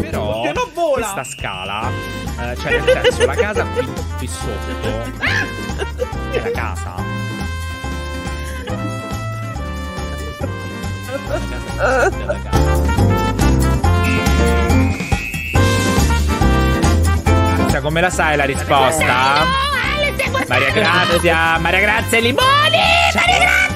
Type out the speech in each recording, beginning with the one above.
Però questa scala, eh, cioè nel senso la casa qui, qui sotto della Cioè, come la sai la risposta? Maria Grazia, Maria Grazia e Limoni! Maria Grazia!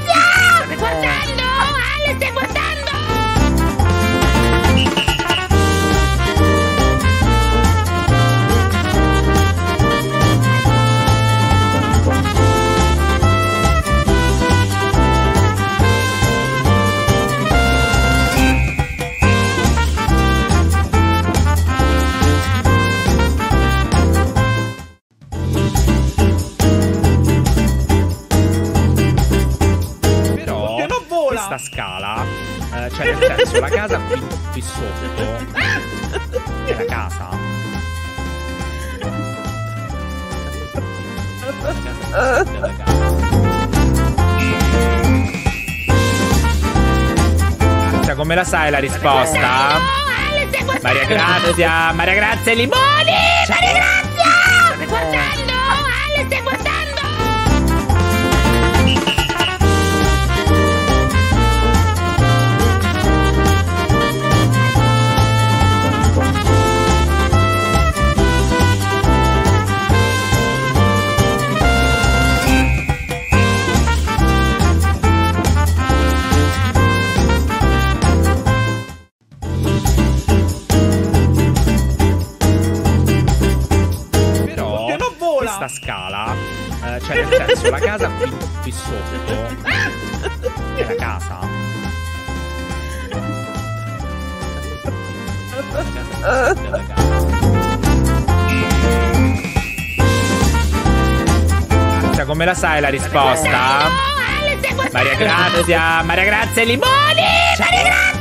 casa qui, qui sotto era casa. Era casa. Era casa. Come la sai la risposta? Maria Grazia, Maria Grazia e Limoni! Maria Grazia! qui sotto era casa. Era casa. Cioè, come la sai la risposta? Maria Grazia, Maria Grazia Limoni! Maria Grazia!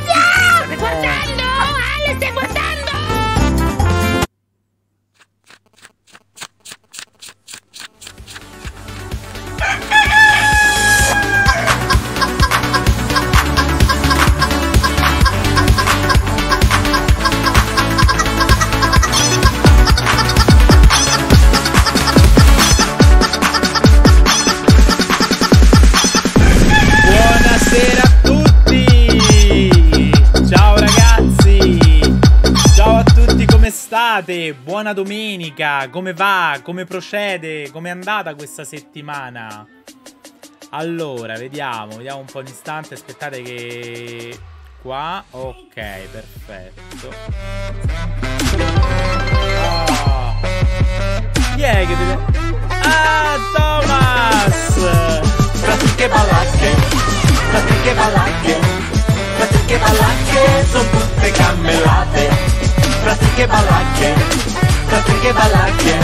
Domenica, come va? Come procede? Com'è andata questa settimana? Allora, vediamo, vediamo un po' un istante, aspettate che... Qua, ok, perfetto. Oh. Chi è che deve... Ah, Thomas! Pratiche balacche, pratiche balacche, pratiche balacche, sono tutte cammellate, pratiche balacche. Patrick Ballacche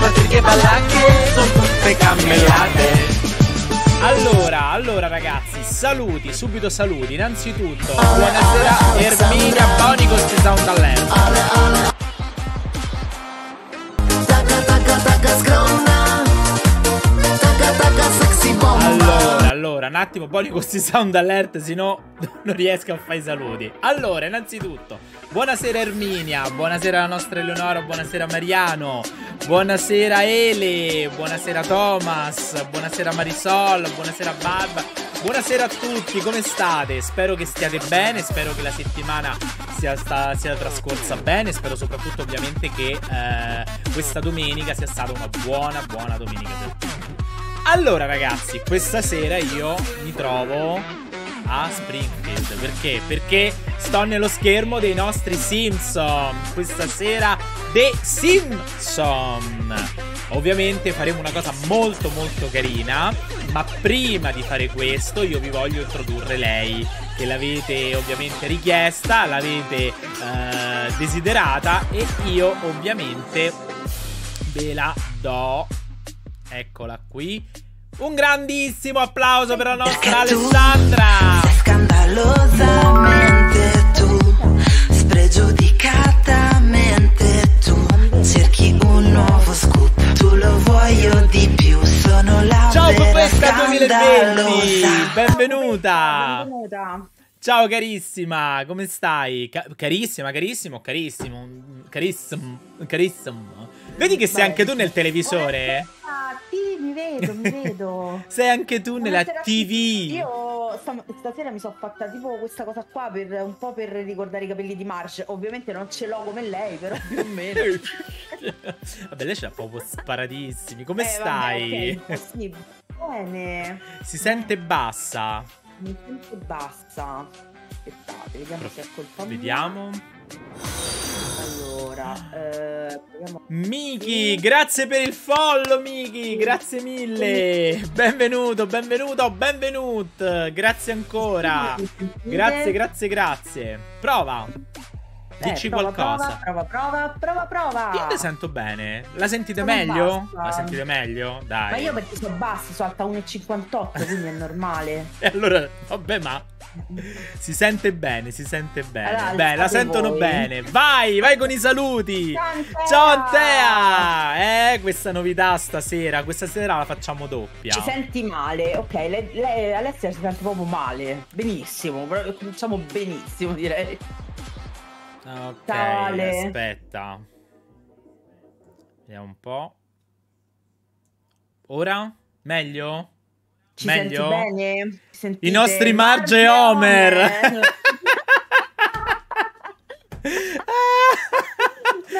Patrick Ballacche sono tutte cammellate allora, allora ragazzi, saluti, subito saluti. Innanzitutto, buonasera Erminia Boni con Stesa un talento. Allora, allora, un attimo, buoni questi sound alert, se no non riesco a fare i saluti. Allora, innanzitutto, buonasera Erminia, buonasera la nostra Eleonora, buonasera Mariano, buonasera Ele, buonasera Thomas, buonasera Marisol, buonasera Barba, buonasera a tutti, come state? Spero che stiate bene, spero che la settimana sia, sta, sia trascorsa bene, spero soprattutto ovviamente che eh, questa domenica sia stata una buona, buona domenica per tutti. Allora ragazzi, questa sera io mi trovo a Springfield. Perché? Perché sto nello schermo dei nostri Simpson. Questa sera The Simpson. Ovviamente faremo una cosa molto molto carina, ma prima di fare questo io vi voglio introdurre lei, che l'avete ovviamente richiesta, l'avete eh, desiderata e io ovviamente ve la do Eccola qui. Un grandissimo applauso per la nostra Perché Alessandra. Tu scandalosamente tu, spregiudicatamente tu, cerchi un nuovo scoop. Tu lo voglio di più, sono la Ciao Popesca 2020, benvenuta. Benvenuta. Ciao carissima, come stai? Ca- carissima, carissimo, carissimo, carissimo, carissimo. Vedi che sei anche tu nel televisore? Ah, sì, mi vedo, mi vedo. sei anche tu nella TV. Io stasera mi sono fatta tipo questa cosa qua per un po' per ricordare i capelli di Marge. Ovviamente non ce l'ho come lei, però più o meno. vabbè, lei ce l'ha proprio sparatissimi. Come eh, stai? Vabbè, okay. sì, bene. Si sente bassa. Mi sento bassa. Aspettate, vediamo Pro- se ascoltiamo. Vediamo. Allora, eh, proviamo... Miki, grazie per il follow, Miki, grazie mille. Benvenuto, benvenuto, benvenut. Grazie ancora. Grazie, grazie, grazie. Prova. Eh, Dici prova, qualcosa. Prova, prova, prova, prova, prova. Io ti sento bene. La sentite Sono meglio? Bassa. La sentite meglio? Dai. Ma io perché sono bassa, sono alta 1,58, quindi è normale. e allora, vabbè, ma... si sente bene, si sente bene. Allora, Beh, la sentono voi. bene. Vai, vai con i saluti. Ciao Antea. Eh, questa novità stasera, questa sera la facciamo doppia. Ci senti male? Ok, le, le, Alessia si sente proprio male. Benissimo, cominciamo benissimo, direi. Ok, Tale. aspetta. Vediamo un po'. Ora? Meglio? Ci Meglio? senti bene? Sentite? I nostri Marge e Homer!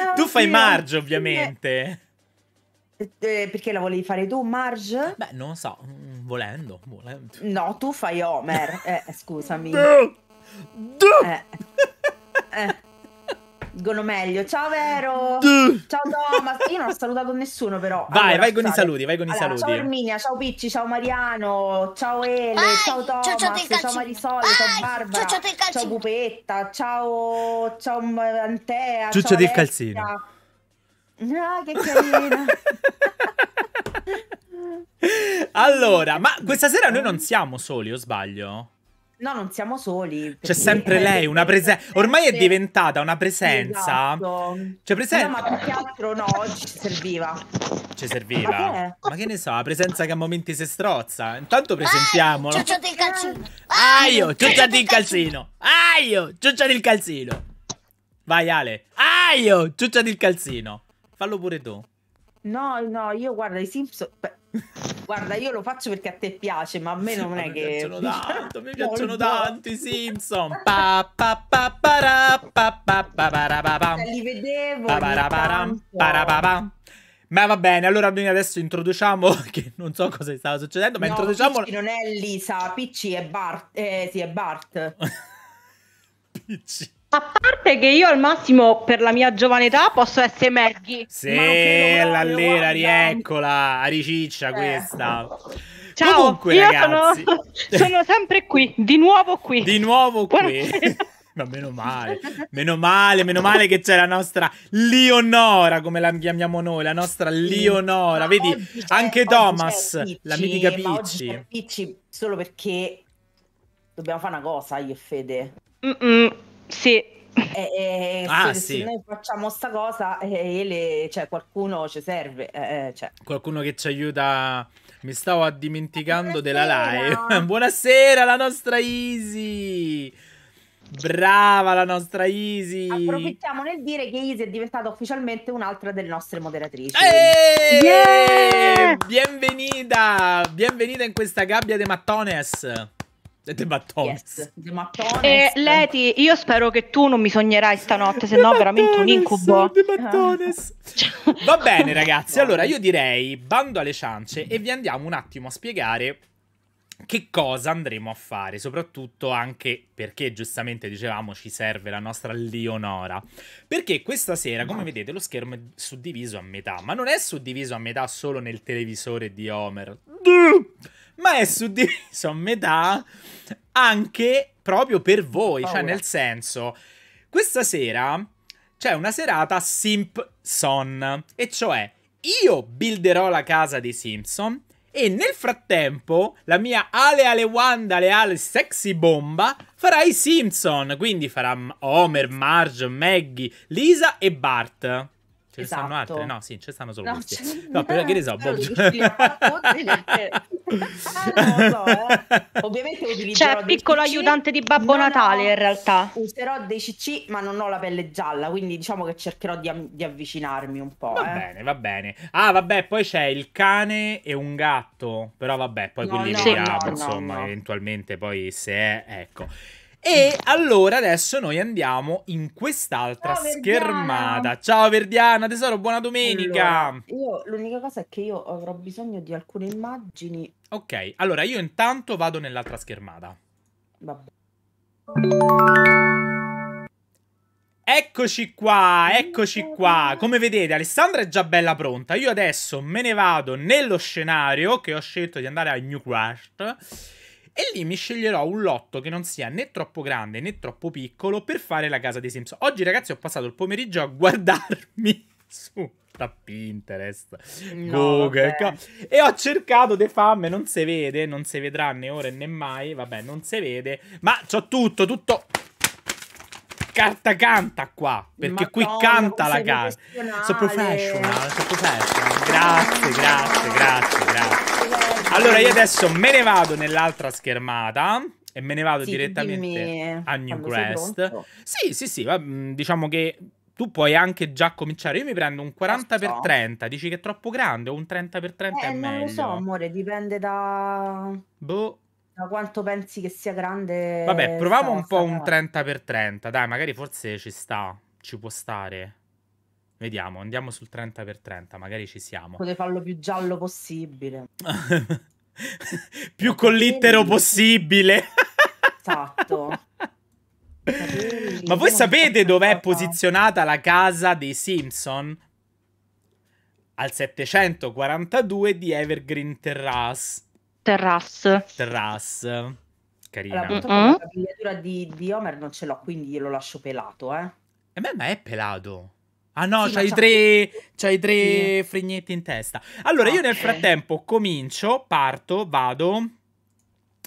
tu fai Marge, ovviamente. Eh, eh, perché la volevi fare tu, Marge? Beh, non so, volendo. volendo. No, tu fai Homer. Eh, eh, scusami. Duh! Duh! Eh. eh dicono meglio. Ciao Vero, ciao Thomas. Io non ho salutato nessuno però. Vai, allora, vai con i saluti, vai con allora, saluti. Ciao Erminia, ciao Picci, ciao Mariano, ciao Ele, vai, ciao Thomas, ciao Marisol, ciao Barbara, ciao Pupetta, ciao, ciao mm, Antea, Ciuccio ciao del calzino. Ah, che carina. allora, ma questa sera noi non siamo soli, o sbaglio? No, non siamo soli. Perché... C'è sempre lei, una presenza. Ormai è diventata una presenza. Esatto. Cioè, presenza. No, ma più che altro no, ci serviva. Ci serviva. Ma, ma che ne so, la presenza che a momenti si strozza. Intanto ah, presentiamolo. Aio, ah, ciucciati il calzino. Aio, ciucciati il calzino. Aio, ciucciati il calzino. Vai Ale. Aio, ciucciati il calzino. Fallo pure tu. No, no, io guarda i Simpson. guarda, io lo faccio perché a te piace, ma a me non ma è mi che. Mi piacciono tanto, mi piacciono tanto i Simpson. Pa, pa, pa, para, pa, pa, pa, para, pa, pa. Cioè, li vedevo. Pa, para, para, para, pa, pa. Ma va bene, allora noi adesso introduciamo, che non so cosa stava succedendo, ma no, introduciamo... Picci non è Lisa, Picci è Bart, eh, sì, è Bart. Picci. A parte che io al massimo per la mia giovane età posso essere Maggie. Sì, l'allera, rieccola, ariciccia eh. questa. Ciao, Comunque, io ragazzi... sono, sono, sempre qui, di nuovo qui. Di nuovo qui. Ma meno male, meno male, meno male che c'è la nostra Leonora, come la chiamiamo noi, la nostra Leonora. Ma Vedi, anche Thomas, Picci, la mitica Picci. Picci solo perché dobbiamo fare una cosa io e Fede. Mm-mm. Sì. E, e ah, se, sì. se, noi facciamo sta cosa, e, eh, eh, le, cioè, qualcuno ci serve. Eh, eh, cioè. Qualcuno che ci aiuta. Mi stavo dimenticando Buonasera. della live. Buonasera, la nostra Easy. Brava la nostra Easy. Approfittiamo nel dire che Easy è diventata ufficialmente un'altra delle nostre moderatrici. Eeeh! Yeah! Bienvenida! Bienvenida in questa gabbia dei mattones. The cioè, Mattons. Yes, eh, Leti, io spero che tu non mi sognerai stanotte, se no veramente un incubo. The Mattones. Va bene ragazzi, allora io direi bando alle ciance e vi andiamo un attimo a spiegare che cosa andremo a fare, soprattutto anche perché giustamente dicevamo ci serve la nostra Leonora. Perché questa sera, come esatto. vedete, lo schermo è suddiviso a metà, ma non è suddiviso a metà solo nel televisore di Homer, ma è suddiviso a metà anche proprio per voi, cioè, Paura. cioè nel senso, questa sera c'è una serata Simpson, e cioè io builderò la casa dei Simpson e nel frattempo la mia Ale Ale Wanda le Ale Sexy Bomba farà i Simpson, quindi farà Homer, Marge, Maggie, Lisa e Bart. Ce esatto. ne stanno altre? Esatto. No, sì, ce ne stanno solo no, questi. No, perché ne so, Bob ah, Ovviamente utilizzerò Cioè, piccolo CC, aiutante di Babbo Natale ho, in realtà. Userò dei CC, ma non ho la pelle gialla, quindi diciamo che cercherò di, di avvicinarmi un po'. Va eh. bene, va bene. Ah, vabbè, poi c'è il cane e un gatto, però vabbè, poi no, quelli no, via, sì, no, insomma, eventualmente poi se è, ecco. E allora adesso noi andiamo in quest'altra schermata. Ciao Verdiana, tesoro, buona domenica. Allora, io l'unica cosa è che io avrò bisogno di alcune immagini. Ok, allora io intanto vado nell'altra schermata. Vabbè. Eccoci qua, eccoci qua. Come vedete, Alessandra è già bella pronta. Io adesso me ne vado nello scenario che ho scelto di andare a New Quest. E lì mi sceglierò un lotto che non sia né troppo grande né troppo piccolo per fare la casa dei Simpson. Oggi, ragazzi, ho passato il pomeriggio a guardarmi su da Pinterest, no, Google. Vabbè. E ho cercato The famme, non si vede, non si vedrà né ora né mai, vabbè, non si vede, ma c'ho tutto, tutto carta canta qua, perché Madonna, qui canta la casa. Sono professional, sono professional. Grazie, grazie, grazie, grazie. Allora io adesso me ne vado nell'altra schermata e me ne vado sì, direttamente a New Newcrest. Sì, sì, sì, va, mm, diciamo che tu puoi anche già cominciare. Io mi prendo un 40x30, dici che è troppo grande o un 30x30 eh, è meglio? Non lo so, amore, dipende da... Boh. Da quanto pensi che sia grande... Vabbè, proviamo un po' un 30x30, dai, magari forse ci sta, ci può stare. Vediamo, andiamo sul 30x30, magari ci siamo. Potete farlo più giallo possibile. più con collittero possibile. esatto. Ma voi sapete dov'è eh, eh. posizionata la casa dei Simpson? Al 742 di Evergreen Terrace. Terrace. Terrace. Carina. Allora, purtroppo mm -hmm. la capigliatura di, di Homer non ce l'ho, quindi glielo lascio pelato, eh. E beh, ma è pelato. Ah no, sì, c'hai, tre, c'hai tre sì. frignetti in testa. Allora, okay. io nel frattempo comincio, parto, vado.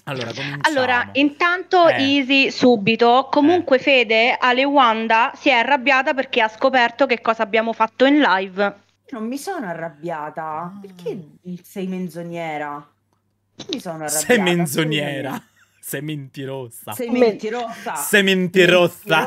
Allora, allora, intanto eh. Easy subito. Comunque, eh. Fede, Ale Wanda si è arrabbiata perché ha scoperto che cosa abbiamo fatto in live. Non mi sono arrabbiata. Ah. Perché sei menzognera? Mi sono arrabbiata. Sei menzognera. Sei mentirosa. Sei mentirosa. Sei mentirosa.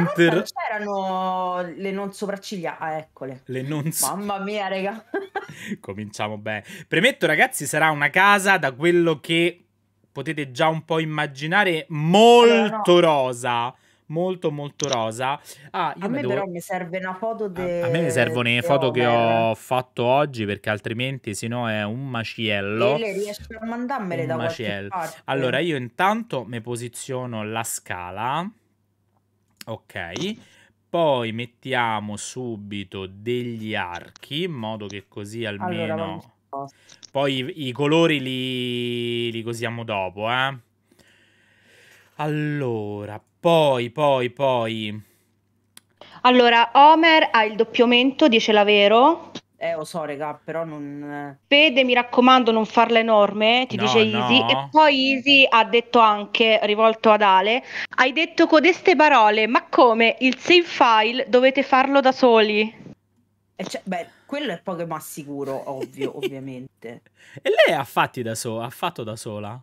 Ma c'erano le non sopracciglia. Ah, eccole. Le non Mamma mia, raga. Cominciamo bene. Premetto, ragazzi, sarà una casa da quello che potete già un po' immaginare molto no, no. rosa molto molto rosa. Ah, a me devo... però mi serve una foto de... A me servono le foto Homer. che ho fatto oggi perché altrimenti se no è un maciello. E le riesci a mandarmele un da maciello. Allora io intanto mi posiziono la scala. Ok. Poi mettiamo subito degli archi in modo che così almeno... Allora, poi i, i, colori li, li cosiamo dopo, eh. Allora, poi, poi, poi. Allora, Homer ha il doppiamento, dice la vero. Eh, lo so, raga, però non. Eh. Fede, mi raccomando, non farla enorme, ti no, dice Easy. No. E poi Easy ha detto anche, rivolto ad Ale, hai detto codeste parole, ma come? Il save file dovete farlo da soli. E eh, cioè, beh, quello è Pokémon sicuro, ovvio, ovviamente. E lei ha, fatti da so- ha fatto da sola?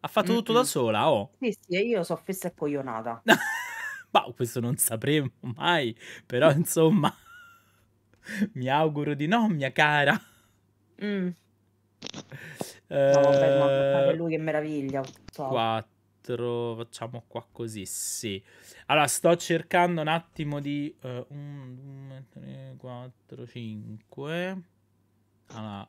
Ha fatto tutto Mm-mm. da sola, oh. Sì, sì, e io so fessa e coglionata. Ma questo non sapremo mai, però mm. insomma, mi auguro di no, mia cara. Mm. Eh, No, vabbè, ma lui che meraviglia. so. 4, facciamo qua così, sì. Allora, sto cercando un attimo di... 1, 2, 3, 4, 5. Allora,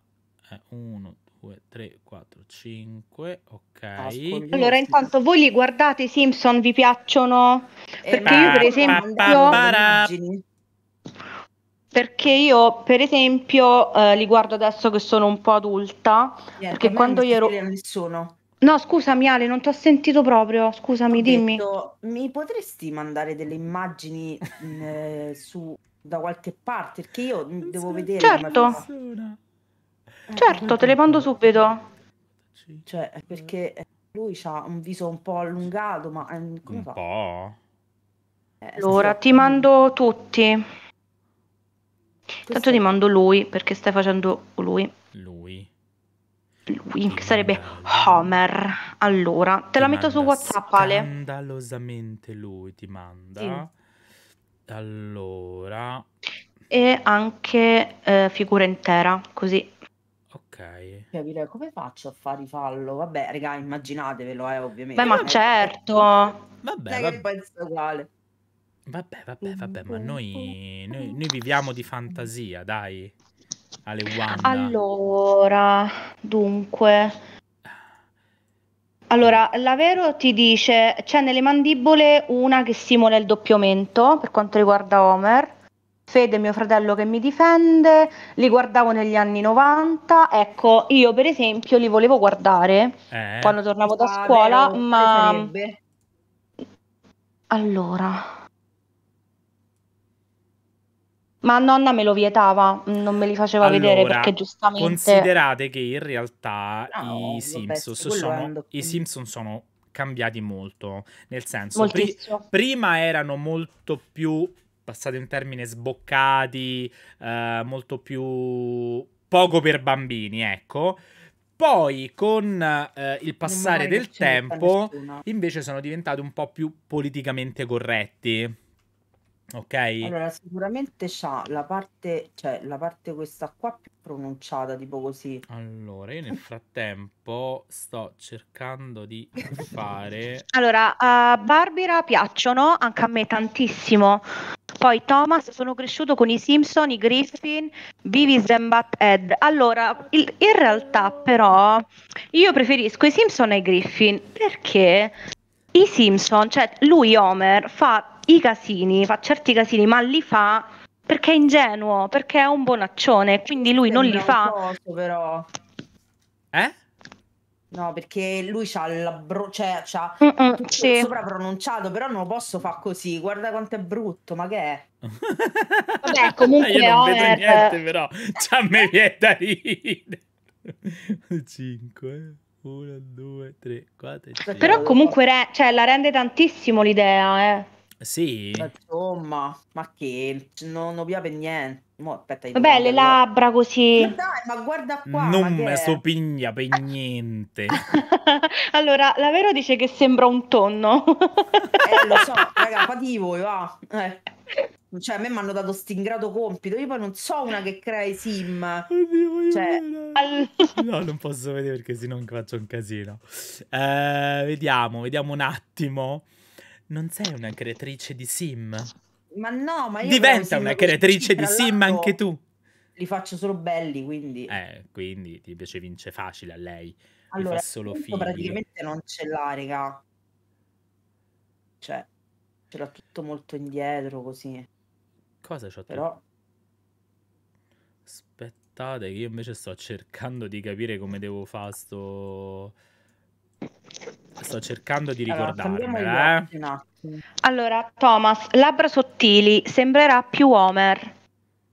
1, eh, 2, 3, 4, 5. Ok. Allora, intanto voi li guardate i Simpson, vi piacciono? Eh, perché eh, io, per esempio. Pa, perché io, per esempio, eh, li guardo adesso che sono un po' adulta. Yeah, perché quando io ero. Nessuno. No, scusami Ale, non ti ho sentito proprio. Scusami, ho dimmi. Detto, mi potresti mandare delle immagini mm, eh, su, da qualche parte? Perché io non devo vedere. Certo. Come Certo, te le mando subito. Cioè, perché lui ha un viso un po' allungato, ma eh, come un fa? po'. Eh, allora, ti mando tutti. Questo Tanto è... ti mando lui perché stai facendo lui. Lui. Lui, che sarebbe Homer. Allora, te la metto su WhatsApp, Ale. Scandalosamente lui ti manda. Sì. Allora. E anche eh, figura intera, così Ok. direi, come faccio a fare fallo? Vabbè, regà, immaginatevelo, eh, ovviamente. Beh, ma certo. Vabbè, Dai, vabbè. penso uguale. Vabbè, vabbè, vabbè, ma noi, noi, noi viviamo di fantasia, dai. Ale Wanda. Allora, dunque. Ah. Allora, Lavero ti dice, c'è nelle mandibole una che simula il doppiamento per quanto riguarda Homer Fede, mio fratello che mi difende, li guardavo negli anni 90, ecco, io per esempio li volevo guardare eh. quando tornavo da ah, scuola, vero, ma... Allora... Ma nonna me lo vietava, non me li faceva allora, vedere perché giustamente... Considerate che in realtà no, ah, i, Simpsons sono, i Simpsons sono cambiati molto, nel senso pri prima erano molto più passate un termine, sboccati, eh, molto più poco per bambini, ecco. Poi con eh, il passare del tempo invece sono diventati un po' più politicamente corretti Ok? Allora, sicuramente c'ha la parte, cioè la parte questa qua più pronunciata, tipo così. Allora, io nel frattempo sto cercando di fare... Allora, a Barbara piacciono, anche a me tantissimo. Poi Thomas, sono cresciuto con i Simpson, i Griffin, Beavis and Ed. Allora, il, in realtà però io preferisco i Simpson ai Griffin perché i Simpson, cioè lui Homer, fa i casini, fa certi casini, ma li fa perché è ingenuo, perché è un bonaccione, quindi lui non li fa. Però. Eh? No, perché lui c'ha il bro- cioè, c'ha mm, mm, sì. soprapronunciato, però non lo posso fare così. Guarda quanto è brutto, ma che è? Vabbè, comunque Io non Homer... vedo niente, però cioè, mi da ridere. 5 1 2 3 4 5. Però comunque re- cioè, la rende tantissimo l'idea, eh. Sì. Cioè, insomma, ma che non, non piove niente. Mo, aspetta, Vabbè, le labbra così. Ma dai, ma guarda qua. Non me mi piglia per niente. allora, la Vero dice che sembra un tonno. eh, lo so, raga, fatti voi, va. Eh. Cioè, a me mi hanno dato stingrato compito. Io poi non so una che crea i sim. Oddio, cioè... No, non posso vedere perché sennò faccio un casino. Eh, vediamo, vediamo un attimo. Non sei una creatrice di sim? Ma no, ma io... Diventa una creatrice di sim anche tu. Li faccio solo belli, quindi... Eh, quindi ti piace vince facile a lei. Allora, li fa solo figli. praticamente non ce l'ha, raga. Cioè, ce l'ha tutto molto indietro, così. Cosa c'ho Però... Tu? Aspettate, che io invece sto cercando di capire come devo fare sto sto cercando di ricordarmela. Allora, eh. allora, Thomas, labbra sottili, sembrerà più Homer.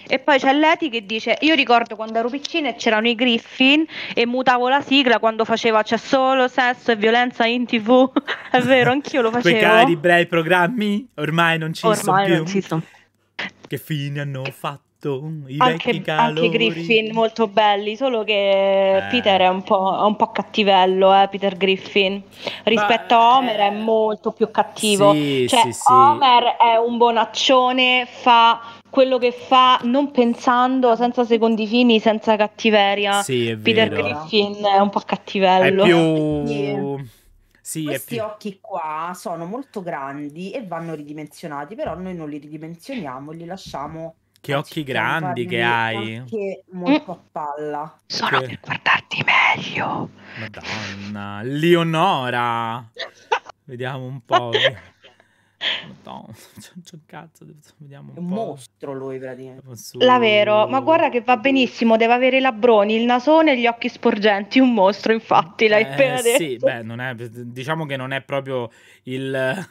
E poi c'è Leti che dice: Io ricordo quando ero piccina e c'erano i Griffin e mutavo la sigla quando faceva c'è solo sesso e violenza in tv. È vero, anch'io lo facevo. Quei cari bei programmi ormai non ci ormai sono più. Non ci sono. Che fine hanno fatto? Mm, anche, anche, Griffin molto belli, solo che eh. Peter è un po', un po cattivello, eh, Peter Griffin. Rispetto Ma, a Homer eh. è molto più cattivo. Sì, cioè, sì, Homer è un bonaccione, fa quello che fa non pensando, senza secondi fini, senza cattiveria. Peter vero. Griffin è un po' cattivello. È più... Yeah. Sì, Questi più... occhi qua sono molto grandi e vanno ridimensionati, però noi non li ridimensioniamo, li lasciamo che occhi grandi che hai. Che mm. molto a palla. Solo che... per guardarti meglio. Madonna, Leonora. Vediamo un po'. Madonna, c'è un cazzo, vediamo un, un mostro lui praticamente. La vero, ma guarda che va benissimo, deve avere i labbroni, il nasone e gli occhi sporgenti, un mostro infatti, l'hai eh, appena sì, detto. Sì, beh, non è, diciamo che non è proprio il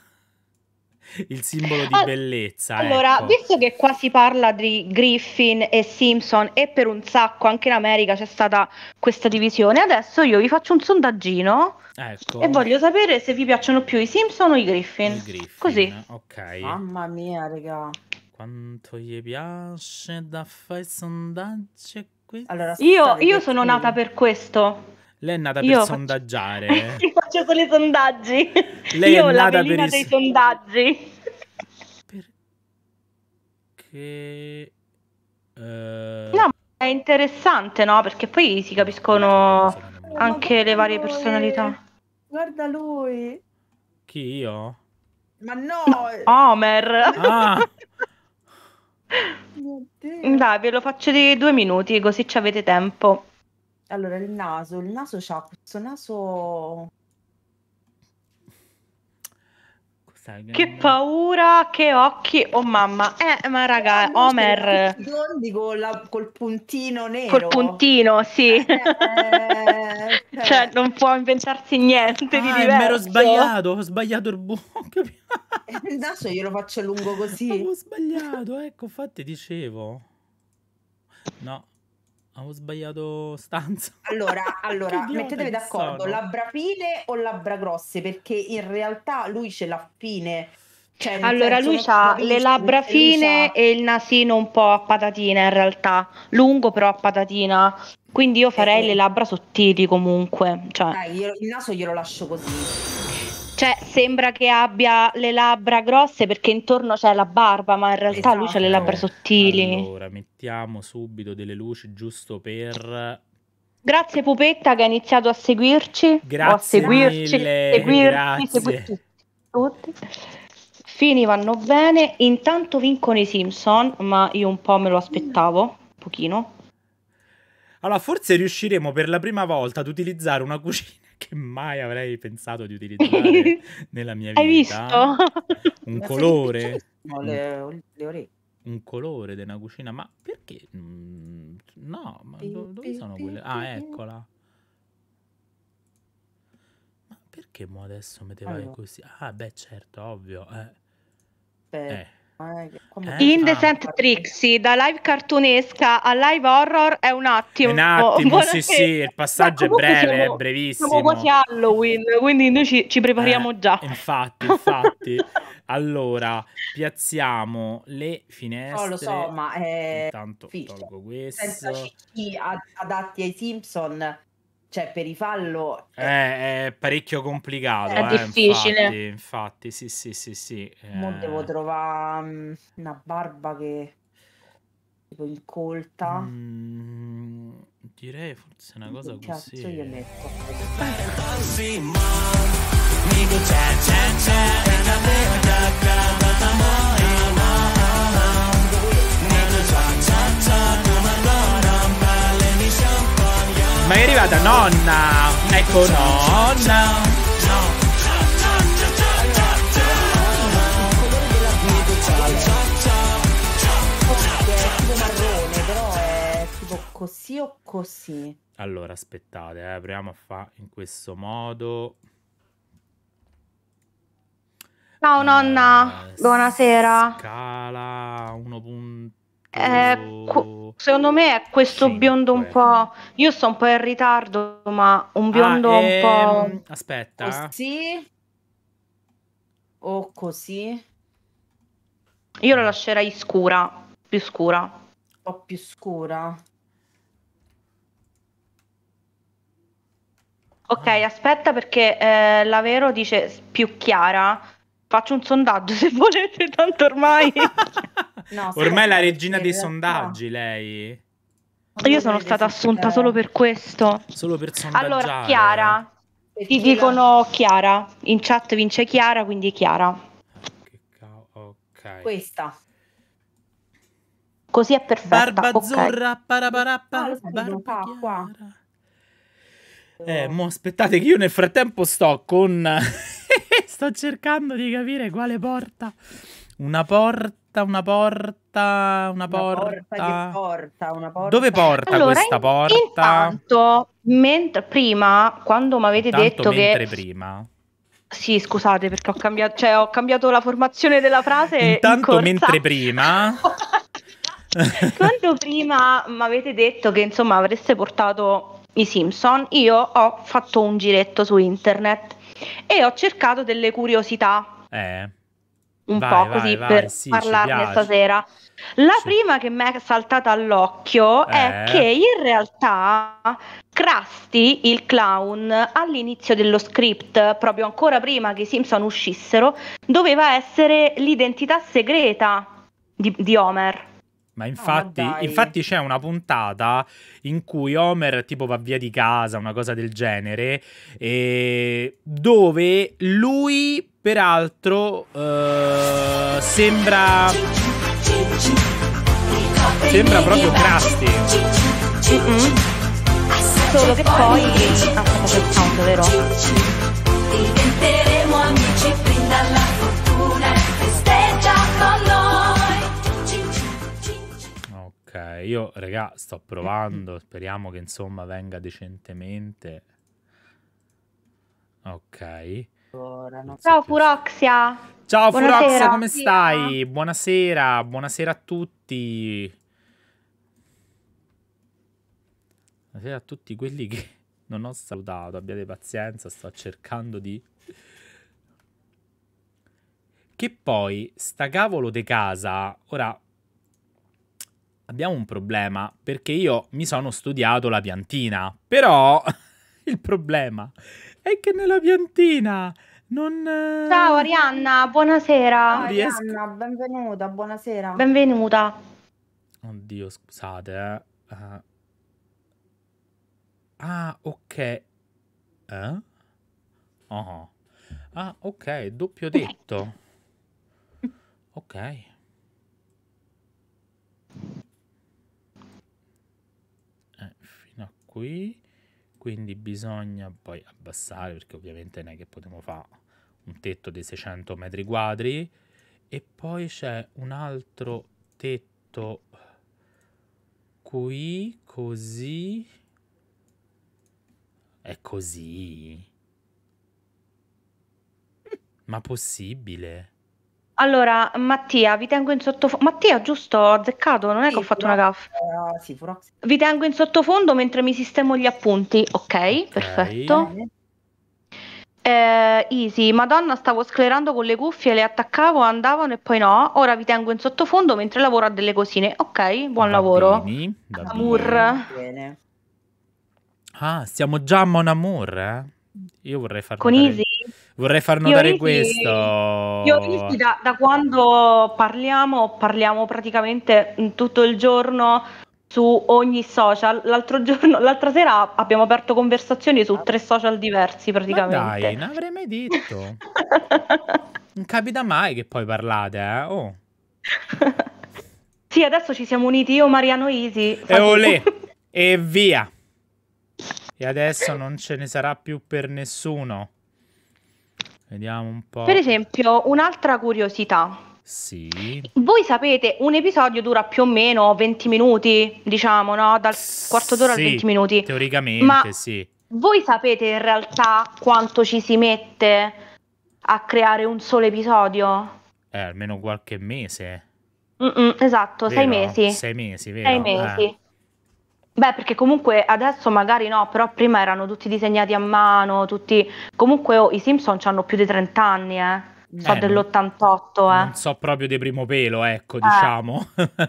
il simbolo di ah, bellezza. Allora, ecco. visto che qua si parla di Griffin e Simpson e per un sacco anche in America c'è stata questa divisione, adesso io vi faccio un sondaggino ecco. e voglio sapere se vi piacciono più i Simpson o i Griffin. I Griffin. Così. Ok. Mamma mia, raga. Quanto gli piace da fare sondaggi qui? Allora, io, io sono nata per questo. Lei è nata per Io sondaggiare. Faccio... Io faccio solo i sondaggi. Lei Io è nata per i... dei sondaggi. Perché... Eh... No, è interessante, no? Perché poi si capiscono no, anche le varie lui. personalità. Guarda lui. Chi io? Ma no! Homer! Ah. Dai, ve lo faccio di due minuti così ci avete tempo. Allora, il naso, il naso c'ha questo naso... Che paura, che occhi, oh mamma. Eh, ma raga, cioè, Homer... Biondi col puntino nero. Col puntino, sì. Eh, cioè. cioè, non può inventarsi niente ah, di diverso. mi ero sbagliato, ho sbagliato il buco. Eh, il naso glielo faccio lungo così. Ho sbagliato, ecco, infatti dicevo. No, ho sbagliato stanza. Allora, allora mettetevi d'accordo, sono. labbra fine o labbra grosse, perché in realtà lui ce l'ha fine. Cioè, allora lui ha le labbra fine e il nasino un po' a patatina in realtà, lungo però a patatina. Quindi io farei eh. le eh. labbra sottili comunque. Cioè. Dai, eh, io, il naso glielo lascio così. Cioè, sembra che abbia le labbra grosse perché intorno c'è la barba, ma in realtà esatto. lui ha le labbra sottili. Allora, mettiamo subito delle luci giusto per Grazie Pupetta che ha iniziato a seguirci. Grazie. A seguirci, mille, seguirci, grazie. seguirci tutti. Fini vanno bene. Intanto vincono i Simpson, ma io un po' me lo aspettavo, un pochino. Allora, forse riusciremo per la prima volta ad utilizzare una cucina che mai avrei pensato di utilizzare nella mia vita. Hai visto? Un Ma colore. Le, le orecchie un colore della cucina, ma perché? Mm, no, ma do, dove sono quelle? Ah, eccola. Ma perché mo adesso mettevai allora. così? Ah, beh, certo, ovvio. Eh. eh. Eh, Indecent ah. Trixie, da live cartunesca a live horror è un attimo. Un attimo, Buonasera. sì, sì, il passaggio è breve, siamo, è brevissimo. Siamo quasi Halloween, quindi noi ci, ci prepariamo eh, già. Infatti, infatti. allora, piazziamo le finestre. Oh, non lo so, ma è... Eh, Intanto Fischio. tolgo questo. Senza CC adatti ai Simpson cioè per i fallo è, è, parecchio complicato. È eh, difficile. Infatti, infatti, sì, sì, sì, sì. Eh... devo trovare una barba che tipo incolta. Mm, direi forse una cosa che così. io metto. Migo Ma è arrivata nonna. Ecco nonna. No. Così o così? Allora, aspettate, eh, proviamo a fare in questo modo. Ciao nonna, eh, buonasera. Scala 1. Eh, qu- oh. secondo me è questo Cinque. biondo un po'. Io sto un po' in ritardo, ma un ah, biondo ah, ehm, un po'. Ehm, aspetta. Così o così? Io la lascerei scura, più scura. Un po' più scura. Ok, aspetta perché eh, la Vero dice più chiara. Faccio un sondaggio se volete, tanto ormai. no, ormai è la regina dei sondaggi, lei. Io sono stata assunta solo per questo. Solo per sondaggiare. Allora, Chiara. Ti dicono Chiara. In chat vince Chiara, quindi Chiara. Ok. Questa. Così è perfetta. Barba azzurra, okay. parabarappa, ah, barba qua. Eh, mo aspettate che io nel frattempo sto con Sto cercando di capire quale porta. Una porta, una porta, una porta. Una porta, porta, una porta. Dove porta allora, questa in, porta? Intanto, mentre, prima, quando mi avete detto che... prima... Sì, scusate perché ho cambiato, cioè, ho cambiato la formazione della frase. Intanto, in mentre prima... quando prima mi avete detto che insomma avreste portato i Simpson, io ho fatto un giretto su internet e ho cercato delle curiosità. Eh. Un vai, po' vai, così vai, per sì, parlarne stasera. La sì. prima che mi è saltata all'occhio eh. è che in realtà Krusty, il clown, all'inizio dello script, proprio ancora prima che i Simpson uscissero, doveva essere l'identità segreta di, di Homer. Ah, ma infatti, ah, ma infatti, c'è una puntata in cui Homer tipo va via di casa, una cosa del genere, e... dove lui peraltro eh, sembra... Sembra proprio Krusty. Mm-hmm. Solo che poi... Ah, sta il vero? Diventeremo amici fin dalla io, regà, sto provando. Speriamo che insomma venga decentemente. Ok. Ciao Furoxia. Ciao buonasera. Furoxia, come stai? Buonasera, buonasera a tutti. Buonasera a tutti quelli che non ho salutato. Abbiate pazienza, sto cercando di che poi sta cavolo di casa, ora abbiamo un problema perché io mi sono studiato la piantina, però il problema è che nella piantina non... Eh, Ciao Arianna, buonasera. Ciao, riesco... Arianna, benvenuta, buonasera. Benvenuta. Oddio, scusate. Uh... Ah, ok. Eh? Oh. Ah, ok, doppio detto. ok. qui quindi bisogna poi abbassare perché ovviamente non è che potremo fare un tetto di 600 metri quadri e poi c'è un altro tetto qui così è così ma possibile allora, Mattia, vi tengo in sottofondo. Mattia, giusto, ho azzeccato, non è sì, che ho fatto una gaffa. Uh, sì, vi tengo in sottofondo mentre mi sistemo gli appunti. Ok, okay. perfetto. Eh, easy, Madonna, stavo sclerando con le cuffie, le attaccavo, andavano e poi no. Ora vi tengo in sottofondo mentre lavoro a delle cosine. Ok, buon va lavoro. Bene, Amour. Bene. Ah, siamo già a Mon eh? Io vorrei farlo Con Easy? Vorrei far notare Io questo. Io da, da quando parliamo, parliamo praticamente mm, tutto il giorno su ogni social. L'altro giorno, l'altra sera abbiamo aperto conversazioni su tre social diversi praticamente. Ma dai, non avrei mai detto. non capita mai che poi parlate, eh? Oh. sì, adesso ci siamo uniti io, Mariano Isi. E olè, e via. E adesso non ce ne sarà più per nessuno. Vediamo un po'. Per esempio, un'altra curiosità. Sì. Voi sapete, un episodio dura più o meno 20 minuti, diciamo, no? Dal quarto d'ora sì, al 20 minuti. Teoricamente, Ma sì. Voi sapete in realtà quanto ci si mette a creare un solo episodio? Eh, almeno qualche mese. Mm-mm, esatto, vero? sei mesi. Sei mesi, vero? Sei mesi. Eh. Beh, perché comunque adesso magari no, però prima erano tutti disegnati a mano, tutti... Comunque oh, i Simpson hanno più di 30 anni, eh. So eh, dell'88, eh. Non so proprio di primo pelo, ecco, eh. diciamo.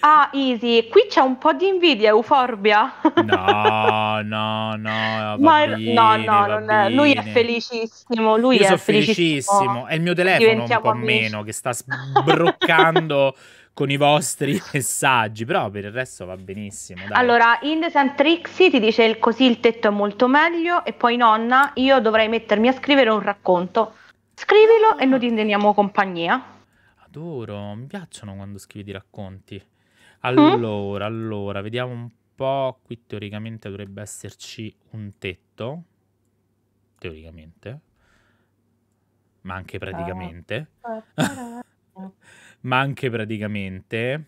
ah, Easy, qui c'è un po' di invidia euforbia. no, no, no, Ma bene, no, no, è... lui è felicissimo, lui Io è felicissimo. felicissimo. È il mio telefono un po' amici. meno che sta sbroccando con i vostri messaggi, però per il resto va benissimo. Dai. Allora, The and Trixie ti dice il, così il tetto è molto meglio e poi nonna, io dovrei mettermi a scrivere un racconto. Scrivilo e noi ti teniamo compagnia. Adoro, mi piacciono quando scrivi i racconti. Mm? Allora, mm? allora, vediamo un po', qui teoricamente dovrebbe esserci un tetto, teoricamente, ma anche praticamente. Eh. ma anche praticamente...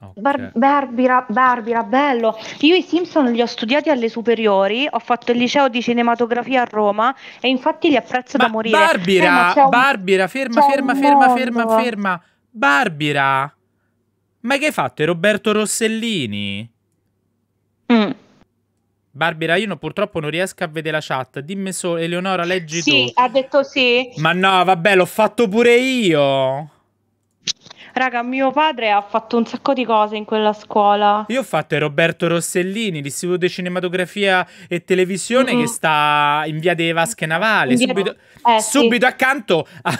Okay. Bar- Barbira, Barbira, bello. Io i Simpson li ho studiati alle superiori, ho fatto il liceo di cinematografia a Roma e infatti li apprezzo ma da morire. Eh, Barbira, eh, Barbira, ferma, ferma, ferma, ferma, ferma. Barbira, ma che hai fatto? È Roberto Rossellini? Mm. Barbara, io no, purtroppo non riesco a vedere la chat. Dimmi solo, Eleonora, leggi sì, tu. Sì, ha detto sì. Ma no, vabbè, l'ho fatto pure io. Raga, mio padre ha fatto un sacco di cose in quella scuola. Io ho fatto Roberto Rossellini, l'Istituto di Cinematografia e Televisione, mm -hmm. che sta in via dei Vasche Navale, subito, eh, subito sì. accanto a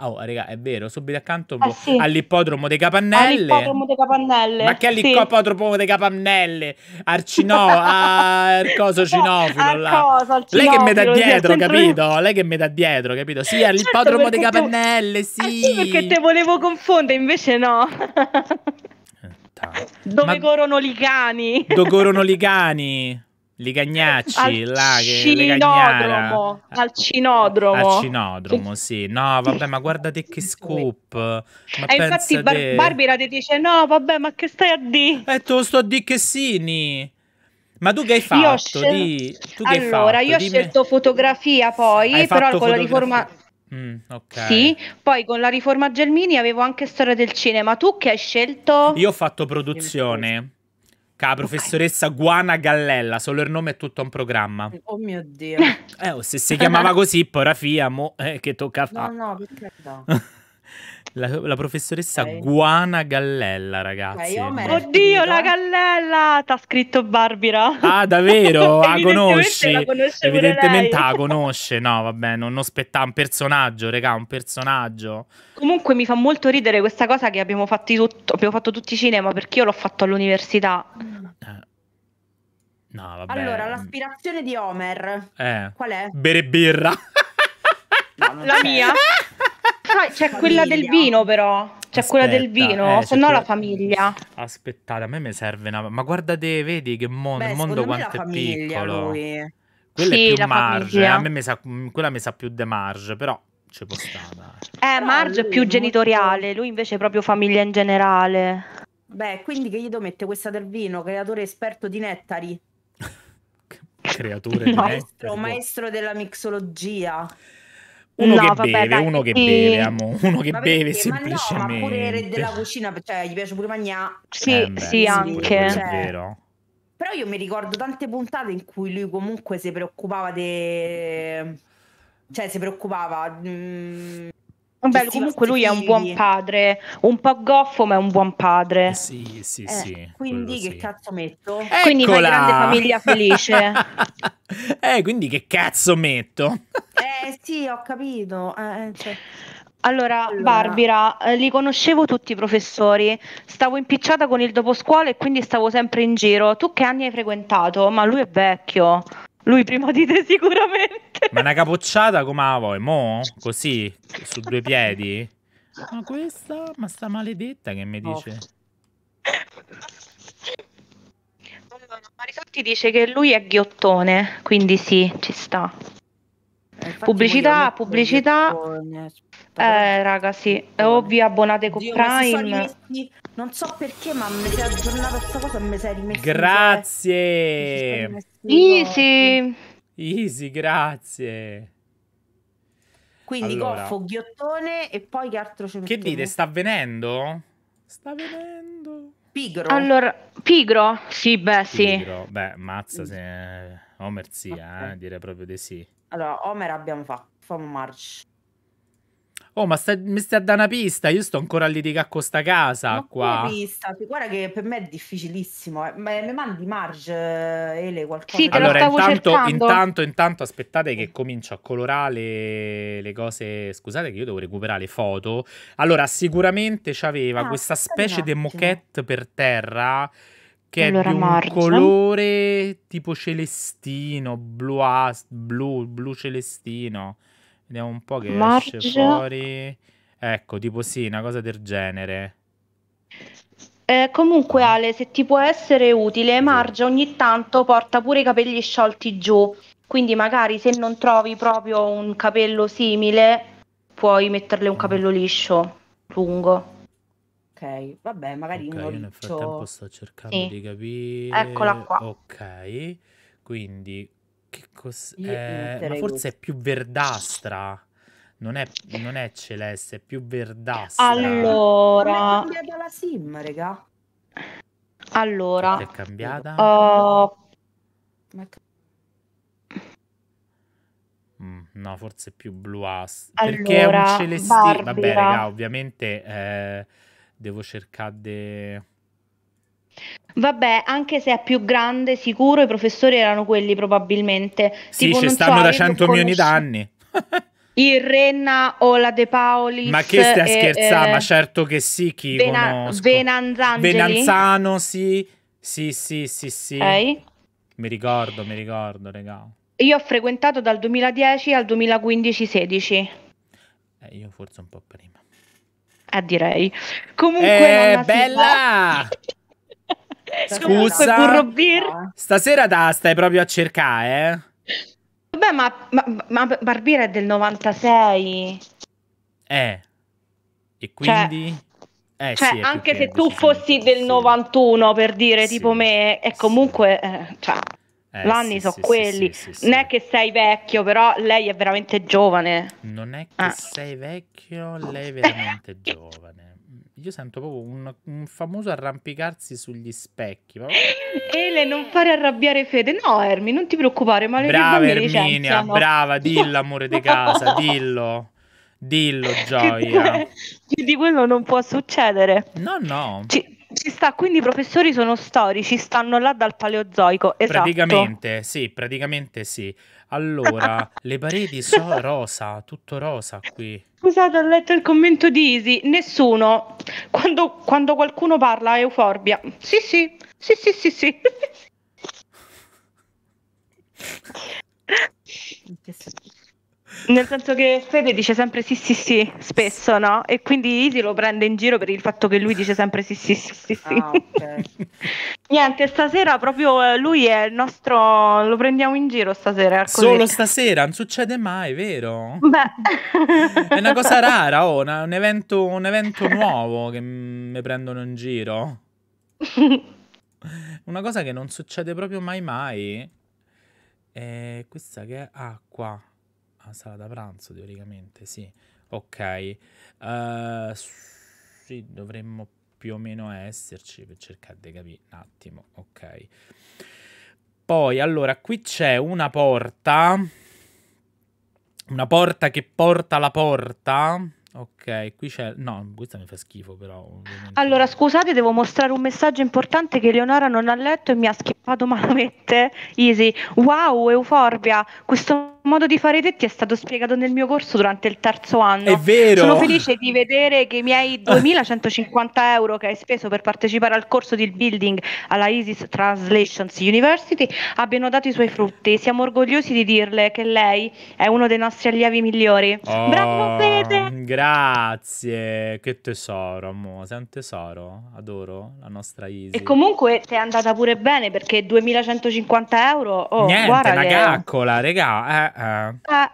Oh, raga, è vero, subito accanto eh, sì. all'ippodromo dei Capannelle. All'ippodromo dei Capannelle. Ma che all'ippodromo sì. dei Capannelle? Arcino, cioè, al coso Cinofilo. Arcoso, Lei che mi dà dietro, cioè, capito? Lei che mi dà dietro, capito? Sì, certo, all'ippodromo certo, dei Capannelle, tu... Ah, sì. Eh sì. Perché te volevo confondere, invece no. Eh, dove Ma... corrono i cani? Dove corrono i cani? Ligagnacci, al là, che, cinodromo, al cinodromo. Al cinodromo, sì. No, vabbè, ma guardate che scoop. Ma e infatti Bar- Barbara ti dice, no, vabbè, ma che stai a di? E eh, te lo sto a di che sini. Ma tu che hai fatto? Scel- di... tu che allora, hai fatto? io ho Dimmi... scelto fotografia poi, hai però con fotografia? la riforma... Mm, okay. Sì, poi con la riforma Gelmini avevo anche storia del cinema. Tu che hai scelto? Io ho fatto produzione. Ca professoressa Guana Gallella, solo il nome è tutto un programma. Oh, oh mio Dio. Eh, oh, se si chiamava così, porafia, mo, eh, che tocca a fare. No, no, perché no. La, la professoressa okay. Guana Gallella, ragazzi. Okay, Oddio, la Gallella! T'ha scritto Barbara. Ah, davvero? la ah, conosci? Evidentemente la ah, conosce. No, vabbè, non, non spetta un personaggio, regà, un personaggio. Comunque mi fa molto ridere questa cosa che abbiamo, tutto, abbiamo fatto tutti i cinema, perché io l'ho fatto all'università. Eh. No, vabbè. Allora, mm. l'aspirazione di Homer. Eh. Qual è? Bere birra. No, la mia? Ah, c'è famiglia. quella del vino però. C'è Aspetta, quella del vino, eh, se no quella... la famiglia. Aspettate, a me mi serve una... Ma guardate, vedi che mondo, Beh, mondo quanto è piccolo. Lui. Quella sì, è più Marge, eh, a me mi sa... Mm, quella mi sa più De Marge, però ci può stare. Eh, però Marge è più è genitoriale, molto... lui invece è proprio famiglia in generale. Beh, quindi che gli do mette questa del vino, creatore esperto di nettari. creatore no. di nettari. Maestro, maestro della mixologia. Uno no, che vabbè, beve, dai, uno che e... beve, amo. uno che vabbè, beve semplicemente. Ma no, ma pure della cucina, cioè gli piace pure mangiare. Sì, eh beh, sì, anche. Cioè... vero. Però io mi ricordo tante puntate in cui lui comunque si preoccupava di... De... Cioè si preoccupava... Mh mm, Beh, comunque lui è un buon padre, un po' goffo ma è un buon padre. Eh sì, sì, eh, sì. quindi che sì. cazzo metto? Eccola! Quindi una grande famiglia felice. eh, quindi che cazzo metto? eh sì, ho capito. Eh, eh cioè... Allora, allora, Barbara, li conoscevo tutti i professori, stavo impicciata con il dopo scuola e quindi stavo sempre in giro. Tu che anni hai frequentato? Ma lui è vecchio. Lui prima di te sicuramente. Ma una capocciata come la vuoi? Mo? Così? Su due piedi? Ma questa? Ma sta maledetta che mi dice? Oh. Allora, Marisotti dice che lui è ghiottone, quindi sì, ci sta. Eh, pubblicità, pubblicità. Eh, raga, sì. O abbonate con Dio, Prime. Non so perché, ma mi sei è aggiornata questa cosa e mi sei rimessa. Grazie! Rimessa Easy! Easy, grazie! Quindi allora. goffo, ghiottone e poi che altro c'è? Che dite, sta venendo? Sta venendo. Pigro. Allora, pigro? Sì, beh, sì. Pigro. Beh, mazza se... Homer sì, okay. eh, direi proprio di sì. Allora, Homer abbiamo fatto, famo march. Oh, ma sta, mi stai a dare una pista? Io sto ancora a litigare con sta casa ma qua. pista? Guarda che per me è difficilissimo. Eh. Ma eh, mi mandi Marge, eh, Ele, qualcosa? Sì, allora, intanto, cercando. intanto, intanto aspettate che comincio a colorare le cose. Scusate che io devo recuperare le foto. Allora, sicuramente c'aveva ah, questa specie di moquette per terra che allora, è di un Marge. colore tipo celestino, blu, blu celestino. Vediamo un po' che Marge. esce fuori. Ecco, tipo sì, una cosa del genere. Eh, comunque ah. Ale, se ti può essere utile, Marge ogni tanto porta pure i capelli sciolti giù, quindi magari se non trovi proprio un capello simile, puoi metterle un ah. capello liscio, lungo. Ok, vabbè, magari okay, uno Nel frattempo sto cercando sì. di capire. Eccola qua. Ok, quindi che cos'è? Eh, ma forse è più verdastra. Non è, non è, celeste, è più verdastra. Allora... Come è cambiata la sim, regà? Allora... È cambiata? Uh... Mm, no, forse è più bluastra. Allora, perché è un celestino... Vabbè, regà, ovviamente eh, devo cercare... De Vabbè, anche se è più grande, sicuro i professori erano quelli probabilmente. Sì, tipo, ci stanno so, da 100 milioni d'anni. il Renna o la De Paoli. Ma che stai a scherzare? Eh, ma eh, certo che sì, chi Vena- conosco. Venanzangeli. Venanzano, sì. Sì, sì, sì, sì. Okay. Mi ricordo, mi ricordo, regà. Io ho frequentato dal 2010 al 2015-16. Eh, io forse un po' prima. Eh, direi. Comunque... Eh, bella! Scusa, stasera da stai proprio a cercare, eh? Vabbè, ma, ma, ma Barbiera è del 96. Eh. E cioè, quindi... Cioè, eh, cioè sì, anche se tu fossi del 91, per dire, sì, tipo me, è comunque... Eh, cioè, eh, L'anni sì, sono quelli. non è che sei vecchio, però lei è veramente giovane. Non è che ah. sei vecchio, lei è veramente giovane io sento proprio un, un famoso arrampicarsi sugli specchi. Proprio. Ele, non fare arrabbiare Fede. No, Ermi, non ti preoccupare, ma le Brava Erminia, brava, dillo amore di casa, dillo. Dillo, gioia. di quello non può succedere. No, no. Ci, ci sta, quindi i professori sono storici, stanno là dal paleozoico, esatto. Praticamente, sì, praticamente sì. Allora, le pareti sono rosa, tutto rosa qui. Scusate, ho letto il commento di Isi. Nessuno. Quando, quando qualcuno parla è euforbia. Sì, sì, sì, sì, sì, sì. Nel senso che Fede dice sempre sì sì sì, spesso no? E quindi Isi lo prende in giro per il fatto che lui dice sempre sì sì sì sì. sì. Ah, okay. Niente, stasera proprio eh, lui è il nostro, lo prendiamo in giro stasera. Così. Solo stasera, non succede mai, vero? Beh. è una cosa rara, oh, una, un, evento, un evento nuovo che mi prendono in giro. una cosa che non succede proprio mai mai. è questa che è acqua. Ah, Ah, sala da pranzo teoricamente, sì. Ok. Uh, sì, dovremmo più o meno esserci per cercare di capire un attimo, ok. Poi, allora, qui c'è una porta. Una porta che porta la porta. Ok qui c'è... No, questa mi fa schifo però. Ovviamente. Allora, scusate, devo mostrare un messaggio importante che Leonora non ha letto e mi ha schippato malamente. Easy. Wow, Euforbia, questo modo di fare i detti è stato spiegato nel mio corso durante il terzo anno. È vero! Sono felice di vedere che i miei 2150 euro che hai speso per partecipare al corso di building alla ISIS Translations University abbiano dato i suoi frutti. Siamo orgogliosi di dirle che lei è uno dei nostri allievi migliori. Oh, Bravo, Fede! Grazie! Grazie, che tesoro, amore. Sei un tesoro, adoro la nostra Easy. E comunque ti è andata pure bene perché 2150 euro. Oh, Niente, guarda una che... caccola, regà. Eh, eh. Eh.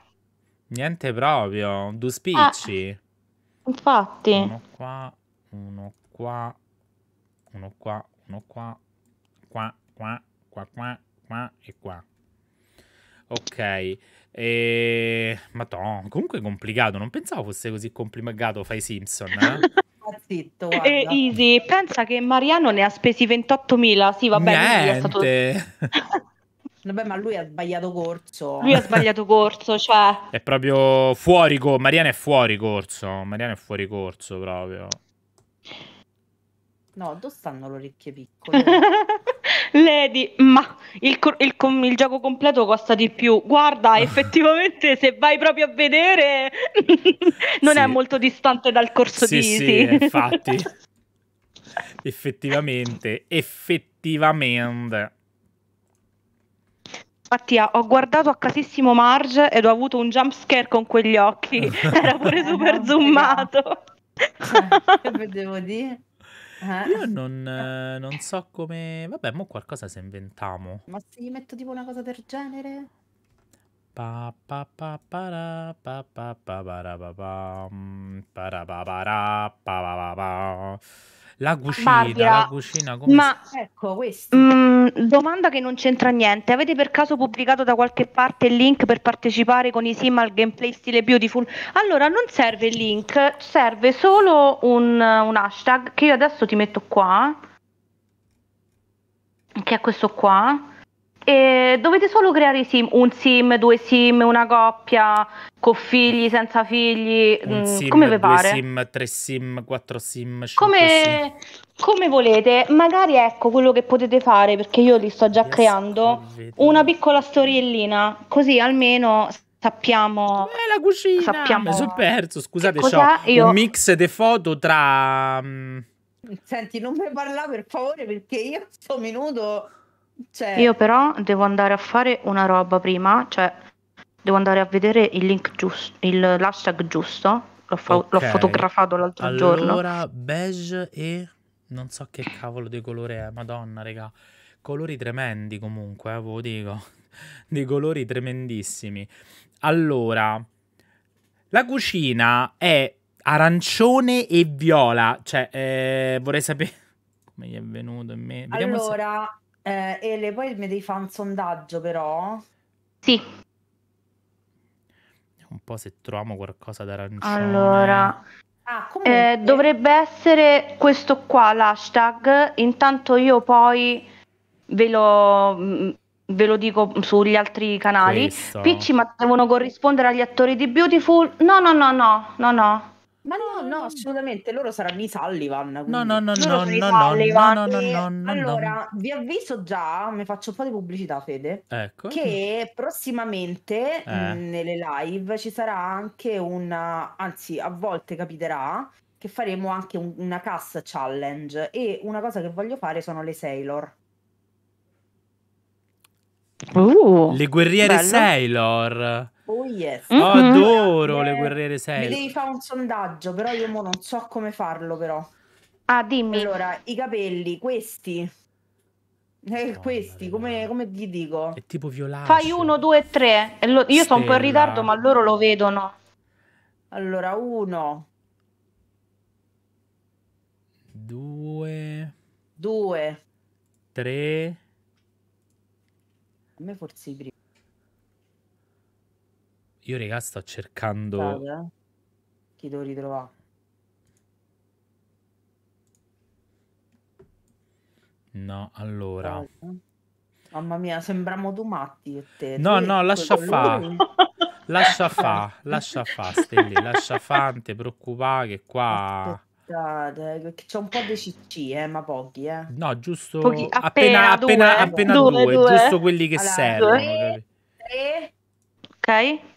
Niente proprio, due ah. spicci. infatti. Uno qua, uno qua, uno qua, uno qua, qua, qua, qua, qua, qua e qua. Ok. E... Madonna, comunque complicato, non pensavo fosse così complicato fai Simpson. Eh? Zitto, eh, easy, pensa che Mariano ne ha spesi 28.000, sì vabbè, è stato... Vabbè, ma lui ha sbagliato corso. Lui ha sbagliato corso, cioè... È proprio fuori corso, Mariano è fuori corso, Mariano è fuori corso proprio. No, dove stanno le orecchie piccole? Lady, ma il, il, il, gioco completo costa di più. Guarda, ah. effettivamente se vai proprio a vedere non sì. è molto distante dal corso sì, di Sì, sì infatti. effettivamente, effettivamente. Mattia, ah, ho guardato a casissimo Marge ed ho avuto un jump scare con quegli occhi. Era pure super ah, zoomato. Cioè, che devo dire? Eh. Io non, eh. Eh, non, so come... Vabbè, mo qualcosa se inventiamo. Ma se gli metto tipo una cosa del genere? Pa pa pa para pa pa pa para pa pa para mm, pa para pa pa pa la cucina, Barbara, la cucina come ma si... ecco questo. Mh, mm, domanda che non c'entra niente. Avete per caso pubblicato da qualche parte il link per partecipare con i sim al gameplay stile beautiful? Allora, non serve il link, serve solo un, un hashtag che io adesso ti metto qua. Che è questo qua e dovete solo creare sim, un sim, due sim, una coppia, con figli, senza figli, mm, sim, come vi pare. sim, tre sim, quattro sim, come, sim. Come volete, magari ecco quello che potete fare, perché io li sto già yes, creando, una piccola storiellina, così almeno sappiamo... Eh, la cucina! Sappiamo... Mi sono perso, scusate, ho io... un mix di foto tra... Mm, Senti, non mi parla per favore, perché io a questo minuto cioè... Io però devo andare a fare una roba prima, cioè devo andare a vedere il link giusto, il, l'hashtag giusto. L'ho, fa- okay. l'ho fotografato l'altro allora, giorno. Allora, beige e non so che cavolo di colore è, madonna, raga. Colori tremendi comunque, eh, ve lo dico. Dei colori tremendissimi. Allora, la cucina è arancione e viola. Cioè, eh, vorrei sapere come gli è venuto in me. allora, se... Eh, Ele, poi mi devi fare un sondaggio però. Sì. Un po' se troviamo qualcosa da arancione. Allora, ah, eh, comunque... eh, dovrebbe essere questo qua l'hashtag. Intanto io poi ve lo, mm, ve lo dico sugli altri canali. Questo. Picci, ma devono corrispondere agli attori di Beautiful? No, no, no, no, no, no. Ma no, no, assolutamente, loro saranno i Sullivan. No, no, no, no, no, no, no, no, no, no, Allora, vi avviso già, mi faccio un po' di pubblicità, Fede, ecco. che prossimamente eh. nelle live ci sarà anche una, anzi a volte capiterà, che faremo anche un, una cassa challenge e una cosa che voglio fare sono le Sailor. Uh, le guerriere bello. Sailor. Oh yes. Mm-hmm. Adoro le guerriere selve. Mi devi fare un sondaggio, però io non so come farlo però. Ah, dimmi. Allora, i capelli, questi. Eh, questi, come, come, gli dico? È tipo violaceo. Fai uno, due, tre. Lo, io sono un po' in ritardo, ma loro lo vedono. Allora, uno. Due. Due. Tre. A me forse i primi. Io, regà, sto cercando. Guarda, Chi eh. devo ritrovare? No, allora. Guarda. Eh. Mamma mia, sembriamo tu matti e te. No, tu no, lascia fare. Lascia fa, lascia fa, Stelli, lascia fa, non ti preoccupare che qua... Aspettate, eh, c'è un po' di cc, eh, ma pochi, eh. No, giusto... Pochi, appena, appena, due, appena, appena due, due, giusto quelli che allora, servono. Due, tre... Ok.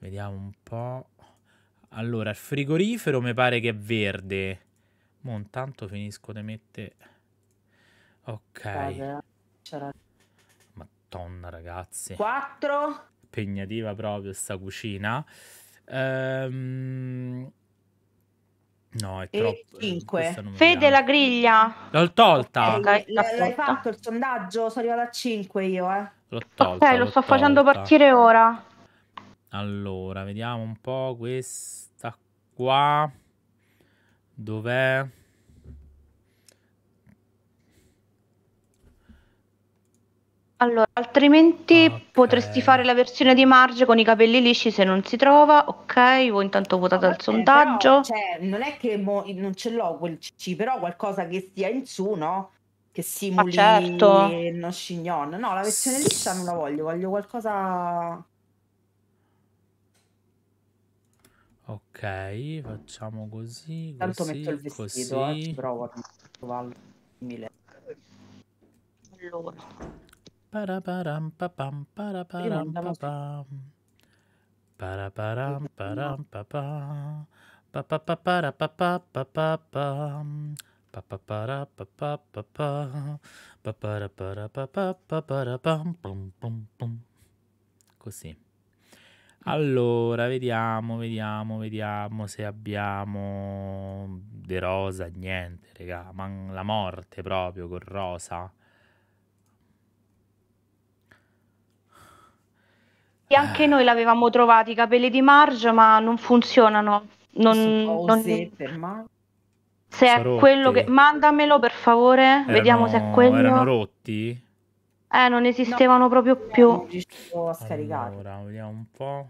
Vediamo un po'. Allora, il frigorifero mi pare che è verde. Mo' intanto finisco di mettere... Ok. Madonna, ragazzi. 4. Impegnativa proprio sta cucina. Ehm... No, è troppo. 5. Eh, Fede la griglia. L'ho tolta. L'hai fatto il sondaggio? Sono arrivata a 5 io, eh. L'ho tolta. Ok, lo sto tolta. facendo partire ora. Allora, vediamo un po' questa qua. Dov'è? Allora, altrimenti okay. potresti fare la versione di Marge con i capelli lisci se non si trova. Ok, voi intanto votate al sondaggio. Però, cioè, non è che non ce l'ho quel C, però qualcosa che stia in su, no? Che simuli ah, certo. no scignon. No, la versione liscia non la voglio, voglio qualcosa Ok, facciamo così. Tanto così, metto il vestito, eh, così. Eh, provo a mille. Allora. Paraparam papam paraparam papam. Paraparam param papam. Papapara papapapam. Papapara papapapam. Papara para papapara pam Così. Allora, vediamo, vediamo, vediamo se abbiamo De Rosa, niente, raga, man- la morte proprio con Rosa. E anche noi l'avevamo trovato i capelli di Marge, ma non funzionano. Non, non... Se è quello che mandamelo per favore, erano, vediamo se è quello. Erano rotti? Eh, non esistevano no, proprio più. Non a scaricare. Allora, vediamo un po'.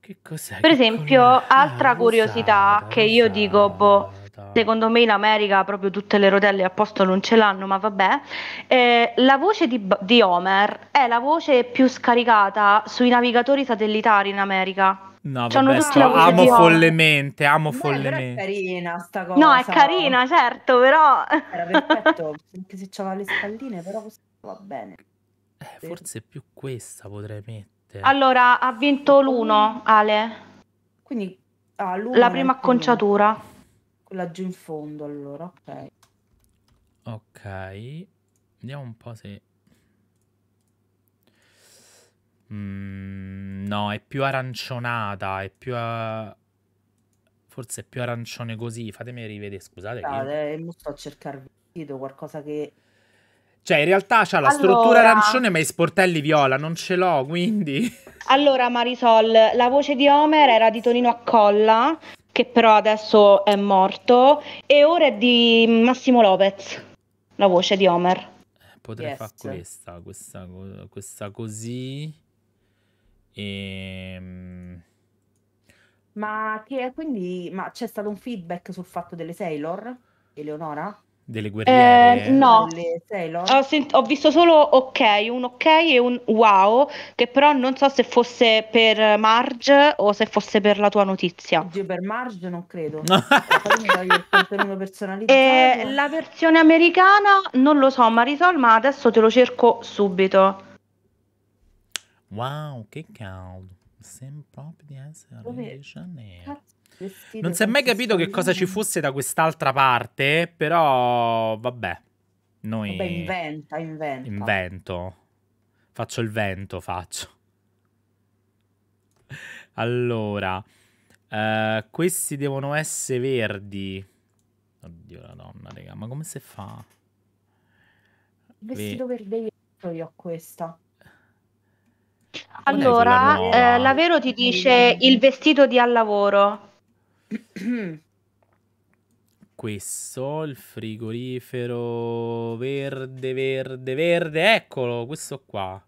Che cos'è? Per esempio, che... Ah, altra curiosità usata, che io dico, boh, secondo me in America proprio tutte le rotelle a posto non ce l'hanno, ma vabbè. Eh, la voce di, di Homer è la voce più scaricata sui navigatori satellitari in America. No, vabbè, sto, amo follemente, amo no, follemente. È carina sta cosa. No, è oh. carina, certo, però... Era perfetto, anche se c'aveva le spalline, però va bene. Eh, forse più questa potrei mettere. Allora, ha vinto l'uno, Ale. Quindi... Ah, la prima acconciatura. Quella giù in fondo, allora, ok. Ok. Vediamo un po' se Mm, no, è più arancionata, è più... A... Forse è più arancione così, fatemi rivedere, scusate. Scusate, che... Eh, sto a cercare video, qualcosa che... Cioè, in realtà c'ha la allora... struttura arancione ma i sportelli viola, non ce l'ho, quindi... Allora, Marisol, la voce di Homer era di Tonino Accolla, che però adesso è morto, e ora è di Massimo Lopez, la voce di Homer. Eh, potrei yes. fare questa, questa, questa così... E... Ehm, ma che quindi ma c'è stato un feedback sul fatto delle Sailor? Eleonora? Delle guerriere? Eh, no, ho, sent- ho, visto solo ok, un ok e un wow, che però non so se fosse per Marge o se fosse per la tua notizia. Oddio, per Marge non credo. eh, la versione americana non lo so, Marisol, ma adesso te lo cerco subito. Wow, che caldo! Sembra proprio di essere a Rio de Janeiro. Non si è mai capito che cosa ci fosse da quest'altra parte, però vabbè. Noi... Vabbè, inventa, inventa. Invento. Faccio il vento, faccio. Allora, eh, questi devono essere verdi. Oddio la donna, raga, ma come si fa? Il vestito Ve... verde io ho questa. Allora, nuova... eh, Lavero ti dice il vestito di al lavoro. Questo, il frigorifero verde, verde, verde, eccolo, questo qua.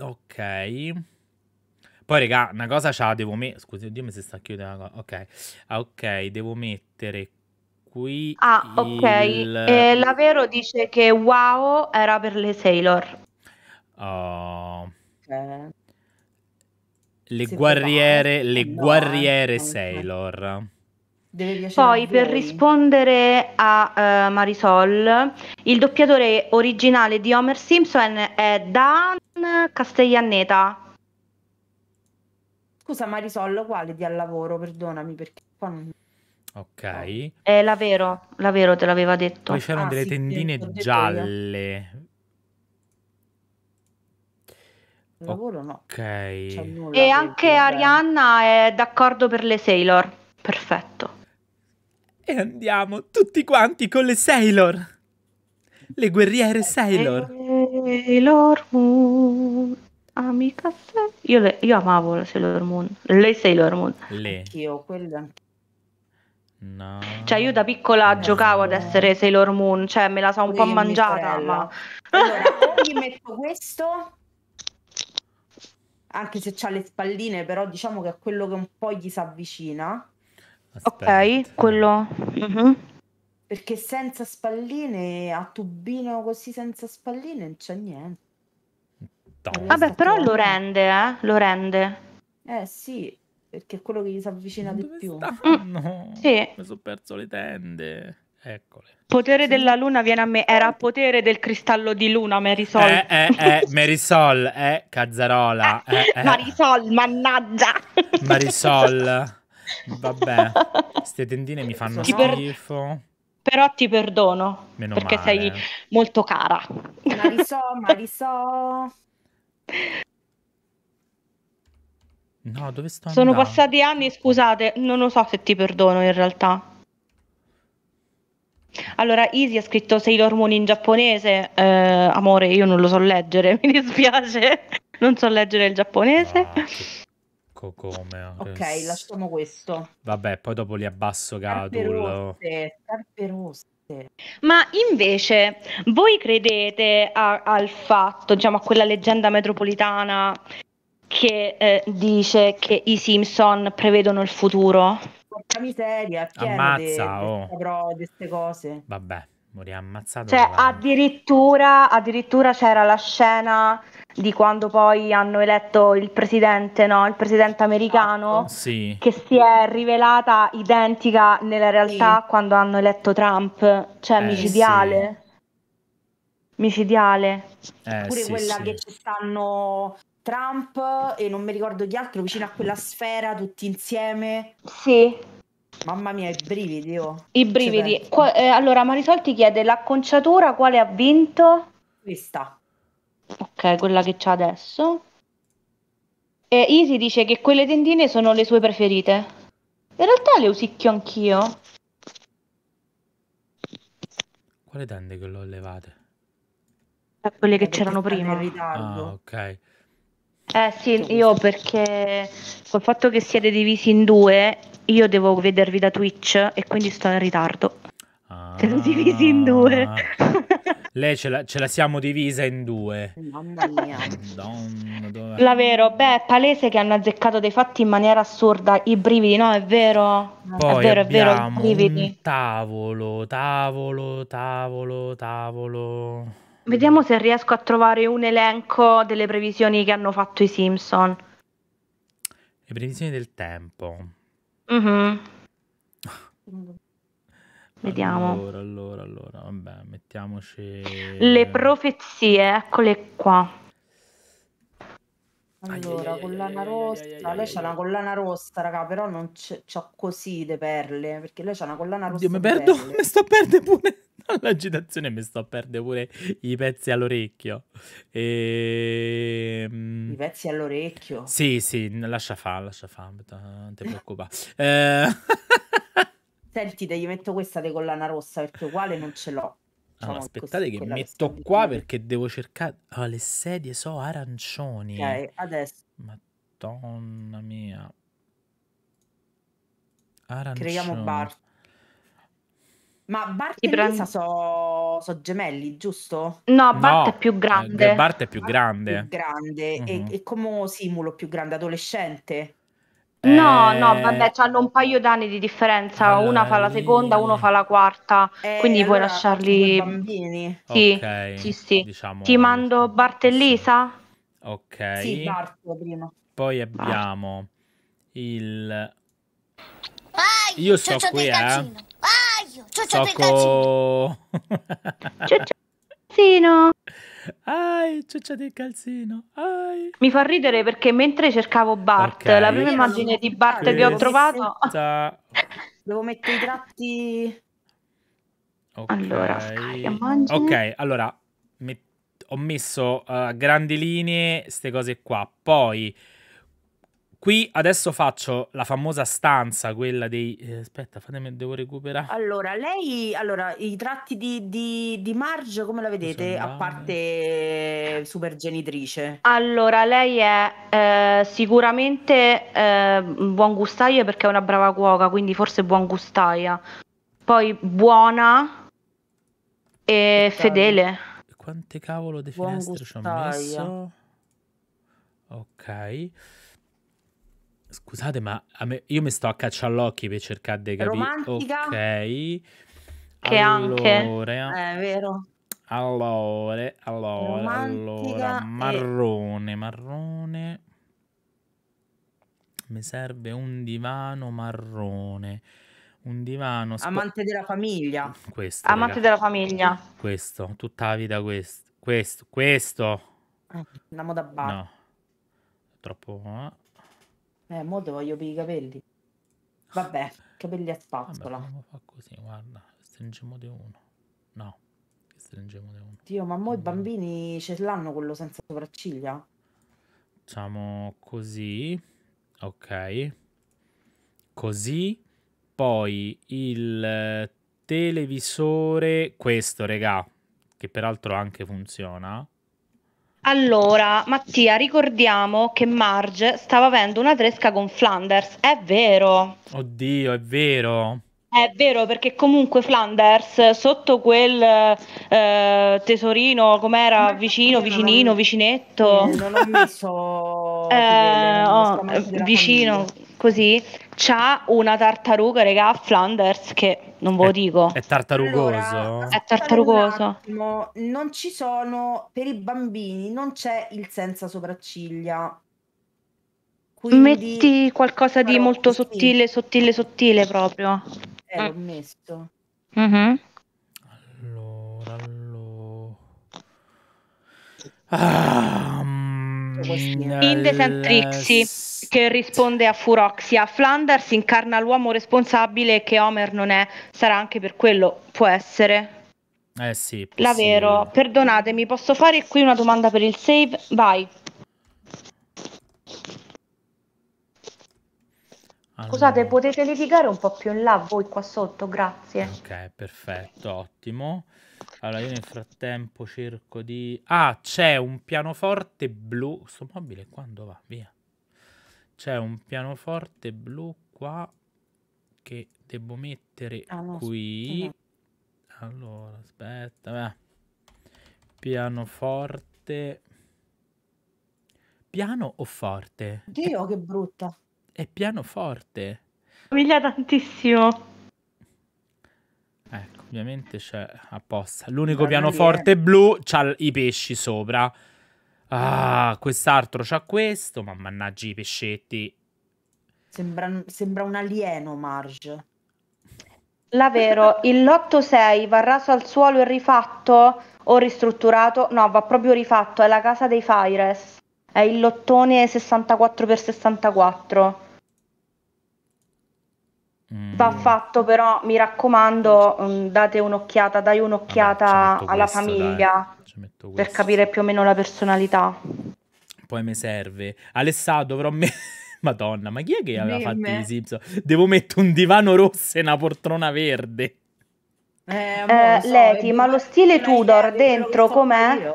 Ok. Poi, raga, una cosa c'ha, devo mettere... Scusi, oddio, mi si sta chiudendo Ok. Ok, devo mettere cui ah, ok. Il... E Lavero dice che wow era per le Sailor. Oh. Cioè, le si guerriere, le no, eh, guerriere no. Sailor. Poi per rispondere a uh, Marisol, il doppiatore originale di Homer Simpson è Dan Castellaneta. Scusa Marisol, quale di al lavoro? Perdonami perché qua non... Ok. È eh, la vero, la vero te l'aveva detto. Poi c'erano ah, delle sì, tendine sì, gialle. Lavoro no. Ok. E anche Arianna è d'accordo per le Sailor. Perfetto. E andiamo tutti quanti con le Sailor. Le guerriere Sailor. Sailor Moon. Amica Sailor. Io, le, io amavo la Sailor Moon. Le Sailor Moon. Le. Io, quella No. Cioè, io da piccola no. giocavo ad essere Sailor Moon, cioè me la so un po' mangiata. Ma... Allora, gli metto questo, anche se ha le spalline, però diciamo che è quello che un po' gli si avvicina. Aspetta. Ok, quello. Mm-hmm. Perché senza spalline, a tubino così senza spalline, non c'è niente. Vabbè, però lo rende, eh? Lo rende. Eh sì, perché è quello che gli si avvicina di più. Stanno? Mm. Sì. Mi sono perso le tende. Eccole. Potere sì. della luna viene a me. Era potere del cristallo di luna, Marisol. Eh, eh, eh, Marisol, eh, Cazzarola. Ah, eh, eh. Marisol, mannaggia. Marisol. Vabbè, queste tendine mi fanno ti schifo. Per... Però ti perdono Meno perché male. sei molto cara. Marisol, Marisol. No, dove sto Sono andando? passati anni, scusate, non lo so se ti perdono in realtà. Allora, Easy ha scritto Sailor Moon in giapponese. Eh, amore, io non lo so leggere, mi dispiace. Non so leggere il giapponese. Ah, come? Ah, ok, lasciamo questo. Vabbè, poi dopo li abbasso Gadul. Scarpe rosse, ma invece voi credete a, al fatto, diciamo, a quella leggenda metropolitana che eh, dice che i Simpson prevedono il futuro. Porca miseria, è Ammazza, di, oh. queste cose. Vabbè, morì ammazzato. Cioè, addirittura, addirittura, c'era la scena di quando poi hanno eletto il presidente, no? Il presidente americano. Esatto, sì. Che si è rivelata identica nella realtà sì. quando hanno eletto Trump. Cioè, eh, micidiale. Sì. Micidiale. Eh, Pure quella che ci stanno Trump e non mi ricordo di altro vicino a quella sfera tutti insieme. Sì. Mamma mia, i brividi. Oh. I brividi. Cioè, Qua, eh, allora, Marisol ti chiede l'acconciatura quale ha vinto? Questa. Ok, quella che c'ha adesso. E Isi dice che quelle tendine sono le sue preferite. In realtà le usicchio anch'io. Quale tende che l'ho levate? Eh, quelle che eh, c'erano prima. Ah, ok. Eh sì, io perché col fatto che siete divisi in due, io devo vedervi da Twitch e quindi sto in ritardo. Ah. Siete divisi in due. Lei ce la, ce la, siamo divisa in due. Mamma mia. La vero, beh, è palese che hanno azzeccato dei fatti in maniera assurda. I brividi, no, è vero. Poi è vero, è vero, i brividi. tavolo, tavolo, tavolo, tavolo. Vediamo se riesco a trovare un elenco delle previsioni che hanno fatto i Simpson. Le previsioni del tempo. Mm-hmm. Ah. Vediamo. Allora, allora, allora, vabbè, mettiamoci... Le profezie, eccole qua. Allora, collana rossa, aiaiaiai. lei c'ha una collana rossa, raga, però non c'ho così le perle, perché lei c'ha una collana rossa. Io mi perdo, mi sto perdendo pure. L'agitazione mi sto a perdere pure i pezzi all'orecchio. E... Ehm, I pezzi all'orecchio? Sì, sì, lascia fa, lascia fa, non ti preoccupare. eh... Senti, devi metto questa di collana rossa perché uguale non ce l'ho. Allora, cioè, aspettate che metto che qua perché devo cercare... Oh, le sedie sono arancioni. Ok, adesso. Madonna mia. Arancioni. Creiamo Bart. Ma Bart e Brand... Lisa sono so gemelli, giusto? No, Bart no, è più eh, grande. Bart è più Bart grande. Più grande. Uh -huh. E, mhm. e come simulo più grande? Adolescente? No, eh... no, vabbè, hanno un paio d'anni di differenza, allora, eh, una fa la seconda, uno fa la quarta, eh, quindi allora, puoi lasciarli... Bambini. Sì, okay, sì, sì. Diciamo... Ti mando Bart e Lisa? Ok. Sì, Bart prima. Poi abbiamo Bart. il... Vai, Io sto qui, eh. Vai! Dio. Ciao ciao Socco... ciao calzino. Ai, ciuccia del calzino. Ai. Mi fa ridere perché mentre cercavo Bart, okay. la prima immagine di Bart che ho trovato... Devo mettere i tratti... Okay. Allora, ok, allora ho messo a uh, eh, grandi linee queste cose qua. Poi Qui adesso faccio la famosa stanza, quella dei... Eh, aspetta, fatemi, devo recuperare. Allora, lei... Allora, i tratti di, di, di Marge, come la vedete, a parte eh, super genitrice? Allora, lei è eh, sicuramente eh, buon gustaia perché è una brava cuoca, quindi forse buon gustaia. Poi buona e Gustaio. fedele. Quante cavolo di finestre ci ho messo? Ok. Scusate, ma me, io mi sto a caccia all'occhio per cercare di capire. Romantica. Ok. Che allora, anche... Eh, È vero. Allora, allora, Romantica allora. Marrone, e... marrone. Mi serve un divano marrone. Un divano... Spo... Amante della famiglia. Questo. Amante raga. della famiglia. Questo, tutta la vita questo. Questo, questo. Eh, Andiamo da bar. No. Troppo... Eh. Eh, mo te voglio per i capelli. Vabbè, capelli a spazzola. Vabbè, fa così, guarda, stringiamo di uno. No, stringiamo di uno. Dio, ma mo i bambini ce l'hanno quello senza sopracciglia? Facciamo così, ok. Così, poi il televisore, questo regà, che peraltro anche funziona. Allora, Mattia, ricordiamo che Marge stava avendo una tresca con Flanders, è vero. Oddio, è vero. È vero perché comunque Flanders sotto quel eh, tesorino com'era vicino, vicinino, vicinetto. non ho messo eh, eh oh, vicino. Famiglia così, c'ha una tartaruga, regà, Flanders, che non ve lo dico. È, è tartarugoso. Allora, è tartarugoso. Attimo, non ci sono, per i bambini, non c'è il senza sopracciglia. Quindi... Metti qualcosa di molto così. sottile, sottile, sottile proprio. Eh, l'ho mm. messo. Mm-hmm. Allora, allora... Ah. Indes and Trixie che risponde a Furoxia. Flanders incarna l'uomo responsabile che Homer non è, sarà anche per quello, può essere. Eh sì. La vero, perdonatemi, posso fare qui una domanda per il save? Vai. Allora. Scusate, potete litigare un po' più in là voi qua sotto, grazie. Ok, perfetto, ottimo. Allora, io nel frattempo cerco di... Ah, c'è un pianoforte blu. Sto mobile quando va? Via. C'è un pianoforte blu qua che devo mettere ah, no, qui. No. Allora, aspetta, beh. Pianoforte. Piano o forte? Dio, che brutta. È pianoforte. Somiglia tantissimo. Ecco. Ovviamente c'è apposta. L'unico pianoforte blu c'ha i pesci sopra. Ah, quest'altro c'ha questo, ma mannaggia i pescetti. Sembra, sembra un alieno, Marge. La vero, il lotto 6 va raso al suolo e rifatto o ristrutturato? No, va proprio rifatto, è la casa dei Fires. È il lottone 64x64. Va mm. fatto però, mi raccomando, mm, date un'occhiata, dai un'occhiata allora, alla questo, famiglia per capire più o meno la personalità. Poi mi serve. Alessà, dovrò mettere... Madonna, ma chi è che aveva Dimmi. fatto i Simpson? Devo mettere un divano rosso e una poltrona verde. Eh, eh so, Leti, ma lo stile Tudor dentro com'è?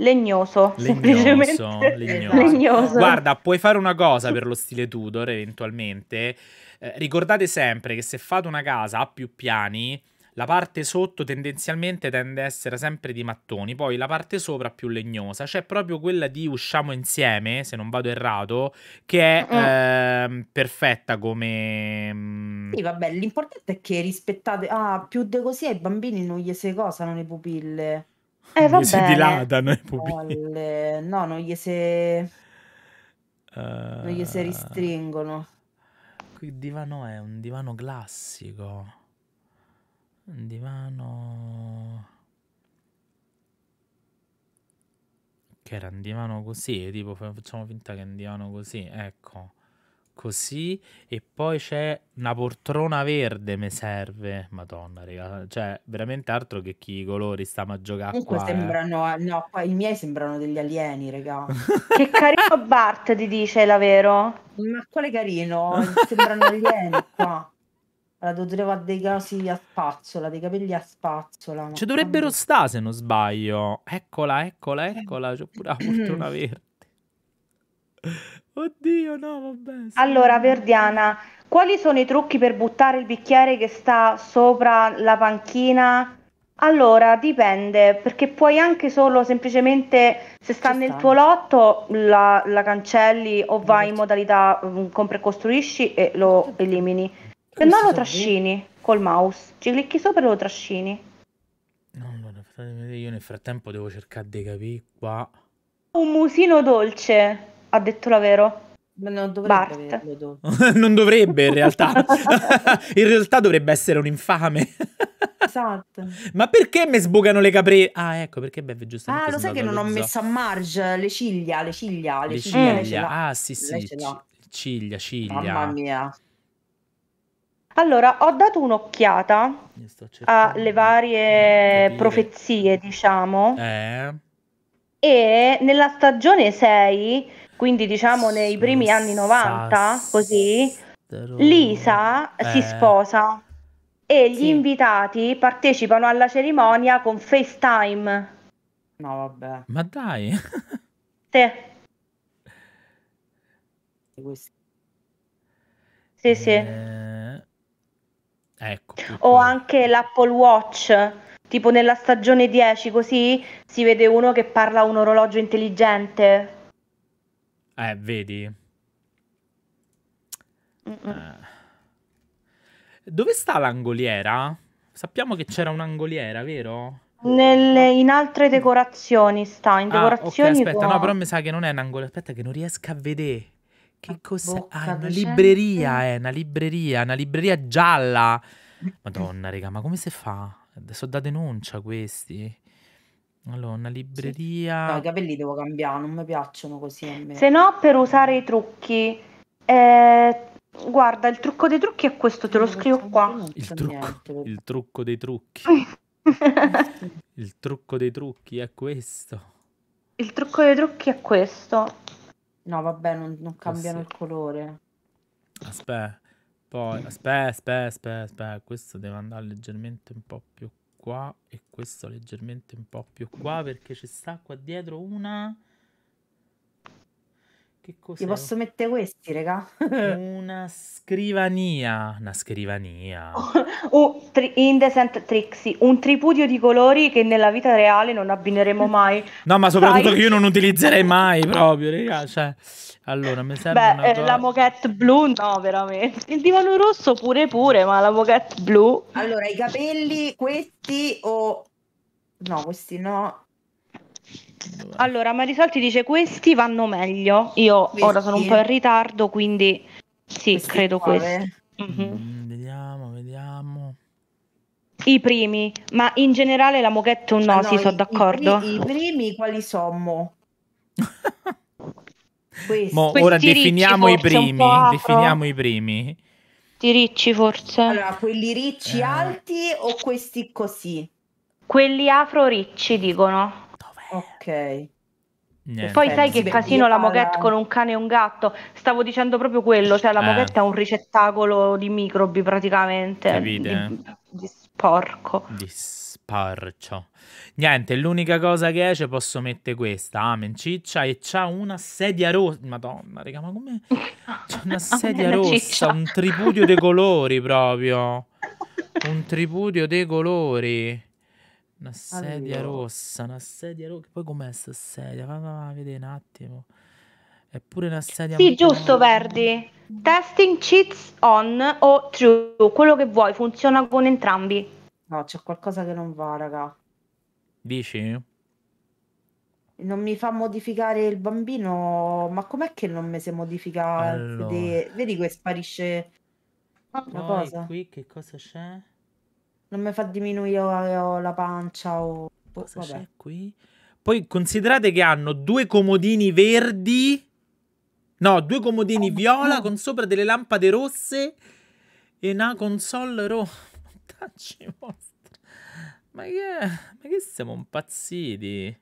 Legnoso, legnoso, legnoso. legnoso. Guarda, puoi fare una cosa per lo stile Tudor eventualmente, eh, ricordate sempre che se fate una casa a più piani, la parte sotto tendenzialmente tende a essere sempre di mattoni, poi la parte sopra più legnosa, cioè proprio quella di usciamo insieme, se non vado errato, che è oh. eh, perfetta come... Mm, sì, vabbè, l'importante è che rispettate... Ah, più di così ai bambini non gli si cosano le pupille. Eh, vabbè. Gli Si dilatano le pupille. No, non gli si... Uh... Non gli se ristringono. Che divano è? Un divano classico. Un divano... Che era un divano così, tipo facciamo finta che è un divano così, ecco così e poi c'è una poltrona verde mi serve madonna raga cioè veramente altro che chi i colori stiamo a giocare comunque qua, eh. sembrano eh. no qua i miei sembrano degli alieni raga che carino Bart ti dice la vero ma quale carino sembrano alieni qua la dovreva dei casi a spazzola, dei capelli a spazzola. Ci dovrebbero non... sta se non sbaglio. Eccola, eccola, eh. eccola. C'è pure la fortuna verde. Oddio, no, vabbè. Sì. Allora, Verdiana, quali sono i trucchi per buttare il bicchiere che sta sopra la panchina? Allora, dipende, perché puoi anche solo semplicemente, se sta Ci nel sta. tuo lotto, la, la cancelli o vai in modalità mm, compra e costruisci e lo elimini. Se no lo trascini col mouse, ci clicchi sopra e lo trascini. allora, fatemi vedere, io nel frattempo devo cercare di capire qua. Un musino dolce ha detto la vero. Ma non dovrebbe averlo, non dovrebbe in realtà. in realtà dovrebbe essere un infame. esatto. Ma perché mi sbucano le capre? Ah, ecco, perché beve giustamente. Ah, lo sai che non ho messo a marge le ciglia, le ciglia, le, le ciglia. ciglia. Ah, sì, sì. Ciglia, ciglia. Mamma mia. Allora, ho dato un'occhiata alle varie profezie, diciamo. Eh. E nella stagione 6 quindi diciamo nei primi anni 90, così, Lisa eh. si sposa e gli sì. invitati partecipano alla cerimonia con FaceTime. No, vabbè. Ma dai. sì. Sì, sì. Eh... Ecco. O anche l'Apple Watch, tipo nella stagione 10 così si vede uno che parla un orologio intelligente. Eh, vedi. Eh. Dove sta l'angoliera? Sappiamo che c'era un'angoliera, vero? Nelle, in altre decorazioni sta, in decorazioni... Ah, okay, aspetta, può... no, però mi sa che non è un'angoliera, aspetta che non riesco a vedere. Che cos'è? Ah, una libreria, è eh, una libreria, una libreria gialla. Madonna, raga, ma come si fa? Sono da denuncia questi. Allora, una Sì. No, i capelli devo cambiare, non mi piacciono così a me. Se no, per usare i trucchi, eh, guarda, il trucco dei trucchi è questo, te lo scrivo qua. Il trucco, il trucco dei trucchi. Il trucco dei trucchi è questo. Il trucco dei trucchi è questo. No, vabbè, non, non eh cambiano il colore. Aspetta, poi aspetta, aspetta, aspetta, aspetta. Questo deve andare leggermente un po' più qua e questo leggermente un po' più qua perché ci sta qua dietro una che cos'è? Ti posso mettere questi, raga? una scrivania. Una scrivania. oh, tri- Indecent Trixie. Un tripudio di colori che nella vita reale non abbineremo mai. No, ma soprattutto Dai. che io non utilizzerei mai proprio, raga. Cioè, allora, mi serve Beh, una eh, tua... la moquette blu no, veramente. Il divano rosso pure pure, ma la moquette blu... Allora, i capelli, questi o... Oh... No, questi no. Allora, ti dice questi vanno meglio. Io questi? ora sono un po' in ritardo, quindi sì, questi credo questi. Mm-hmm. Eh. Mm, vediamo, vediamo. I primi, ma in generale la moquette no, ah, no sì, sono d'accordo. I, I primi quali sono? Questi. Mo, Questi ora definiamo i primi. Definiamo i primi. Ti ricci forse? Allora, quelli ricci eh. alti o questi così? Quelli afro ricci dicono. Ok. Niente. Poi sai che casino la moquette con un cane e un gatto? Stavo dicendo proprio quello, cioè la eh. moquette è un ricettacolo di microbi praticamente. Di, di, sporco. Di sparcio. Niente, l'unica cosa che è, ci posso mettere questa, amen ciccia, e c'ha una sedia rossa, madonna, raga, ma come... C'ha una sedia rossa, ciccia. un tripudio dei colori proprio. Un tripudio dei colori. Una sedia allora. rossa, una sedia rossa. Poi com'è sta sedia? Vado a vedere un attimo. È pure una sedia... Sì, giusto, Verdi. Testing cheats on o true. Quello che vuoi, funziona con entrambi. No, c'è qualcosa che non va, raga. Dici? Non mi fa modificare il bambino, ma com'è che non mi si modifica? Allora. Vedi che sparisce... Poi, cosa? qui che cosa c'è? non mi fa diminuire la pancia o... Boh, vabbè. qui? Poi considerate che hanno due comodini verdi... No, due comodini oh, viola no. con sopra delle lampade rosse e una console rossa. Ma che, ma che siamo impazziti?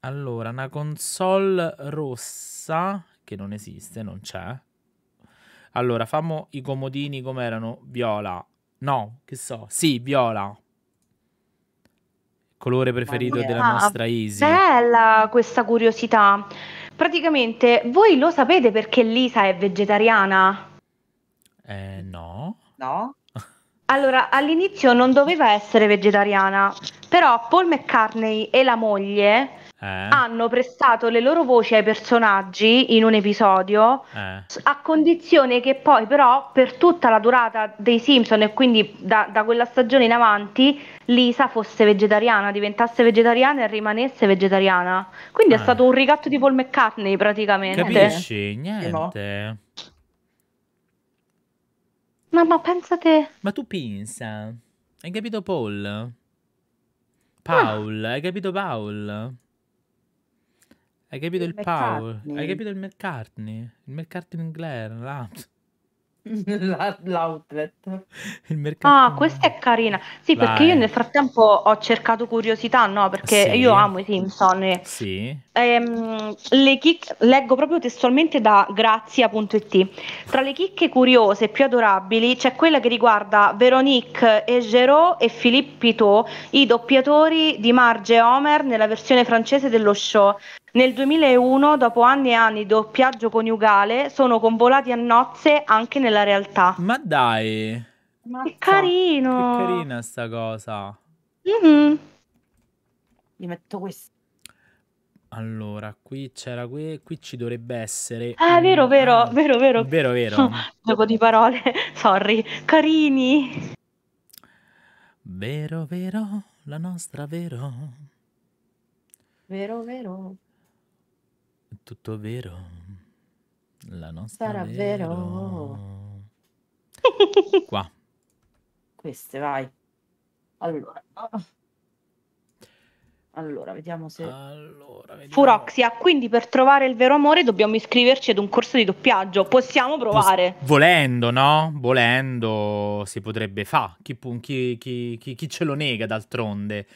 Allora, una console rossa che non esiste, non c'è. Allora, famo i comodini come erano viola, No, che so. Sì, viola. Colore preferito della ah, nostra Easy. Bella questa curiosità. Praticamente, voi lo sapete perché Lisa è vegetariana? Eh, no. No? Allora, all'inizio non doveva essere vegetariana, però Paul McCartney e la moglie eh. hanno prestato le loro voci ai personaggi in un episodio eh. a condizione che poi però per tutta la durata dei Simpson e quindi da, da, quella stagione in avanti Lisa fosse vegetariana, diventasse vegetariana e rimanesse vegetariana. Quindi eh. è ah. stato un ricatto di Paul McCartney praticamente. Capisci? Eh, Niente. No, ma te. Ma tu pensa, hai capito Paul? Ah. Paul, ah. hai capito Paul? Hai capito il, il power? Hai capito il McCartney? Il McCartney Glare, l'out. l'outlet. Il Ah, questa è carina. Sì, Vai. perché io nel frattempo ho cercato curiosità, no? Perché sì. io amo i Simpson. Sì. Ehm, le chicche, leggo proprio testualmente da grazia.it. Tra le chicche curiose e più adorabili c'è quella che riguarda Veronique Egerot e Philippe Pitot, i doppiatori di Marge e Homer nella versione francese dello show. Nel 2001, dopo anni e anni di doppiaggio coniugale, sono convolati a nozze anche nella realtà. Ma dai! Mazza, che carino! Che carina sta cosa! Mm-hmm. Gli metto questo. Allora, qui c'era que... qui ci dovrebbe essere Ah, un- vero, vero, vero, vero. vero, vero. Gioco di parole, sorry. Carini. Vero, vero, la nostra vero. Vero, vero. Tutto vero. La nostra Sarà vero. vero. Qua. Queste, vai. Allora. Allora, vediamo se... Allora, vediamo. Furoxia, quindi per trovare il vero amore dobbiamo iscriverci ad un corso di doppiaggio. Possiamo provare. Pos- volendo, no? Volendo si potrebbe fare. Chi, chi, chi, chi, ce lo nega d'altronde?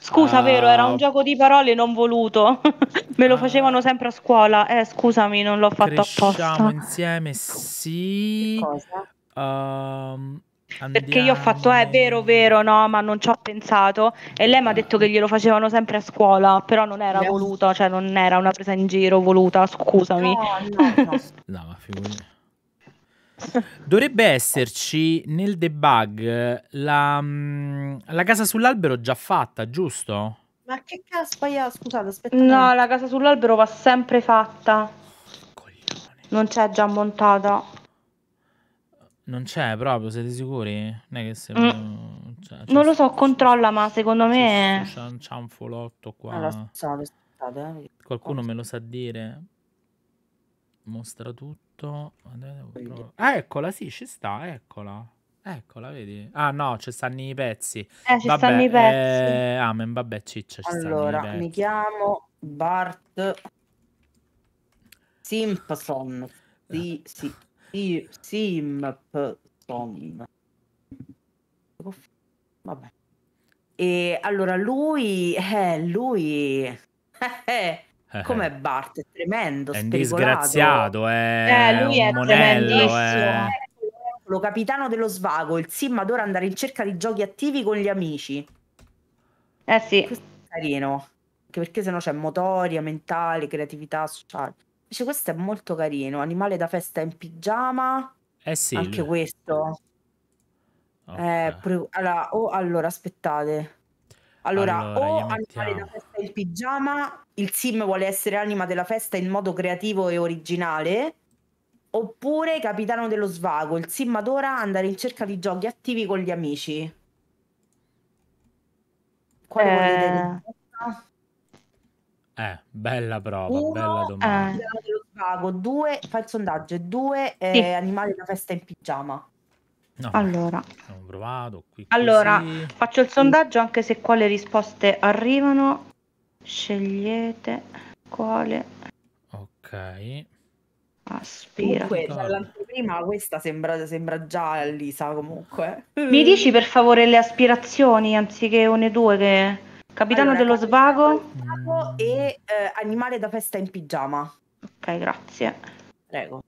Scusa, uh... vero, era un gioco di parole non voluto. Me lo ah. facevano sempre a scuola. Eh, scusami, non l'ho fatto Cresciamo apposta. Facciamo insieme, sì. Che cosa? Um... Andiamo. Perché io ho fatto, eh, vero, vero, no, ma non ci ho pensato. E lei mi ha detto che glielo facevano sempre a scuola, però non era voluto, cioè non era una presa in giro voluta, scusami. No, no, no. no ma figurati. Dovrebbe esserci nel debug la, mm, la casa sull'albero già fatta, giusto? Ma che caspa, io, scusate, aspetta. No, la casa sull'albero va sempre fatta. Coglione. Non c'è già montata. Non c'è proprio, siete sicuri? Non è che se... Mm. Cioè, non lo so, controlla, ma secondo me... C'è, un, c'è un folotto qua. Allora, state, state. Qualcuno me lo sa dire? Mostra tutto. Ah, eccola, sì, ci sta, eccola. Eccola, vedi? Ah no, ci stanno i pezzi. Eh, ci vabbè, stanno i pezzi. Eh, amen, vabbè, ciccia, ci Allora, mi chiamo Bart Simpson. Sì, sì. Simpson. Vabbè. E allora lui, eh, lui, eh, eh, eh come eh. Bart, è tremendo. È disgraziato, è eh, lui è monello, è... capitano dello svago, il Sim adora andare in cerca di giochi attivi con gli amici. Eh sì. Questo è carino, anche perché sennò c'è motoria, mentale, creatività sociale. Dice, questo è molto carino, animale da festa in pigiama. Eh sì. Anche questo. Eh, okay. Eh, pure... allora, oh, allora, aspettate. Allora, allora o animale da festa in pigiama, il sim vuole essere anima della festa in modo creativo e originale, oppure capitano dello svago, il sim adora andare in cerca di giochi attivi con gli amici. Quale eh... volete? Eh, bella prova, Uno, bella domanda. Eh. due, fa il sondaggio, due eh, sì. animali da festa in pigiama. No, allora, provato, qui, allora faccio il sondaggio anche se quale risposte arrivano. Scegliete quale. Ok. Aspira. Comunque, cioè, dall'anteprima questa sembra, sembra già Lisa comunque. Mi dici per favore le aspirazioni anziché une due che... Capitano allora, dello svago. svago e eh, animale da festa in pigiama. Ok, grazie. Prego.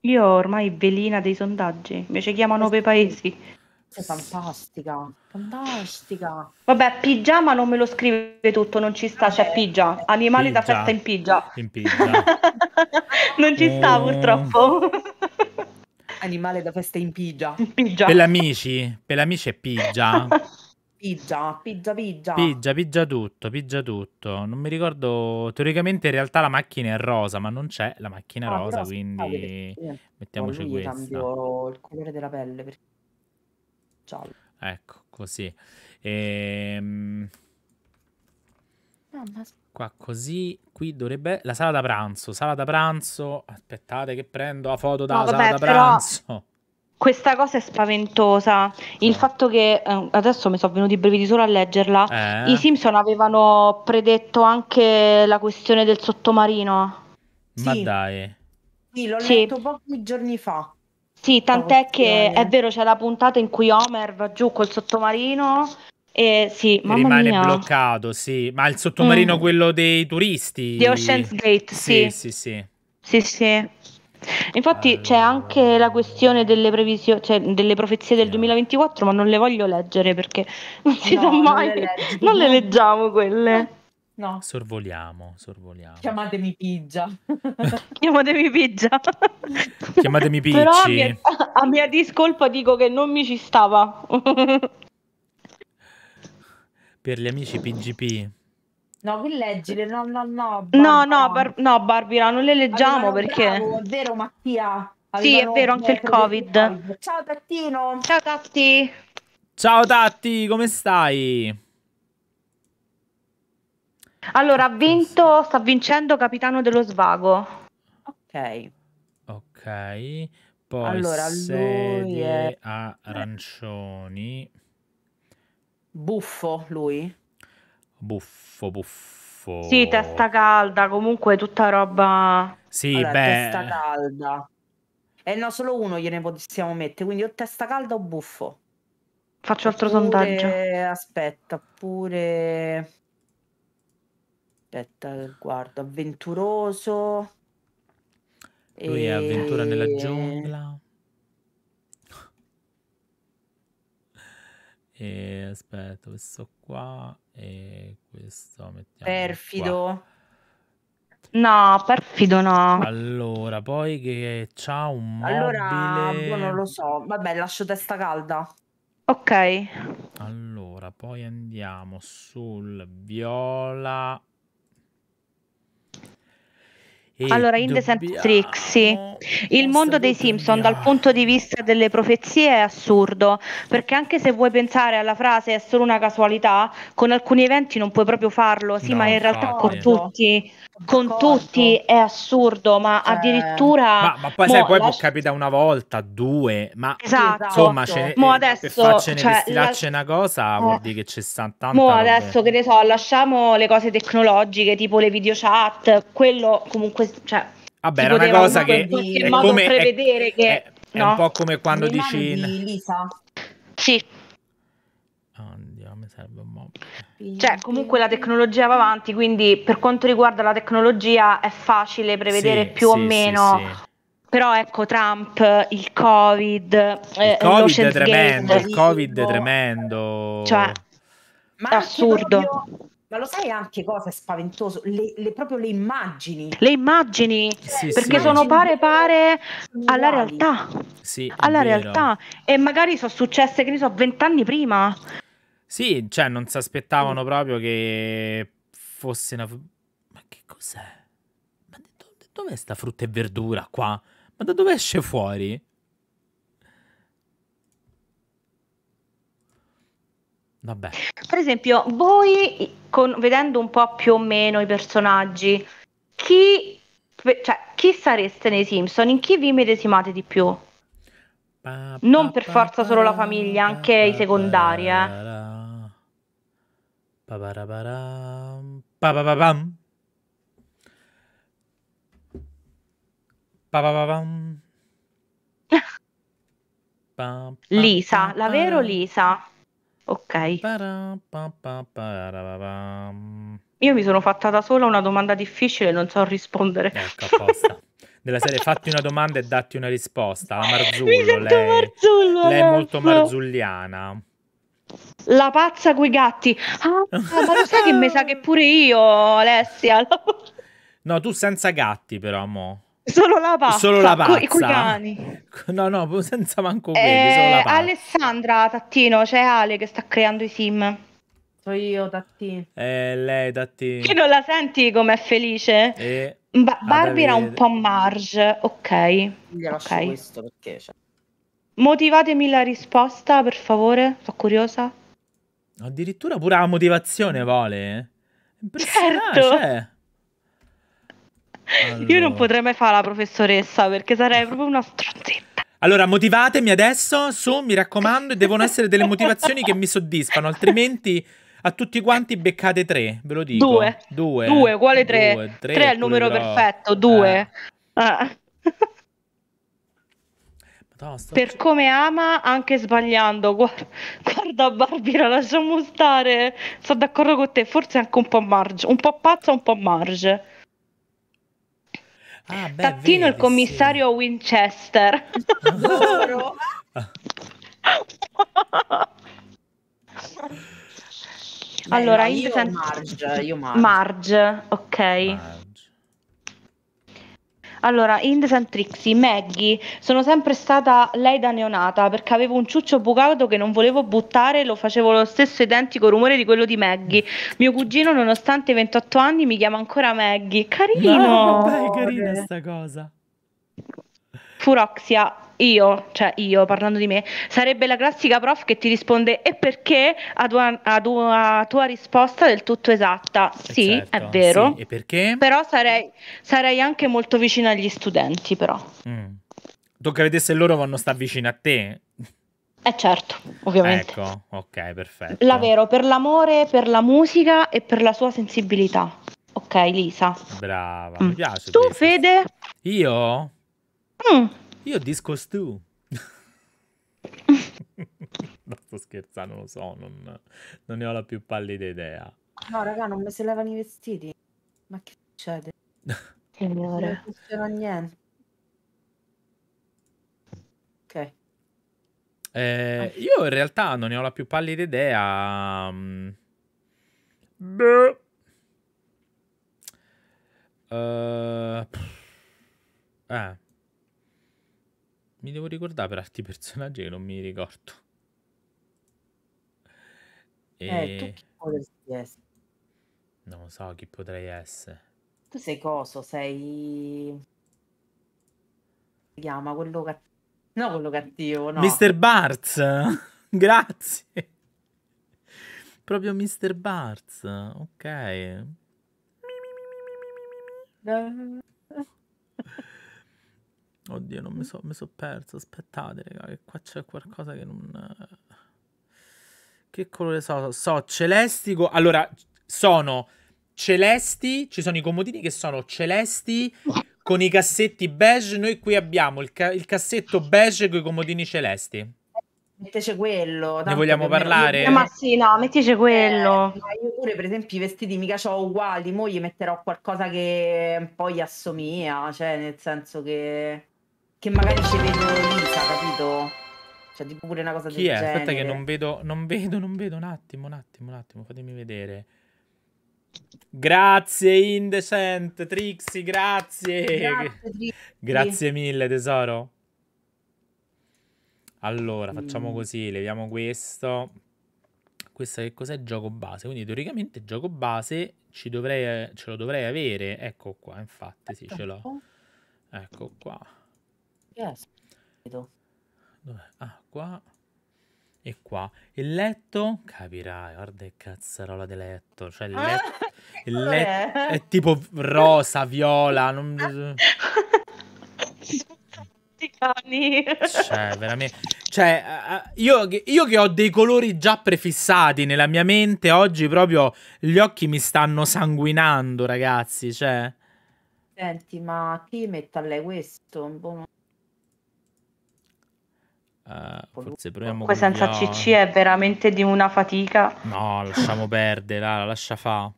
Io ho ormai velina dei sondaggi, invece chiamano per paesi. Fantastica, fantastica. Vabbè, pigiama non me lo scrive tutto, non ci sta, c'è cioè, pigia, animali pigia. da festa in pigia. In pigia. non ci sta mm. purtroppo animale da festa in pigia. pigia. Per l'amici, per l'amici è pigia. Pigia, pigia, pigia. Pigia, pigia tutto, pigia tutto. Non mi ricordo, teoricamente in realtà la macchina è rosa, ma non c'è la macchina ah, rosa, quindi sì. mettiamoci oh, questa. cambio il colore della pelle perché... giallo. Ecco, così. Ehm... Mamma, Qua così, qui dovrebbe... La sala da pranzo, sala da pranzo... Aspettate che prendo la foto dalla no, sala da pranzo. questa cosa è spaventosa. Il eh. fatto che eh, adesso mi sono venuti i brividi solo a leggerla. Eh. I Simpson avevano predetto anche la questione del sottomarino. Ma sì. dai. Sì, l'ho sì. letto pochi giorni fa. Sì, tant'è che è vero, c'è la puntata in cui Homer va giù col sottomarino eh, sì, rimane mia. bloccato, sì. Ma il sottomarino, mm. quello dei turisti. The Ocean's Gate, sì. Sì, sì, sì. sì, sì. Infatti allora... c'è anche la questione delle, previsioni, cioè, delle profezie del 2024, ma non le voglio leggere perché non si no, sa mai. Non le, non le leggiamo quelle. No. Sorvoliamo, sorvoliamo. Chiamatemi Pigia. Chiamatemi Pigia. Chiamatemi Picci. a a mia discolpa dico che non mi ci stava. Per gli amici PGP. No, qui leggile, no, no, no. no, no, bar no, Barbara, non le leggiamo Avevano perché... Bravo, è vero Mattia. Avevano sì, è vero, anche il Covid. Ciao Tattino. Ciao Tatti. Ciao Tatti, come stai? Allora, ha vinto, sta vincendo Capitano dello Svago. Ok. Ok. Poi allora, sedie è... arancioni. Buffo lui? Buffo, buffo. Sì, testa calda, comunque tutta roba... Sì, allora, beh... Testa calda. Eh no, solo uno gliene possiamo mettere, quindi o testa calda o buffo. Faccio altro oppure... sondaggio. Aspetta, pure... Aspetta, guardo, avventuroso. Lui e... è avventura nella giungla. E aspetta, questo qua e questo mettiamo Perfido. Qua. No, perfido no. Allora, poi che c'ha un mobile... Allora, boh, non lo so. Vabbè, lascio testa calda. Ok. Allora, poi andiamo sul viola e allora, Indes dobbiamo... and sì. Il mondo dei Simpson dal punto di vista delle profezie è assurdo, perché anche se vuoi pensare alla frase è solo una casualità, con alcuni eventi non puoi proprio farlo, sì, no, ma in realtà con tutti. No con tutti è assurdo, ma eh. addirittura... Ma, ma poi, mo, sai, poi la... può capitare una volta, due, ma esatto. insomma, ce ne, mo adesso, per farcene cioè, vestilacce la... una cosa eh. vuol dire che c'è tanta... Mo adesso, che ne so, lasciamo le cose tecnologiche, tipo le video chat, quello comunque... Cioè, Vabbè, era una cosa che... Di... È come, prevedere è, che... È, è no? un po' come quando Rimani dici... Di Lisa. Sì. Andiamo, mi serve un po'. Cioè, comunque la tecnologia va avanti, quindi per quanto riguarda la tecnologia è facile prevedere sì, più sì, o meno. Sì, Però ecco Trump, il Covid, eh, il Covid è tremendo, il Covid è boh. tremendo. Cioè, ma è assurdo. Proprio, ma lo sai anche cosa è spaventoso? Le, le proprio le immagini. Le immagini, sì, perché sì. sono pare pare alla realtà. Sì, alla realtà. E magari sono successe, che ne so, vent'anni prima. Sì, cioè non si aspettavano mm. proprio che fosse una... Ma che cos'è? Ma do- dov'è sta frutta e verdura qua? Ma da dove esce fuori? Vabbè. Per esempio, voi con, vedendo un po' più o meno i personaggi, chi, cioè, chi sareste nei Simpson? In chi vi medesimate di più? Pa, pa, non per pa, forza solo la famiglia, anche i secondari. Eh. Lisa, la vero Lisa? Ok. Io mi sono fatta da sola una domanda difficile e non so rispondere. Ecco, apposta. Della serie fatti una domanda e datti una risposta. La Marzullo, mi lei, Marzullo, lei è molto marzulliana. La pazza coi gatti. Ah, ma lo sai che mi sa che pure io, Alessia. No, tu senza gatti, però, mo. Solo la pazza. Solo la pazza. Co- coi cani. No, no, senza manco quelli, eh, Alessandra Tattino, c'è Ale che sta creando i sim. So io, Tattino. Eh, lei, Tattino. Che non la senti come è felice? Eh. Ba- Barbie era un po' Marge, ok. Gli lascio questo perché... Cioè... Motivatemi la risposta, per favore, sono curiosa. Addirittura pure la motivazione vuole. Eh. Impressionante. Certo. Cioè. Allora. Io non potrei mai fare la professoressa perché sarei proprio una stronzetta. Allora, motivatemi adesso, su, mi raccomando, e devono essere delle motivazioni che mi soddisfano, altrimenti a tutti quanti beccate tre, ve lo dico. Due. Due. Due, quale tre? Due, tre, tre è il numero però... perfetto, due. Eh. Ah. Fantastico. Per come ama, anche sbagliando. Guarda, guarda Barbara, lasciamo stare. Sono d'accordo con te, forse anche un po' marge, un po' pazza, un po' marge. Ah, beh, Tattino vedi, il commissario sì. Winchester. allora, no, io, io sento... Marge, io Marge. Marge, ok. Marge. Allora, Indes and Trixie, Maggie, sono sempre stata lei da neonata perché avevo un ciuccio bucato che non volevo buttare, e lo facevo lo stesso identico rumore di quello di Maggie. Mio cugino, nonostante 28 anni, mi chiama ancora Maggie. Carino! No, vabbè, è carina sta cosa. Furoxia, io, cioè io parlando di me, sarebbe la classica prof che ti risponde e perché ad una, a tua, tua risposta del tutto esatta. Sì, certo, è vero. Sì. E perché? Però sarei, sarei, anche molto vicino agli studenti, però. Mm. Tocca vedere se loro vanno a stare vicino a te. Eh certo, ovviamente. Ecco, ok, perfetto. La vero, per l'amore, per la musica e per la sua sensibilità. Ok, Lisa. Brava, mm. mi piace. Tu, questo. Fede? Io? Mm. Io disco discostu. no, sto scherzando, lo so, non, non, ne ho la più pallida idea. No, raga, non mi si levano i vestiti. Ma che succede? Signore. Non funziona niente. Ok. Eh, io in realtà non ne ho la più pallida idea. Mm. Beh. Uh, eh. Mi devo ricordare per altri personaggi che non mi ricordo. Eh, e... Eh, tu chi potresti essere? Non so chi potrei essere. Tu sei coso? Sei... Si chiama quello cattivo. No, quello cattivo, no. Mr. Bartz! Grazie! Proprio Mr. Bartz, ok. Oddio, non mi sono so perso. Aspettate, raga, che qua c'è qualcosa che non. Che colore so? So celestico. Allora, sono celesti. Ci sono i comodini che sono celesti con i cassetti beige. Noi qui abbiamo il, ca il cassetto beige con i comodini celesti. Metteci quello. Ne vogliamo parlare? Me... Ma sì, no, mettici eh, quello. Eh, io pure, per esempio, i vestiti mica ho uguali, mo gli metterò qualcosa che un po' gli assomiglia, cioè nel senso che che magari ci vedo Lisa, capito? Cioè, tipo pure una cosa Chi del è? genere. Aspetta che non vedo, non vedo, non vedo, un attimo, un attimo, un attimo, fatemi vedere. Grazie Indecent, Trixie, grazie. Grazie, grazie mille tesoro. Allora, mm. facciamo così, leviamo questo. Questa che cos'è gioco base? Quindi teoricamente gioco base ci dovrei, ce lo dovrei avere. Ecco qua, infatti, sì, ce l'ho. Ecco qua. Yes. Vedo. Dov'è? Ah, qua e qua. Il letto, capirai, guarda che cazzarola di letto. Cioè il letto, ah, il letto è? è tipo rosa, viola, non... Cioè, veramente. Cioè, eh, eh, io, io, che ho dei colori già prefissati nella mia mente, oggi proprio gli occhi mi stanno sanguinando, ragazzi. Cioè. Senti, ma chi mette a lei questo? Un Boh, Uh, forse proviamo Comunque senza via... CC è veramente di una fatica. No, lasciamo perdere, la, lascia fa.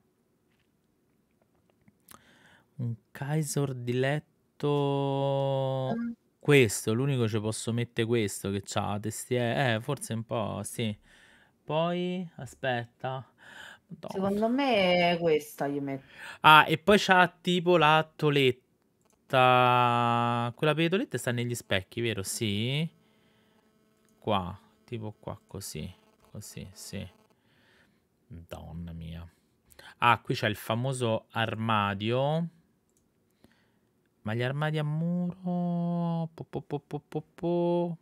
Un Kaiser di letto... Questo, l'unico ci posso mettere questo che c'ha testiere... Eh, eh, forse un po', sì. Poi, aspetta. Madonna. Secondo me è questa gli metto. Ah, e poi c'ha tipo la toletta. Quella per le tolette sta negli specchi, vero? Sì qua, tipo qua così, così, sì. Donna mia. Ah, qui c'è il famoso armadio. Ma gli armadi a muro... Po, po, po, po, po, po.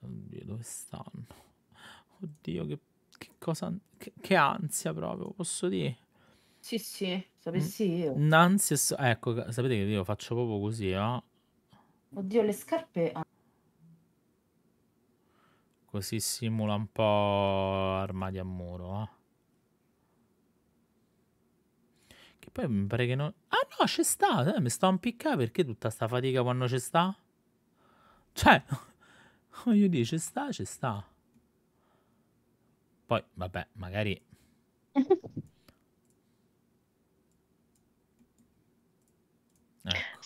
Oddio, dove stanno? Oddio, che, che cosa... Che, che, ansia proprio, posso dire? Sì, sì, sapessi io. Un'ansia... Ecco, sapete che io faccio proprio così, Eh? Oddio, le scarpe... Così simula un po' armadi a muro, eh. Che poi mi pare che non... Ah no, c'è sta! Eh, mi sto a impiccare perché tutta sta fatica quando c'è sta? Cioè, voglio dire, c'è sta, c'è sta. Poi, vabbè, magari...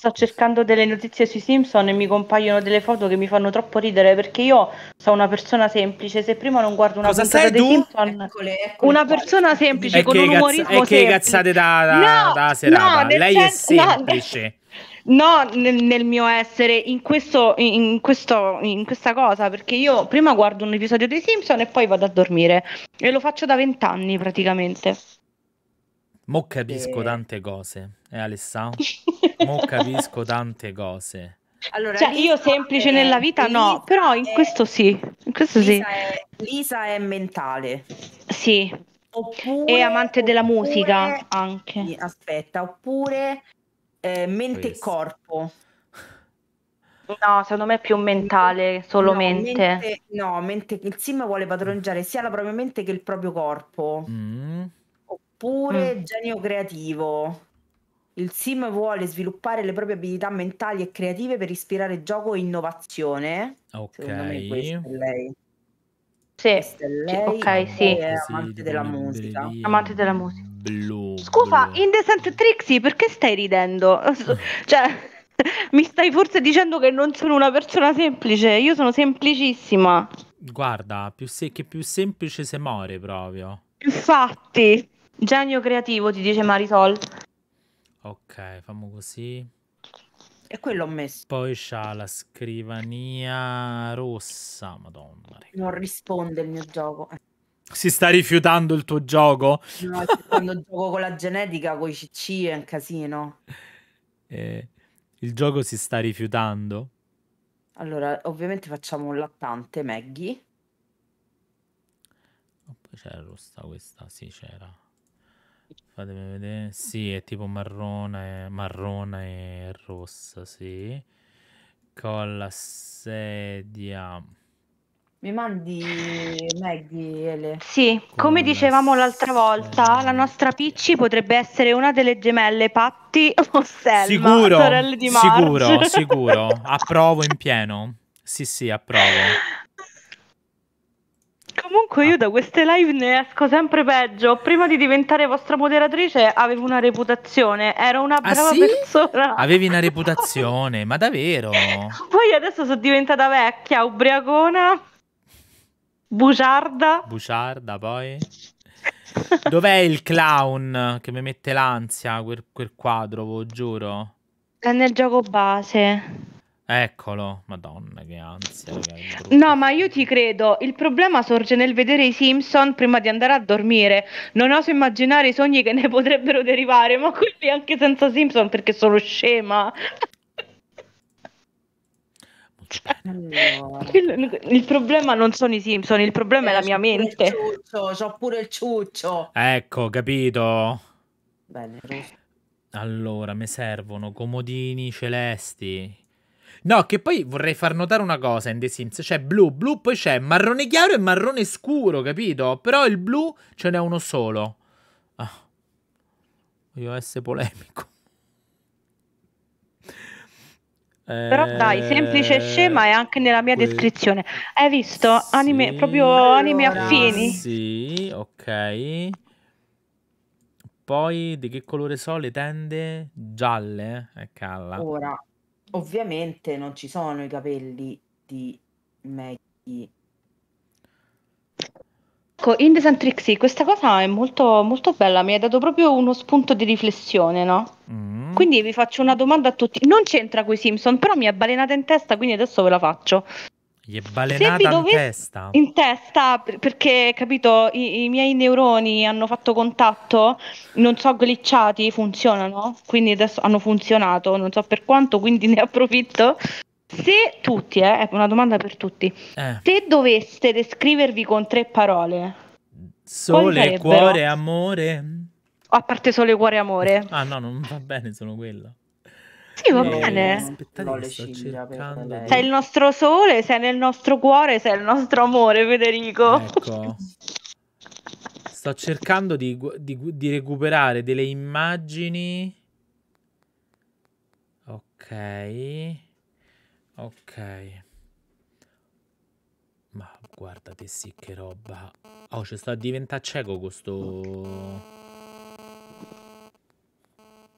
Sto cercando delle notizie sui Simpson e mi compaiono delle foto che mi fanno troppo ridere perché io sono una persona semplice. Se prima non guardo una Cosa puntata dei tu? Simpson, eccole, eccole, una persona semplice e con un gazz- umorismo e che cazzate da, da, no, da serata. No, Lei senso, è semplice. No, No, nel, nel, mio essere, in, questo, in, questo, in questa cosa, perché io prima guardo un episodio dei Simpson e poi vado a dormire e lo faccio da vent'anni praticamente. Mo capisco e... Eh. tante cose, eh Alessandro? Mo capisco tante cose. Allora, cioè, io semplice è... nella vita Lisa no, però in questo sì. In questo Lisa, sì. È... Lisa è mentale. Sì. Oppure, e amante oppure... della musica anche. Aspetta, oppure eh, mente questo. e corpo. No, secondo me è più mentale, solamente. no, mente. mente. No, mente, il sim vuole padroneggiare sia la propria mente che il proprio corpo. Mm oppure mm. genio creativo. Il sim vuole sviluppare le proprie abilità mentali e creative per ispirare gioco e innovazione. Ok. Secondo me è lei. Sì. è lei. Ok, sì. È amante della musica. Bellino. Amante della musica. Blu, Scusa, blu. in The Sense Trixie, perché stai ridendo? cioè, mi stai forse dicendo che non sono una persona semplice? Io sono semplicissima. Guarda, più se- che più semplice se muore proprio. Infatti. Genio creativo, ti dice Marisol. Ok, fammo così. E quello ho messo. Poi c'ha la scrivania rossa, madonna. Non risponde il mio gioco. Si sta rifiutando il tuo gioco? No, quando gioco con la genetica, con i CC è un casino. Eh, il gioco si sta rifiutando? Allora, ovviamente facciamo un lattante, Maggie. Oh, poi c'era rossa questa, sì c'era. Fatemi vedere. Sì, è tipo marrone, marrone e rossa, sì. Con la sedia. Mi mandi Maggie Ele. Sì, come dicevamo l'altra volta, la nostra Picci potrebbe essere una delle gemelle Patti o Selma, sicuro, sorelle di Marge. Sicuro, sicuro. Approvo in pieno. Sì, sì, approvo. Comunque io da queste live ne esco sempre peggio. Prima di diventare vostra moderatrice avevo una reputazione, ero una ah, brava ah, sì? persona. Avevi una reputazione, ma davvero? Poi adesso sono diventata vecchia, ubriacona, buciarda. Buciarda poi. Dov'è il clown che mi mette l'ansia quel, quel quadro, giuro? È nel gioco base. Eccolo, madonna che ansia. no, ma io ti credo, il problema sorge nel vedere i Simpson prima di andare a dormire. Non oso immaginare i sogni che ne potrebbero derivare, ma quelli anche senza Simpson perché sono scema. Il, il, problema non sono i Simpson, il problema eh, è la mia mente. Ciuccio, so pure il ciuccio. Ecco, capito. Bene, allora, mi servono comodini celesti No, che poi vorrei far notare una cosa in The Sims. C'è blu, blu, poi c'è marrone chiaro e marrone scuro, capito? Però il blu ce n'è uno solo. Ah. Voglio essere polemico. Però dai, semplice e eh, scema è anche nella mia que... descrizione. Hai visto? Sì, anime, proprio anime allora, affini. Sì, ok. Poi di che colore sono le tende? Gialle? E eh, Ora, Ovviamente non ci sono i capelli di Maggie. Ecco, Indies and Trixie, questa cosa è molto, molto bella, mi ha dato proprio uno spunto di riflessione, no? Mm. Quindi vi faccio una domanda a tutti. Non c'entra coi Simpson, però mi ha balenata in testa, quindi adesso ve la faccio. Gli è balenata dovessi... in testa. In testa, perché, capito, i, i, miei neuroni hanno fatto contatto, non so, glitchati, funzionano, quindi adesso hanno funzionato, non so per quanto, quindi ne approfitto. Se tutti, eh, è una domanda per tutti, eh. se doveste descrivervi con tre parole, sole, cuore, amore... A parte sole, cuore, amore. Ah no, non va bene, sono quello. Sì, va bene. Aspettate, le ciglia cercando... Sei il nostro sole, sei nel nostro cuore, sei il nostro amore, Federico. Ecco. Sto cercando di, di, di recuperare delle immagini. Ok. Ok. Ma guardate sì che roba. Oh, ci sta a diventare cieco questo...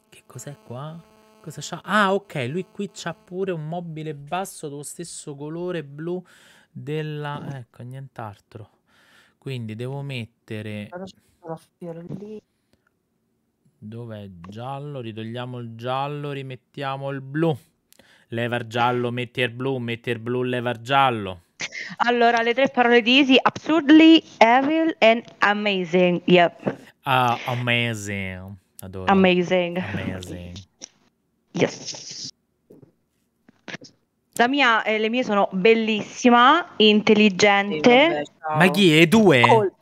Che cos'è qua? Cosa c'ha? Ah, ok, lui qui c'ha pure un mobile basso dello stesso colore blu della... Ecco, nient'altro. Quindi devo mettere... Dov'è? Giallo, ritogliamo il giallo, rimettiamo il blu. Levar giallo, metti il blu, metti il blu, levar giallo. Allora, le tre parole di Easy, absurdly, evil and amazing. Yep. Ah, amazing. Adoro. Amazing. Amazing. Yes. La mia e le mie sono bellissima, intelligente. Sì, Ma chi è? Due? Col-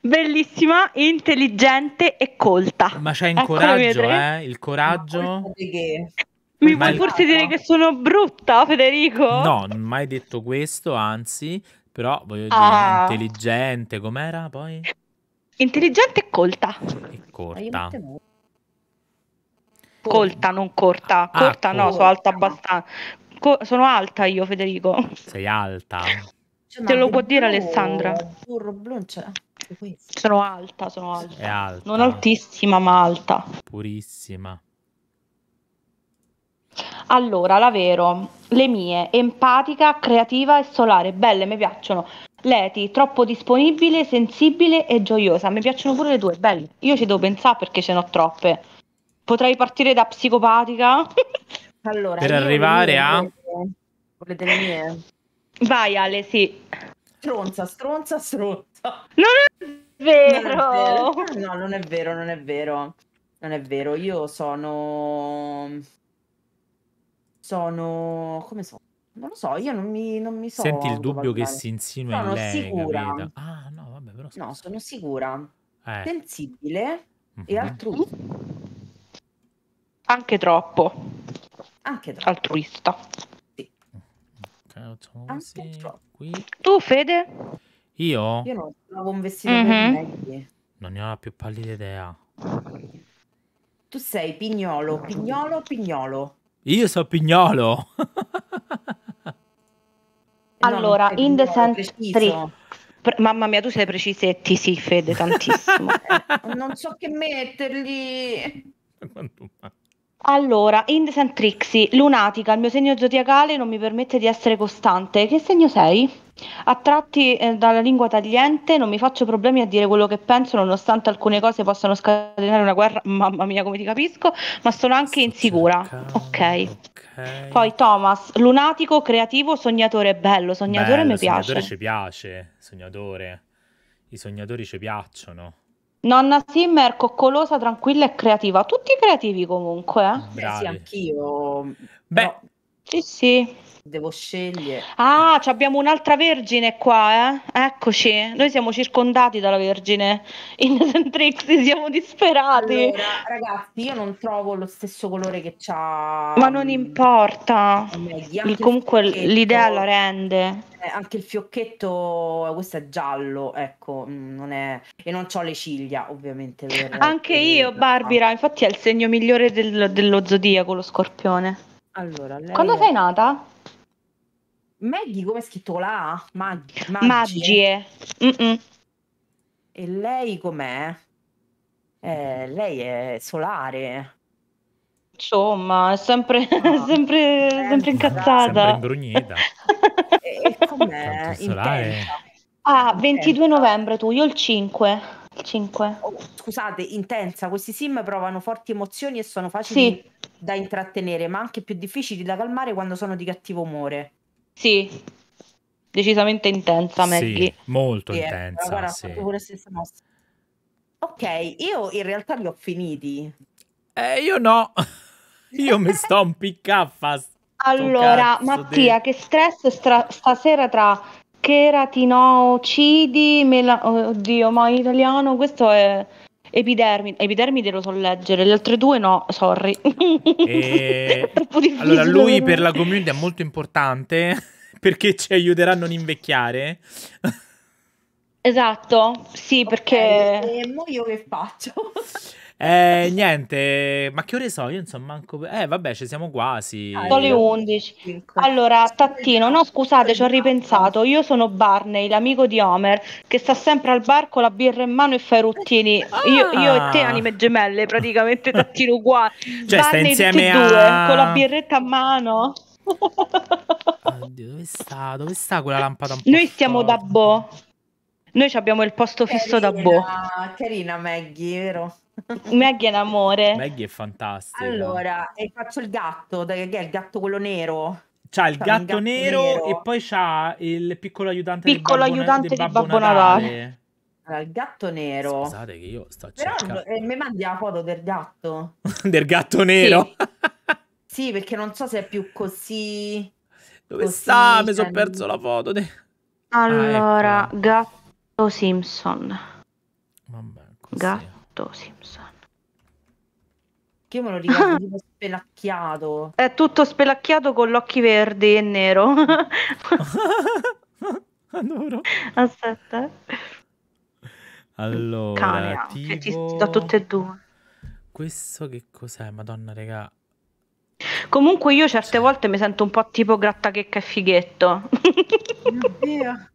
bellissima, intelligente e colta. Ma c'è il coraggio, eh? Il coraggio. Mi Ma puoi forse dire che sono brutta, Federico? No, non ho mai detto questo, anzi, però voglio ah. dire intelligente, com'era poi? Intelligente e colta. E colta colta, non corta. Ah, corta no, sono alta abbastanza. Co- sono alta io, Federico. Sei alta. Cioè, Te lo può dire Alessandra? Burro blu c'è. Sono alta, sono alta. È alta. Non altissima, ma alta. Purissima. Allora, la vero, le mie, empatica, creativa e solare, belle, mi piacciono. Leti, troppo disponibile, sensibile e gioiosa, mi piacciono pure le due, belle. Io ci devo pensare perché ce n'ho troppe potrei partire da psicopatica. allora, per arrivare a... Volete le mie? Vai Ale, sì. Stronza, stronza, stronza. Non è vero! Non è vero. No, non è vero, non è vero. Non è vero, io sono... Sono... come so Non lo so, io non mi, non mi so. Senti il dubbio che si insinua sono in lei. Sicura. Ah, no, vabbè, però. No, sono sicura, eh. sensibile mm-hmm. e mhm. altruista. Anche troppo. Anche troppo. Altruista. Sì. Anche troppo. Tu, Fede? Io? Io non trovo un vestito mm-hmm. Non ne ho la più pallida idea. Tu sei pignolo, pignolo, pignolo. Io sono pignolo. allora, in The Sand mamma mia, tu sei precisetti, sì, Fede, tantissimo. Eh, non so che metterli. Allora, Indes and Trixie, lunatica, il mio segno zodiacale non mi permette di essere costante. Che segno sei? Attratti eh, dalla lingua tagliente, non mi faccio problemi a dire quello che penso, nonostante alcune cose possano scatenare una guerra, mamma mia come ti capisco, ma sono anche insicura. Ok. Poi Thomas, lunatico, creativo, sognatore, bello, sognatore bello, mi sognatore piace. Sognatore ci piace, sognatore. I sognatori ci piacciono. Nonna Simmer, coccolosa, tranquilla e creativa. Tutti creativi comunque. Eh? Bravi. Sì, anch'io. Beh, no. sì, sì devo scegliere. Ah, abbiamo un'altra vergine qua, eh? Eccoci, noi siamo circondati dalla vergine. In Centrix siamo disperati. Allora, ragazzi, io non trovo lo stesso colore che c'ha. Ma non mm, importa. Il, comunque il l'idea la rende. Eh, anche il fiocchetto, questo è giallo, ecco, mm, non è... e non ho le ciglia, ovviamente. Per... Anche io, Barbara, infatti è il segno migliore del, dello zodiaco, lo scorpione. Allora, lei... Quando sei nata? Maggie come è scritto la Mag- Maggie. Eh? Maggie. E lei com'è? Eh, lei è solare. Insomma, è sempre, ah, sempre, eh, sempre incazzata. Sempre imbrugnita. e, e com'è? Solare. Ah, 22 novembre tu, io il 5. Il 5. Oh, scusate, intensa, questi sim provano forti emozioni e sono facili sì. da intrattenere, ma anche più difficili da calmare quando sono di cattivo umore. Sì, decisamente intensa Maggie. Sì, molto sì, eh, intensa. Guarda, sì. pure Ok, io in realtà li ho finiti. Eh, io no. Io mi sto un piccaffa. Allora, Mattia, di... che stress stra- stasera tra keratinoocidi, mela- oddio, ma in italiano questo è Epidermide, Epidermide lo so leggere, le altre due no, sorry. Eh, e... allora lui per la community è molto importante perché ci aiuterà a non invecchiare. Esatto, sì, okay, perché... E mo io che faccio? Eh, niente, ma che ore so? Io insomma manco... Eh, vabbè, ci siamo quasi. Sono le 11. Allora, Tattino, no scusate, ci ho ripensato. Io sono Barney, l'amico di Homer, che sta sempre al bar con la birra in mano e fa i ruttini. Io, ah. io, e te anime gemelle, praticamente Tattino uguale. Cioè, Barney sta insieme a... Due, con la birretta a mano. Oddio, dove sta? Dove sta quella lampada? Noi stiamo forte? da boh. Noi abbiamo il posto fisso carina, da boh. Carina Maggie, vero? Maggie è l'amore. Maggie è fantastica. Allora, e faccio il gatto, che è il gatto quello nero. C'ha il c'ha gatto, nero, nero, e poi c'ha il piccolo aiutante piccolo del Babbo, aiutante del Babbo, di Babbo Natale. Natale. il gatto nero. Scusate che io sto Però cercando. Eh, mi mandi la foto del gatto. del gatto nero? Sì. sì, perché non so se è più così... Dove così, sta? Mi sono perso la foto. De... Ah, allora, ah, ecco. gatto Gatto Simpson. Vabbè, così. Gatto Simpson. Che io me lo ricordo tipo spelacchiato. È tutto spelacchiato con gli occhi verdi e nero. Adoro. Aspetta. Allora, Cane, tipo... ci sto tutte e due. Questo che cos'è? Madonna, regà. Comunque io certe cioè... volte mi sento un po' tipo grattachecca e fighetto. Oddio.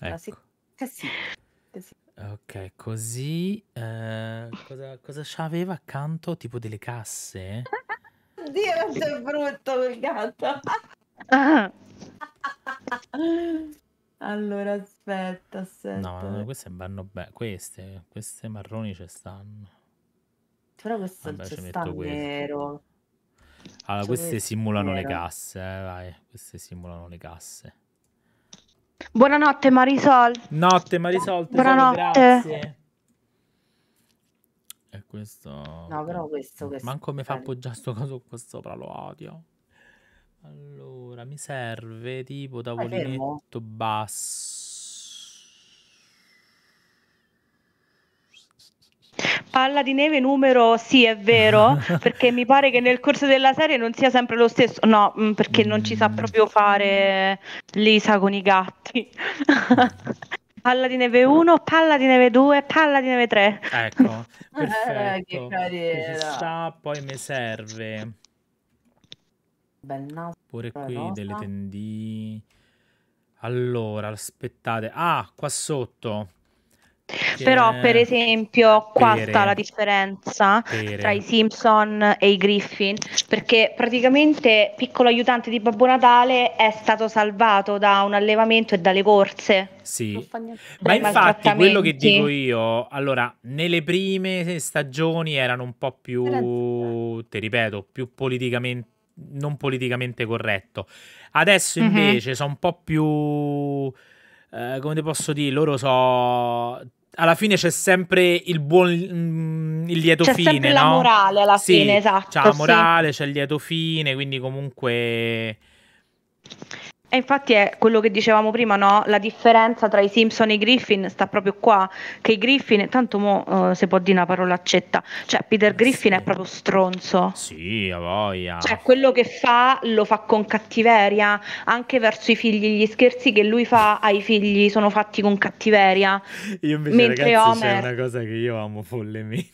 Ecco sì. Ok, così eh, cosa, cosa c'aveva accanto? Tipo delle casse? Dio, sei brutto quel gatto. allora, aspetta, aspetta. No, no queste vanno bene. Queste, queste marroni ci stanno. Però questo Vabbè, ci sta nero. Allora, queste simulano nero. le casse, eh, vai. Queste simulano le casse. Buonanotte Marisol. Notte Marisol. Buonanotte. Grazie. E questo... No, però questo... questo Manco mi fa appoggiare sto coso qua sopra, lo odio. Allora, mi serve tipo tavolinetto basso. Palla di neve numero sì, è vero, perché mi pare che nel corso della serie non sia sempre lo stesso. No, mm, perché non ci sa mm. proprio fare Lisa con i gatti. palla di neve 1, palla di neve 2, palla di neve 3. Ecco, eh, perfetto. Eh, sta, poi mi serve. Bella. Pure qui rosa. delle tendine. Allora, aspettate. Ah, qua sotto. Però, per esempio, qua Pere. sta la differenza Pere. tra i Simpson e i Griffin, perché praticamente piccolo aiutante di Babbo Natale è stato salvato da un allevamento e dalle corse. Sì, ma infatti quello che dico io, allora, nelle prime stagioni erano un po' più, ti ripeto, più politicamente non politicamente corretto. Adesso mhm. invece mm-hmm. sono un po' più... Eh, come ti posso dire, loro so alla fine c'è sempre il buon mm, il lieto c'è fine, sempre no? la morale alla sì, fine, esatto. C'è la morale, sì. c'è il lieto fine, quindi comunque e infatti è quello che dicevamo prima, no? la differenza tra i Simpson e i Griffin sta proprio qua, che i Griffin, tanto mo uh, se può dire una parolaccetta, cioè Peter Griffin sì. è proprio stronzo. Sì, a voglia. Cioè quello che fa lo fa con cattiveria, anche verso i figli, gli scherzi che lui fa ai figli sono fatti con cattiveria. Io invece Mentre ragazzi Homer... c'è una cosa che io amo follemente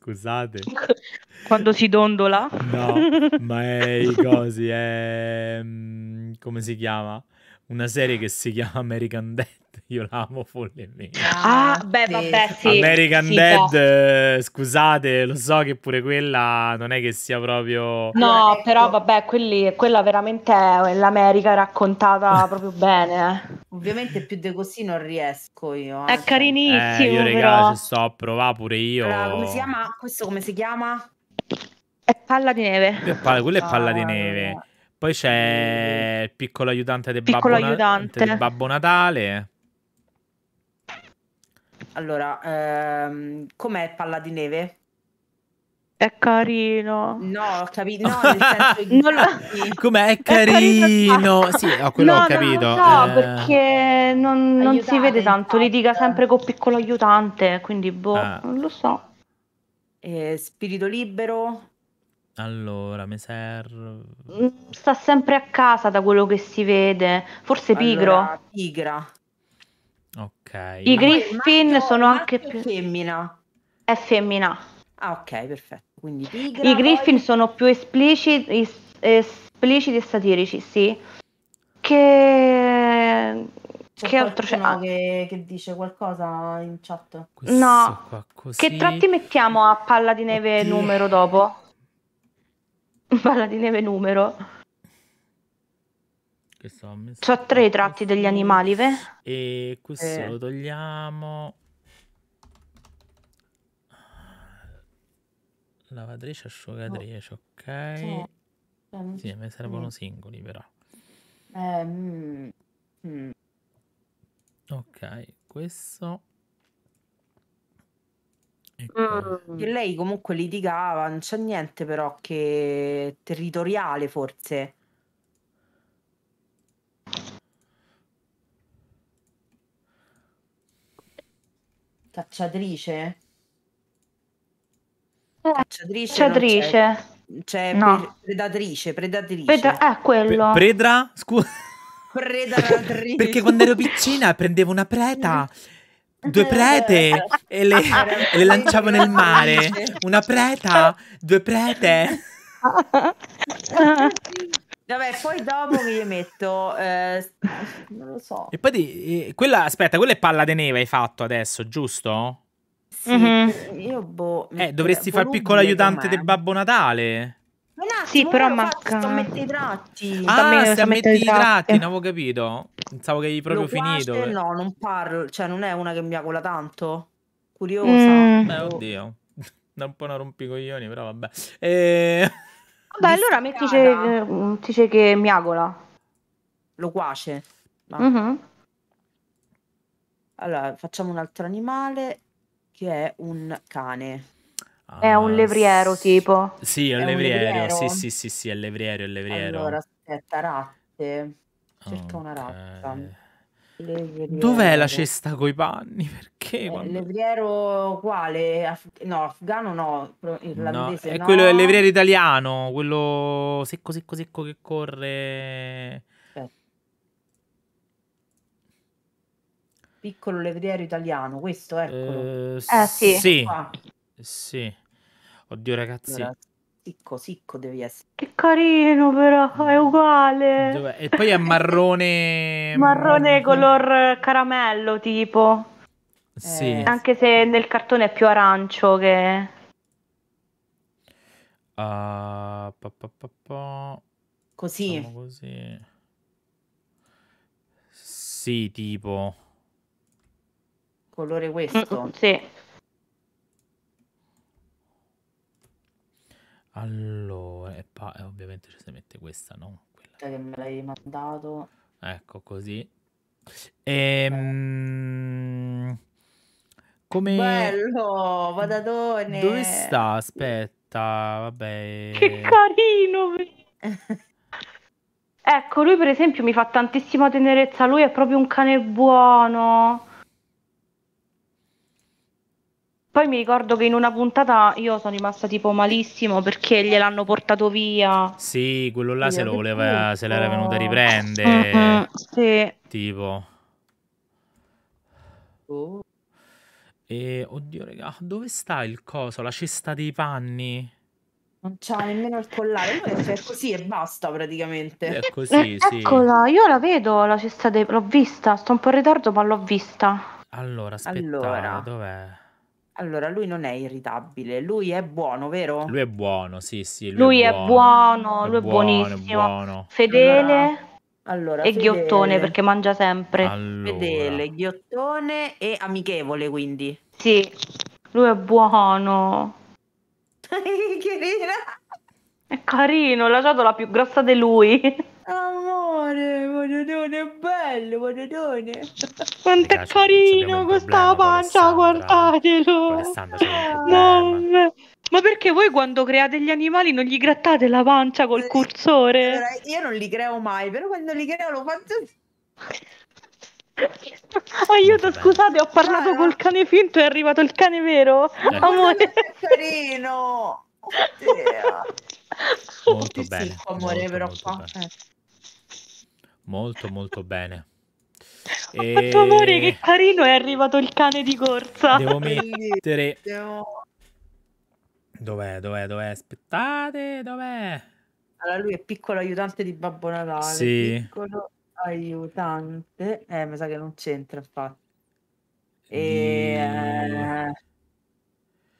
scusate. Quando si dondola? No, ma è i cosi, è... Mm, come si chiama? una serie che si chiama American Dead. Io l'amo follemente. Ah, ah, beh, vabbè, sì. American sì, Dead, eh, scusate, lo so che pure quella non è che sia proprio... No, ecco. però vabbè, quelli, quella veramente è l'America raccontata proprio bene. Eh. Ovviamente più di così non riesco io. Eh. È carinissimo, eh, io, regà, ci sto a provare pure io. Allora, come si chiama? Questo come si chiama? È palla di neve. Quello è palla, quello è ah, di neve. Poi c'è ehm, il piccolo aiutante del, piccolo babbo, aiutante. del babbo Natale. Allora, ehm, com'è Palla di Neve? È carino. No, ho capito. No, nel senso lo... Com'è è carino? È carino. Sì, no, quello no, ho capito. No, no eh... perché non, non si vede tanto. Litiga sempre col piccolo aiutante, quindi boh, ah. non lo so. Eh, spirito libero. Allora, mi serve... Mm, sta sempre a casa da quello che si vede. Forse pigro. Allora, tigra. Ok. I griffin maschio, sono anche più... femmina. È femmina. Ah, ok, perfetto. Quindi tigra, I griffin poi... sono più espliciti, espliciti e satirici, sì. Che... che altro c'è? Ah. Che, che dice qualcosa in chat? Questo no. Che tratti mettiamo a palla di neve Oddio. numero dopo? Palla di neve numero. Questo ho tre i tratti degli animali, ve? E questo eh. lo togliamo. Lavatrice, asciugatrice, oh. ok. No. Mm. Sì, mi cioè, servono mm. singoli però. Eh, mm, mm. Ok, questo Ecco. Mm. lei comunque litigava, non c'è niente però che territoriale forse. Cacciatrice? Eh, cacciatrice. Cacciatrice. Cioè, no. predatrice, predatrice. Preda- eh, quello. Pre- predra? Scusa. Predatrice. Perché quando ero piccina prendevo una preda mm due prete e le, e le lanciavo nel mare. Una preta, due prete. Vabbè, poi dopo mi io metto, eh, non lo so. E poi di, eh, quella, aspetta, quella è palla di neve hai fatto adesso, giusto? Sì, mm -hmm. io boh. Eh, dovresti far piccolo aiutante del Babbo Natale attimo, sì, però manca. Sto ah, mettendo i tratti. Ah, sto mettendo i tratti, non avevo capito. Pensavo che avevi proprio Lo finito. Quaste, No, non parlo, cioè non è una che mi piacola tanto. Curiosa. Mm. Beh, oddio. Da un po' non rompicoglioni, però vabbè. E... Eh, vabbè, allora mettici eh, mm, dice che miagola. Lo quace. No. Mm-hmm. Allora, facciamo un altro animale che è un cane. È un ah, levriero tipo. Sì, è un, è levriero. un levriero. Sì, sì, sì, sì, è levriero, è levriero. Allora, aspetta, ratte. Cerco okay. una ratta. Levriero. Dov'è la cesta coi panni? Perché? Eh, quando... Levriero quale? Af... no, afgano no, irlandese no. È no. quello, è il levriero italiano, quello secco secco secco che corre... Aspetta. Piccolo levriero italiano, questo, eccolo. Eh, eh sì. sì. Sì. Oddio, ragazzi. Allora, sicco, sicco devi essere. Che carino, però è mm. uguale. Dov'è? E poi è marrone. marrone color caramello, tipo. Sì. Eh, anche se nel cartone è più arancio che. Uh, pa, pa, pa, così. Facciamo così. Sì, tipo. Colore questo. Mm, mm sì. Allora, e pa- ovviamente ci si mette questa, no? quella. Cioè, che me l'hai mandato. Ecco, così. Ehm... Come... Bello, patatone. Dove sta? Aspetta, vabbè. Che carino! ecco, lui per esempio mi fa tantissima tenerezza, lui è proprio un cane buono. Poi mi ricordo che in una puntata io sono rimasta tipo malissimo perché gliel'hanno portato via. Sì, quello là se lo voleva, se l'era venuta a riprendere. Mm-hmm, sì. Tipo. Oh. E oddio, raga, dove sta il coso? La cesta dei panni? Non c'ha nemmeno il collare, è così e basta praticamente. È così, eh, sì. Eccola, io la vedo la cesta dei... l'ho vista, sto un po' in ritardo ma l'ho vista. Allora, aspetta, allora. dov'è? Allora, lui non è irritabile, lui è buono, vero? Lui è buono, sì, sì. Lui, lui è, buono, buono lui è buonissimo. È buono. Fedele. Allora, e fedele. ghiottone perché mangia sempre. Allora. Fedele, ghiottone e amichevole quindi. Sì, lui è buono. che È carino, ho lasciato la più grossa di lui. Amore, Madonone, bello, Madonone. Quanto è carino questa pancia, guardatelo. No, ah. ma perché voi quando create gli animali non gli grattate la pancia col cursore? Allora, io non li creo mai, però quando li creo lo faccio... Aiuto, scusate, ho parlato ah, col cane finto e è arrivato il cane vero. Bello. Amore. Che carino. Oddio. Molto bello. Sì, amore, molto, però molto qua. Bene. Eh. Molto molto bene. Oh, e... Quanto amore, che carino è arrivato il cane di corsa. Devo mettere... Dov'è, dov'è, dov'è? Aspettate, dov'è? Allora lui è piccolo aiutante di Babbo Natale. Sì. Piccolo aiutante. Eh, mi sa che non c'entra infatti. E... Mm.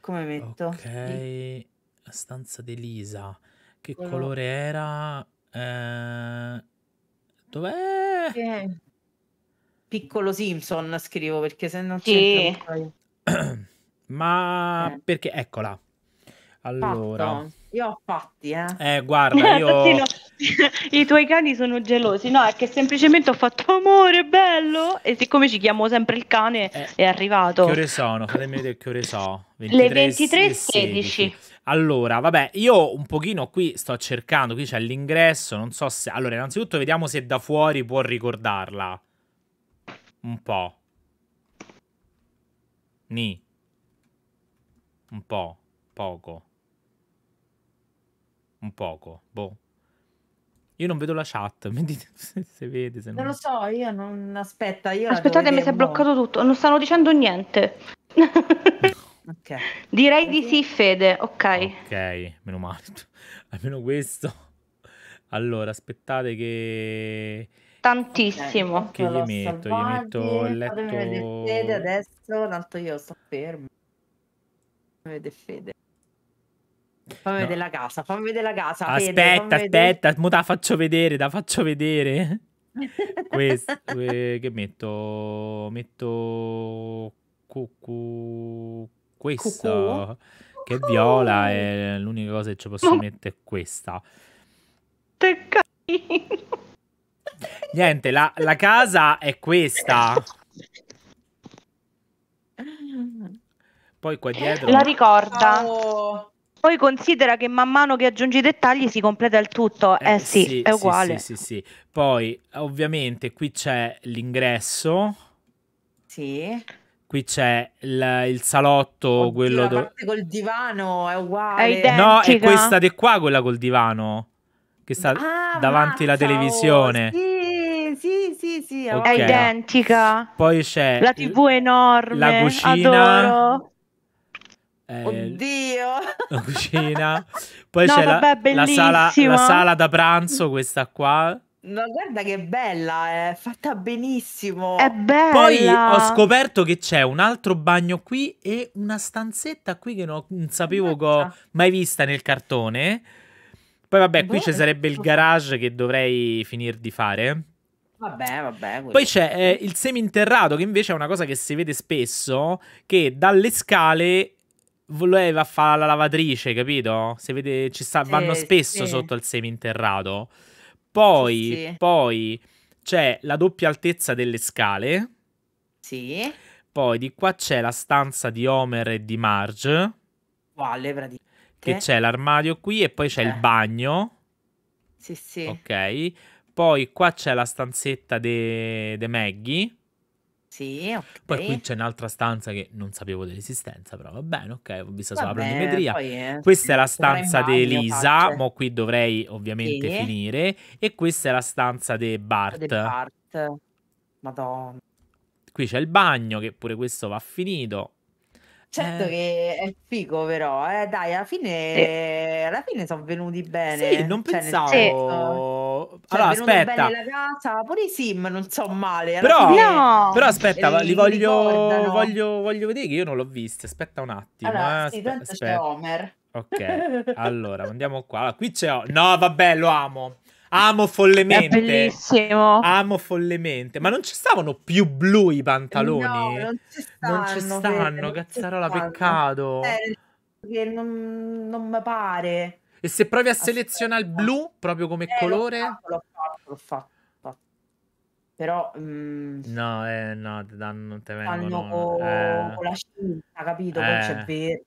Come metto? Ok, la stanza di Lisa. Che colore era? Eh... Dov'è? Eh. Piccolo Simpson scrivo perché se non sì. c'è. Ma eh. perché eccola. Allora. Fatto. Io ho fatti, eh. Eh, guarda, io... I tuoi cani sono gelosi, no? È che semplicemente ho fatto amore, bello! E siccome ci chiamo sempre il cane, eh, è arrivato. Che ore sono? Fatemi vedere che ore so. 23, Le 23.16. Allora, vabbè, io un pochino qui sto cercando, qui c'è l'ingresso, non so se... Allora, innanzitutto vediamo se da fuori può ricordarla. Un po'. Ni. Un po'. Poco. Un poco. Boh. Io non vedo la chat, mi dite se vede, se non... Non lo so, io non... Aspetta, io... Aspettate, mi si è bloccato tutto, non stanno dicendo niente. Okay. Direi di sì, Fede, ok. Ok, meno male. Almeno questo. Allora, aspettate che... Tantissimo. Che gli metto? Salvati, gli metto il letto... Fede adesso, tanto io sto fermo. Vede Fede. Fammi no. vedere la casa, fammi vedere la casa. Aspetta, aspetta, vedere... la faccio vedere, la faccio vedere. Questo, eh, che metto? Metto... Cucu questo Cucù. che Cucù. viola è l'unica cosa che ci posso mettere è questa. Che Niente, la, la, casa è questa. Poi qua dietro... La ricorda. Oh. Poi considera che man mano che aggiungi dettagli si completa il tutto. Eh, eh sì, sì, è uguale. Sì, sì, sì. Poi ovviamente qui c'è l'ingresso. Sì. Qui c'è il, il salotto, Oddio, quello dove... col divano è uguale. È no, è questa di qua, quella col divano, che sta ah, davanti alla televisione. Oh, sì sì, sì, sì, è identica. Poi c'è la TV enorme, la cucina. Adoro. Eh, Oddio, la cucina. Poi no, c'è vabbè, la, la, sala, la, sala, da pranzo, questa qua. Ma guarda che bella, è fatta benissimo. È bella. Poi ho scoperto che c'è un altro bagno qui e una stanzetta qui che non, sapevo che ho mai vista nel cartone. Poi vabbè, qui ci boh, sarebbe il eh, garage che dovrei finire di fare. Vabbè, vabbè. Poi c'è eh, il seminterrato che invece è una cosa che si vede spesso, che dalle scale voleva fare la lavatrice, capito? Si vede, ci sta, sì, vanno spesso sì. sotto il seminterrato. Poi, sì, sì. poi c'è la doppia altezza delle scale. Sì. Poi di qua c'è la stanza di Homer e di Marge. Quale, praticamente? Che c'è l'armadio qui e poi c'è eh. il bagno. Sì, sì. Ok. Poi qua c'è la stanzetta di Maggie. Sì, okay. Poi qui c'è un'altra stanza che non sapevo dell'esistenza, però va bene, ok, ho visto solo la planimetria. È... Eh, questa è la stanza di Elisa, ma qui dovrei ovviamente sì. finire. E questa è la stanza di Bart. Bart. Madonna. Qui c'è il bagno, che pure questo va finito. Certo eh. che è figo, però, eh. dai, alla fine, sì. Eh. alla fine sono venuti bene. Sì, non cioè, pensavo... Certo cioè, allora, aspetta. Casa, pure i sim non so male. Però, no. però aspetta, eh, li voglio, voglio, voglio, vedere che io non l'ho visti. Aspetta un attimo. Allora, eh, aspe- aspetta. Homer. Ok, allora andiamo qua. Allora, qui c'è... No, vabbè, lo amo. Amo follemente. È bellissimo. Amo follemente. Ma non ci stavano più blu i pantaloni? No, non ci stanno. Non ci stanno, vero, cazzarola, non ci stanno. peccato. Eh, non, non mi pare. E se provi a Aspetta. selezionare il blu proprio come eh, colore? L'ho fatto, l'ho fatto, l'ho fatto. Però mh, mm, no, eh, no, te danno, non te vengono no. con, eh. con la scinta, capito? Poi c'è eh. verde,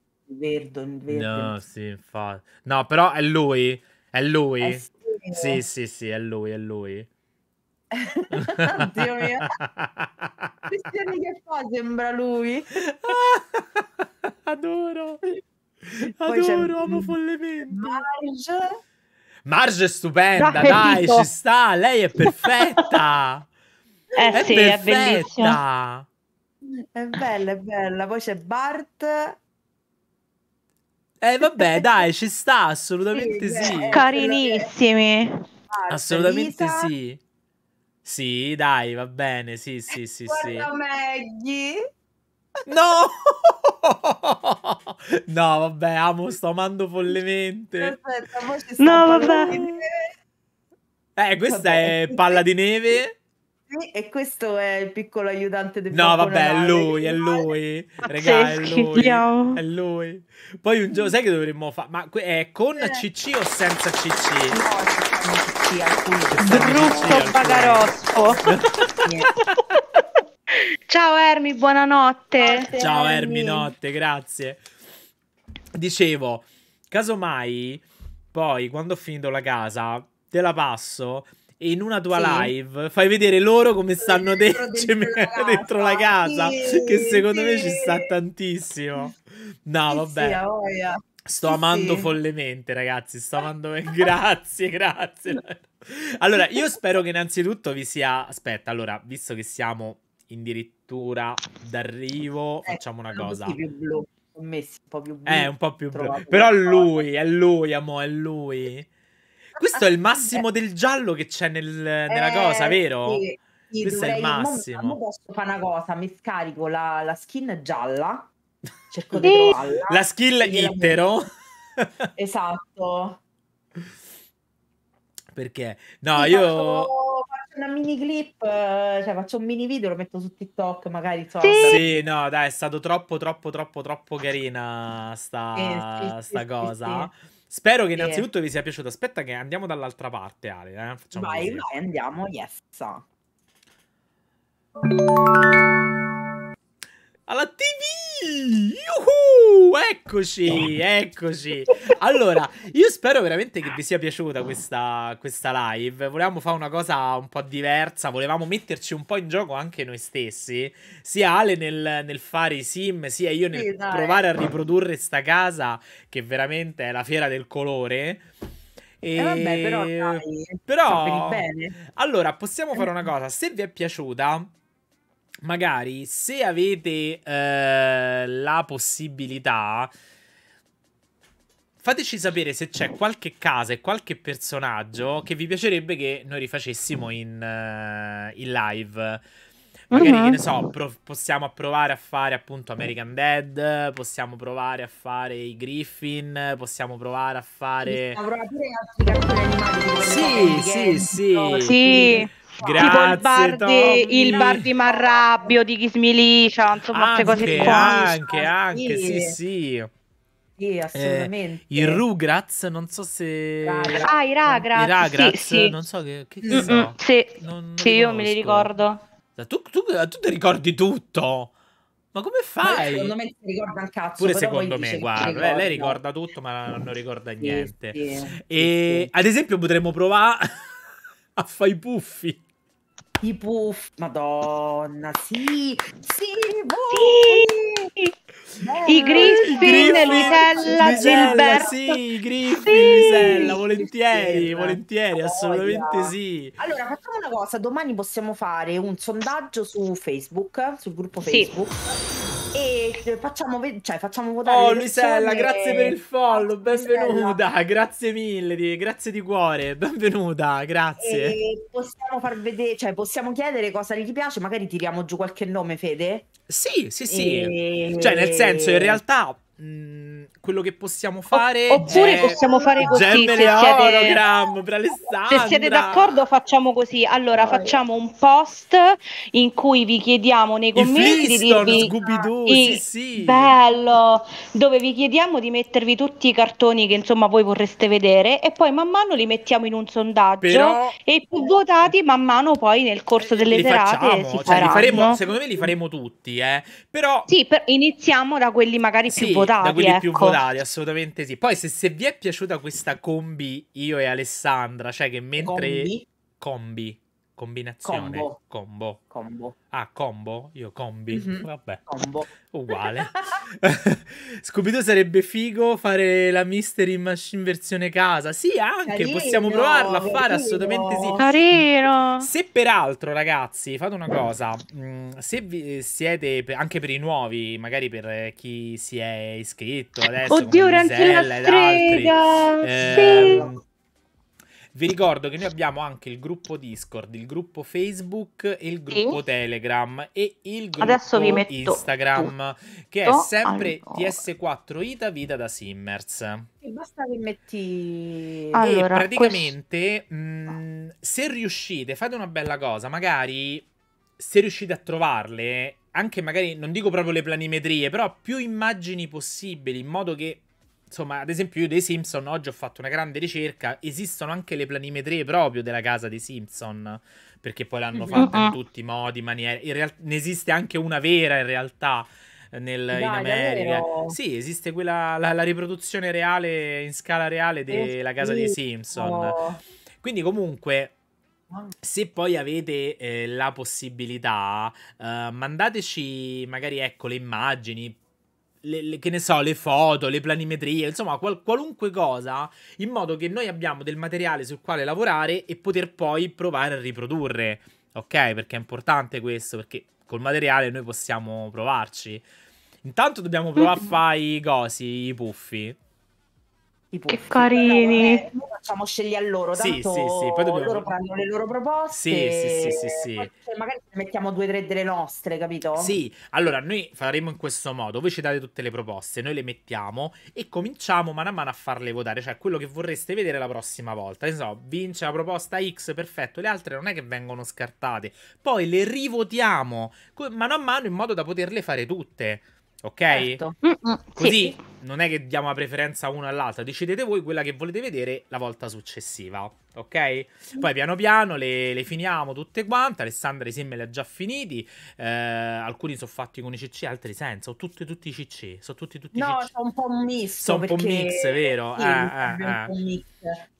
verde, verde. No, sì, infatti. No, però è lui, è lui. Eh, sì. sì, sì, sì, è lui, è lui. Oddio mio. Cristiani che fa sembra lui. Adoro. Adoro, amo follemente. Marge. Marge è stupenda, dai, dai ci sta, lei è perfetta. eh è sì, perfetta. è bellissima. È bella, è bella. Poi c'è Bart. Eh vabbè, dai, ci sta, assolutamente sì. sì. Eh, Carinissimi. Eh, eh, Bart, assolutamente Lisa. sì. Sì, dai, va bene, sì, sì, sì, Guarda sì. Maggie. No! No, vabbè, amo, sto amando follemente. Aspetta, no, vabbè. Eh, questa vabbè. è palla di neve. E questo è il piccolo aiutante del No, vabbè, è lui, è lui. Regà, è lui. È lui. Poi un giorno, sai che dovremmo fare? Ma è con eh. CC o senza CC? No, con CC, alcuni. Brutto bagarosco. Ciao Ermi, buonanotte. Ciao Ermi, notte, grazie. Dicevo, casomai, poi quando ho finito la casa, te la passo e in una tua sì. live fai vedere loro come stanno dentro, dentro, dentro, dentro la casa, sì, che secondo sì. me ci sta tantissimo. No, vabbè. Sto amando follemente, ragazzi. Sto amando. grazie, grazie. Allora, io spero che innanzitutto vi sia. Aspetta, allora, visto che siamo addirittura d'arrivo, eh, facciamo una cosa. Messi un po' più blu. Eh, un po' più blu. Però è lui, è lui, amo, è lui. Questo è il massimo del giallo che c'è nel, nella eh, cosa, vero? Sì, sì, Questo dovrei, è il massimo. Mo, mo posso fare una cosa, mi scarico la, la skin gialla, cerco di trovarla. La skin itero. esatto. Perché? No, io una mini clip, eh, cioè faccio un mini video, lo metto su TikTok, magari so. Sì, sì no, dai, è stato troppo, troppo, troppo, troppo carina sta, eh, sì, sì, sta cosa. Spero che innanzitutto vi sia piaciuto. Aspetta che andiamo dall'altra parte, Ale. Eh? vai, così. vai, andiamo, yes. Alla TV! Yuhu! Eccoci, eccoci. Allora, io spero veramente che vi sia piaciuta questa, questa live. Volevamo fare una cosa un po' diversa, volevamo metterci un po' in gioco anche noi stessi, sia Ale nel, nel fare i sim, sia io nel sì, provare a riprodurre sta casa che veramente è la fiera del colore. E... Eh vabbè, però, dai, però... allora possiamo fare una eh. cosa. Se vi è piaciuta, magari se avete eh, la possibilità, fateci sapere se c'è qualche casa e qualche personaggio che vi piacerebbe che noi rifacessimo in, uh, in live. Magari, uh-huh. che ne mm-hmm. so, pro- possiamo provare a fare appunto American Dead, possiamo provare a fare i Griffin, possiamo provare a fare... Sì, sì, sì. sì. sì. Grazie, tipo il bar, di, il bar di Marrabbio, di Chismilicia, insomma, anche, queste cose qua. Anche, anche, sì, sì. sì. Eh, assolutamente. Eh, il Rugraz, non so se... Ah, i Ragraz. I Ragraz, sì, non so che... che, che mm so. Sì, non, non sì io me li ricordo. Cioè, tu, tu, tu ti ricordi tutto? Ma come fai? Ma secondo me si ricorda un cazzo. Pure secondo me, guarda, eh, ricorda. lei ricorda tutto ma non ricorda niente. Sì, e ad esempio potremmo provare a fare i puffi i puff. Madonna, sì, sì, sì. I Griffin, Griffin Lisella, Lisella sì, i Griffin, sì. Lisella, volentieri, volentieri, oh, assolutamente oh, sì. Allora, facciamo una cosa, domani possiamo fare un sondaggio su Facebook, sul gruppo Facebook. Sì e eh, facciamo, cioè, facciamo votare. Oh, Luisella, grazie per il follow, benvenuta, Luisella. grazie mille, di, grazie di cuore, benvenuta, grazie. E possiamo far vedere, cioè, possiamo chiedere cosa gli piace, magari tiriamo giù qualche nome, Fede? Sì, sì, sì. E... Cioè, nel senso, in realtà... Mh, mm, quello che possiamo fare. O- oppure è... possiamo fare così. Gemme se siete... Se siete d'accordo, facciamo così. Allora, Vai. facciamo un post in cui vi chiediamo nei commenti di dirvi. I... Sì, sì. Bello! Dove vi chiediamo di mettervi tutti i cartoni che insomma voi vorreste vedere e poi man mano li mettiamo in un sondaggio Però... e i più votati man mano poi nel corso eh, delle li serate facciamo. si cioè, faremo, Secondo me li faremo tutti, eh. Però... Sì, per... iniziamo da quelli magari sì, più votati. Da quelli eh. più più ecco. assolutamente sì. Poi se, se, vi è piaciuta questa combi, io e Alessandra, cioè che mentre... Combi? combi combinazione combo. combo. combo. Ah, combo? Io combi. Mm-hmm. Vabbè. Combo. Uguale. scooby sarebbe figo fare la Mystery Machine versione casa. Sì, anche carino, possiamo provarla a fare, assolutamente sì. Carino. Se peraltro, ragazzi, fate una cosa, mm, se vi eh, siete anche per i nuovi, magari per eh, chi si è iscritto eh, adesso Oddio, come Gisella strega altri. Ehm, sì. Vi ricordo che noi abbiamo anche il gruppo Discord, il gruppo Facebook e il gruppo sì. Telegram e il gruppo Instagram che è sempre allora. TS4 Ita Vita da Simmers. E basta che metti... Allora, e praticamente questo... mh, mm, se riuscite, fate una bella cosa, magari se riuscite a trovarle, anche magari non dico proprio le planimetrie, però più immagini possibili in modo che insomma, ad esempio io dei Simpson oggi ho fatto una grande ricerca, esistono anche le planimetrie proprio della casa dei Simpson, perché poi l'hanno mm-hmm. fatta in tutti i modi, maniere, real- ne esiste anche una vera in realtà nel, Dai, in America. Davvero? Sì, esiste quella, la, la, riproduzione reale, in scala reale della eh casa dei Simpson. Oh. Quindi comunque ah. se poi avete eh, la possibilità, eh, mandateci magari ecco le immagini, le, le, che ne so, le foto, le planimetrie, insomma, qual, qualunque cosa, in modo che noi abbiamo del materiale sul quale lavorare e poter poi provare a riprodurre. Ok? Perché è importante questo, perché col materiale noi possiamo provarci. Intanto dobbiamo provare a mm. fare i cosi, i puffi. Che carini! Allora, eh, noi facciamo scegliere a loro, tanto sì, sì, sì. Poi dobbiamo... loro fanno le loro proposte. Sì, sì, sì, sì, sì. Magari mettiamo due o tre delle nostre, capito? Sì, allora noi faremo in questo modo, voi ci date tutte le proposte, noi le mettiamo e cominciamo mano a mano a farle votare, cioè quello che vorreste vedere la prossima volta. Insomma, vince la proposta X, perfetto, le altre non è che vengono scartate. Poi le rivotiamo mano a mano in modo da poterle fare tutte, ok? Certo. Mm -mm, Così... Sì non è che diamo la preferenza una all'altra, decidete voi quella che volete vedere la volta successiva, ok? Poi piano piano le, le finiamo tutte quante, Alessandra i me le ha già finiti, eh, alcuni sono fatti con i CC, altri senza, sono tutti, tutti i CC, sono tutti, tutti no, CC. sono un po' un mix. Sono un po' un mix, vero? Sì, eh, eh, un un eh. mix.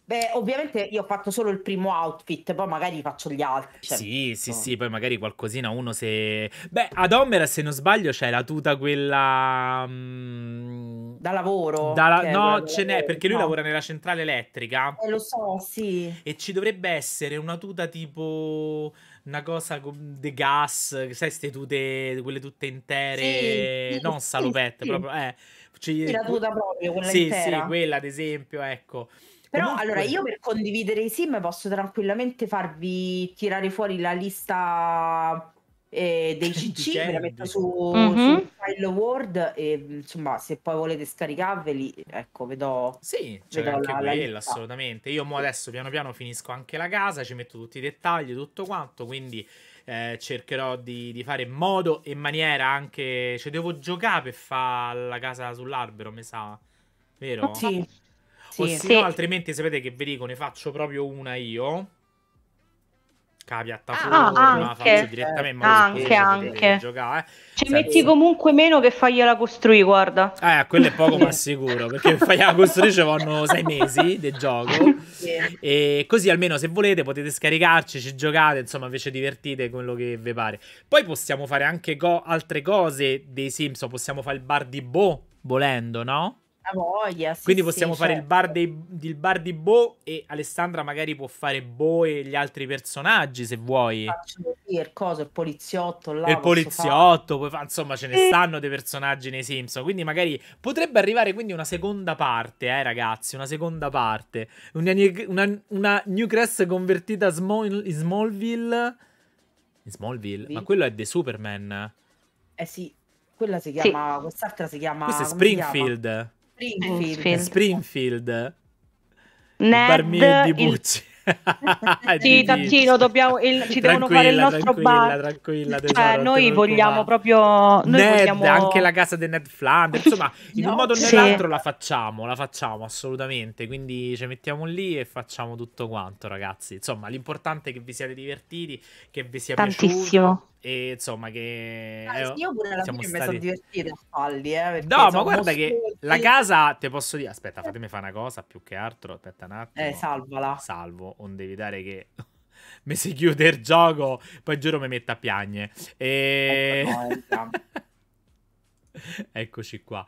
Beh, ovviamente io ho fatto solo il primo outfit, poi magari faccio gli altri. Cioè. Sì, sì, sì, poi magari qualcosina uno se... Beh, ad Omera, se non sbaglio, c'è la tuta quella... Mm da lavoro. Da la... no, ce n'è perché lui no. lavora nella centrale elettrica. Eh, lo so, sì. E ci dovrebbe essere una tuta tipo una cosa de gas, sai, queste tute, quelle tutte intere, sì, non sì, salopette, sì, proprio. Eh, ci... la tuta proprio, quella sì, intera. Sì, quella ad esempio, ecco. Però Comunque... allora io per condividere i sim posso tranquillamente farvi tirare fuori la lista e eh, dei CC, ve la metto su, mm-hmm. su file Word e insomma se poi volete scaricarveli, ecco, vedo... Sì, c'è cioè anche la, quella, la assolutamente. Io mo adesso piano piano finisco anche la casa, ci metto tutti i dettagli, tutto quanto, quindi... Eh, cercherò di, di fare modo e maniera anche. Cioè, devo giocare per fare la casa sull'albero, mi sa. Vero? Sì. O sì. Se altrimenti sapete che ve dico, ne faccio proprio una io. Ah, la piattaforma, ah, anche, faccio direttamente, anche, anche. giocare. Cioè, metti comunque meno che fagliela costruire, guarda. Eh, quello è poco ma sicuro, perché fagliela costruire ci vanno sei mesi del gioco. Yeah. E così almeno se volete potete scaricarci, ci giocate, insomma, invece divertite quello che vi pare. Poi possiamo fare anche go- altre cose dei Simpson, possiamo fare il bar di Bo, volendo, no? Ha voglia, sì, Quindi possiamo sì, fare certo. il, bar certo. dei, il bar di Bo e Alessandra magari può fare Bo e gli altri personaggi se vuoi. Faccio il coso, il poliziotto. Là, il poliziotto, poi, insomma ce ne stanno dei personaggi nei Simpson. Quindi magari potrebbe arrivare quindi una seconda parte, eh ragazzi, una seconda parte. Una, una, una Newcrest convertita small, in Smallville. In Smallville? Ville. Ma quello è The Superman. Eh sì, quella si chiama, sì. quest'altra si chiama... Questa è Springfield. Springfield. Springfield. Ned, il di Bucci. sì, Tantino, dobbiamo il, ci devono fare il nostro bar. Tranquilla, cioè, tesoro, eh, noi vogliamo proprio... Noi Ned, vogliamo... anche la casa di Ned Flanders, insomma, in no, un modo o sì. nell'altro la facciamo, la facciamo assolutamente, quindi ci mettiamo lì e facciamo tutto quanto, ragazzi. Insomma, l'importante è che vi siate divertiti, che vi sia Tantissimo. piaciuto e insomma che eh, io pure alla fine stati... mi sono divertito a farli eh, no ma guarda che la casa te posso dire aspetta eh. fatemi fare una cosa più che altro aspetta un attimo eh salvala salvo onde evitare che mi si chiude il gioco poi giuro mi metta a piagne e... Ecco, eccoci qua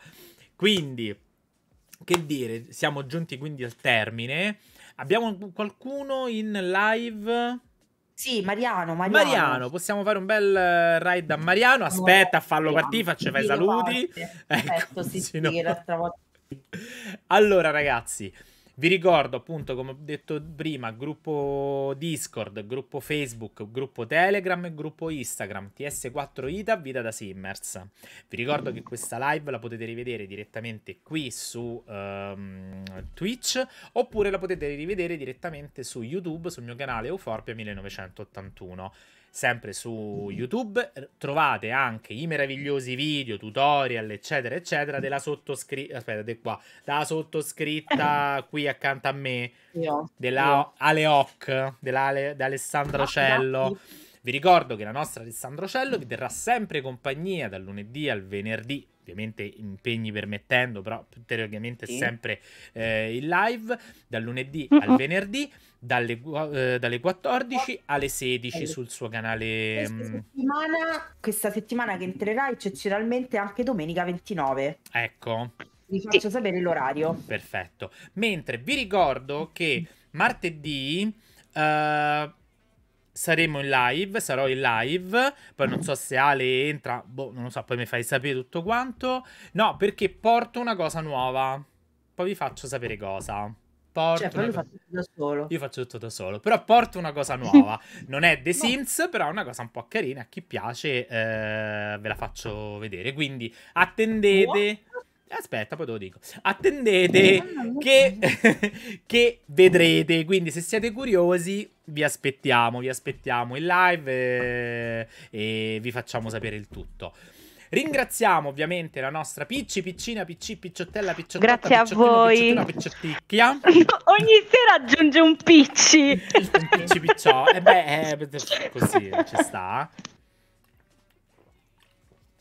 quindi che dire siamo giunti quindi al termine abbiamo qualcuno in live sì, Mariano, Mariano, Mariano. possiamo fare un bel eh, ride a Mariano. Aspetta, fallo partire, faccio i saluti. Aspetta, ecco, sì, sì, no. l'altra volta. Allora, ragazzi, vi ricordo appunto, come ho detto prima, gruppo Discord, gruppo Facebook, gruppo Telegram e gruppo Instagram TS4ITA Vita da Simmers. Vi ricordo che questa live la potete rivedere direttamente qui su um, Twitch oppure la potete rivedere direttamente su YouTube sul mio canale Euforpia 1981 sempre su YouTube. Trovate anche i meravigliosi video, tutorial, eccetera, eccetera, della sottoscritta. Aspettate qua, dalla sottoscritta qui accanto a me, io, della io. Aleoc, dell'Ale, da ah, Cello. Vi ricordo che la nostra Alessandro Cello vi terrà sempre compagnia dal lunedì al venerdì ovviamente impegni permettendo, però teoricamente sì. sempre eh, in live, dal lunedì uh-huh. al venerdì, dalle, eh, dalle, 14 alle 16 sul suo canale. Questa mm. settimana, questa settimana che entrerà eccezionalmente anche domenica 29. Ecco. Vi faccio sì. sapere l'orario. Perfetto. Mentre vi ricordo che martedì... Uh, saremo in live, sarò in live, poi non so se Ale entra, boh, non lo so, poi mi fai sapere tutto quanto. No, perché porto una cosa nuova. Poi vi faccio sapere cosa. Porto cioè, poi lo faccio tutto da solo. Io faccio tutto da solo, però porto una cosa nuova. non è The Sims, no. però è una cosa un po' carina, a chi piace eh, ve la faccio vedere. Quindi attendete. Wow Aspetta, poi te lo dico. Attendete eh, che, che vedrete. Quindi, se siete curiosi, vi aspettiamo. Vi aspettiamo in live e, eh, e vi facciamo sapere il tutto. Ringraziamo ovviamente la nostra Picci, Piccina, Picci, Picciottella, Picciottella. Grazie a voi. Picciotticchia. Ogni sera aggiunge un Picci. un Picci Picciò. E eh beh, così ci sta.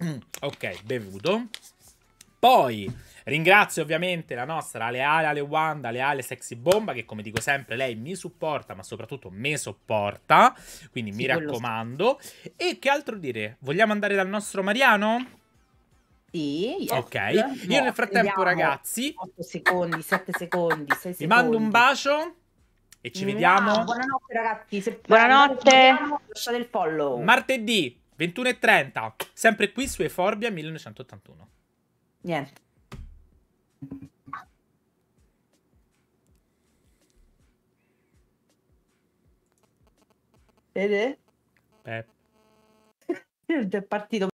Mm, ok, bevuto. Poi ringrazio ovviamente la nostra leale Ale Wanda, leale Sexy Bomba, che come dico sempre lei mi supporta, ma soprattutto me sopporta, quindi sì, mi raccomando. Quello... E che altro dire? Vogliamo andare dal nostro Mariano? Sì, yes. ok. Io no, nel frattempo, vediamo. ragazzi, 8 secondi, 7 secondi, 6 secondi. Vi mando un bacio e ci no, mm, vediamo. Ah, buonanotte, ragazzi. Se buonanotte. lasciate il follow. Martedì 21.30, sempre qui su Eforbia 1981 niente. Vede? Eh. È partito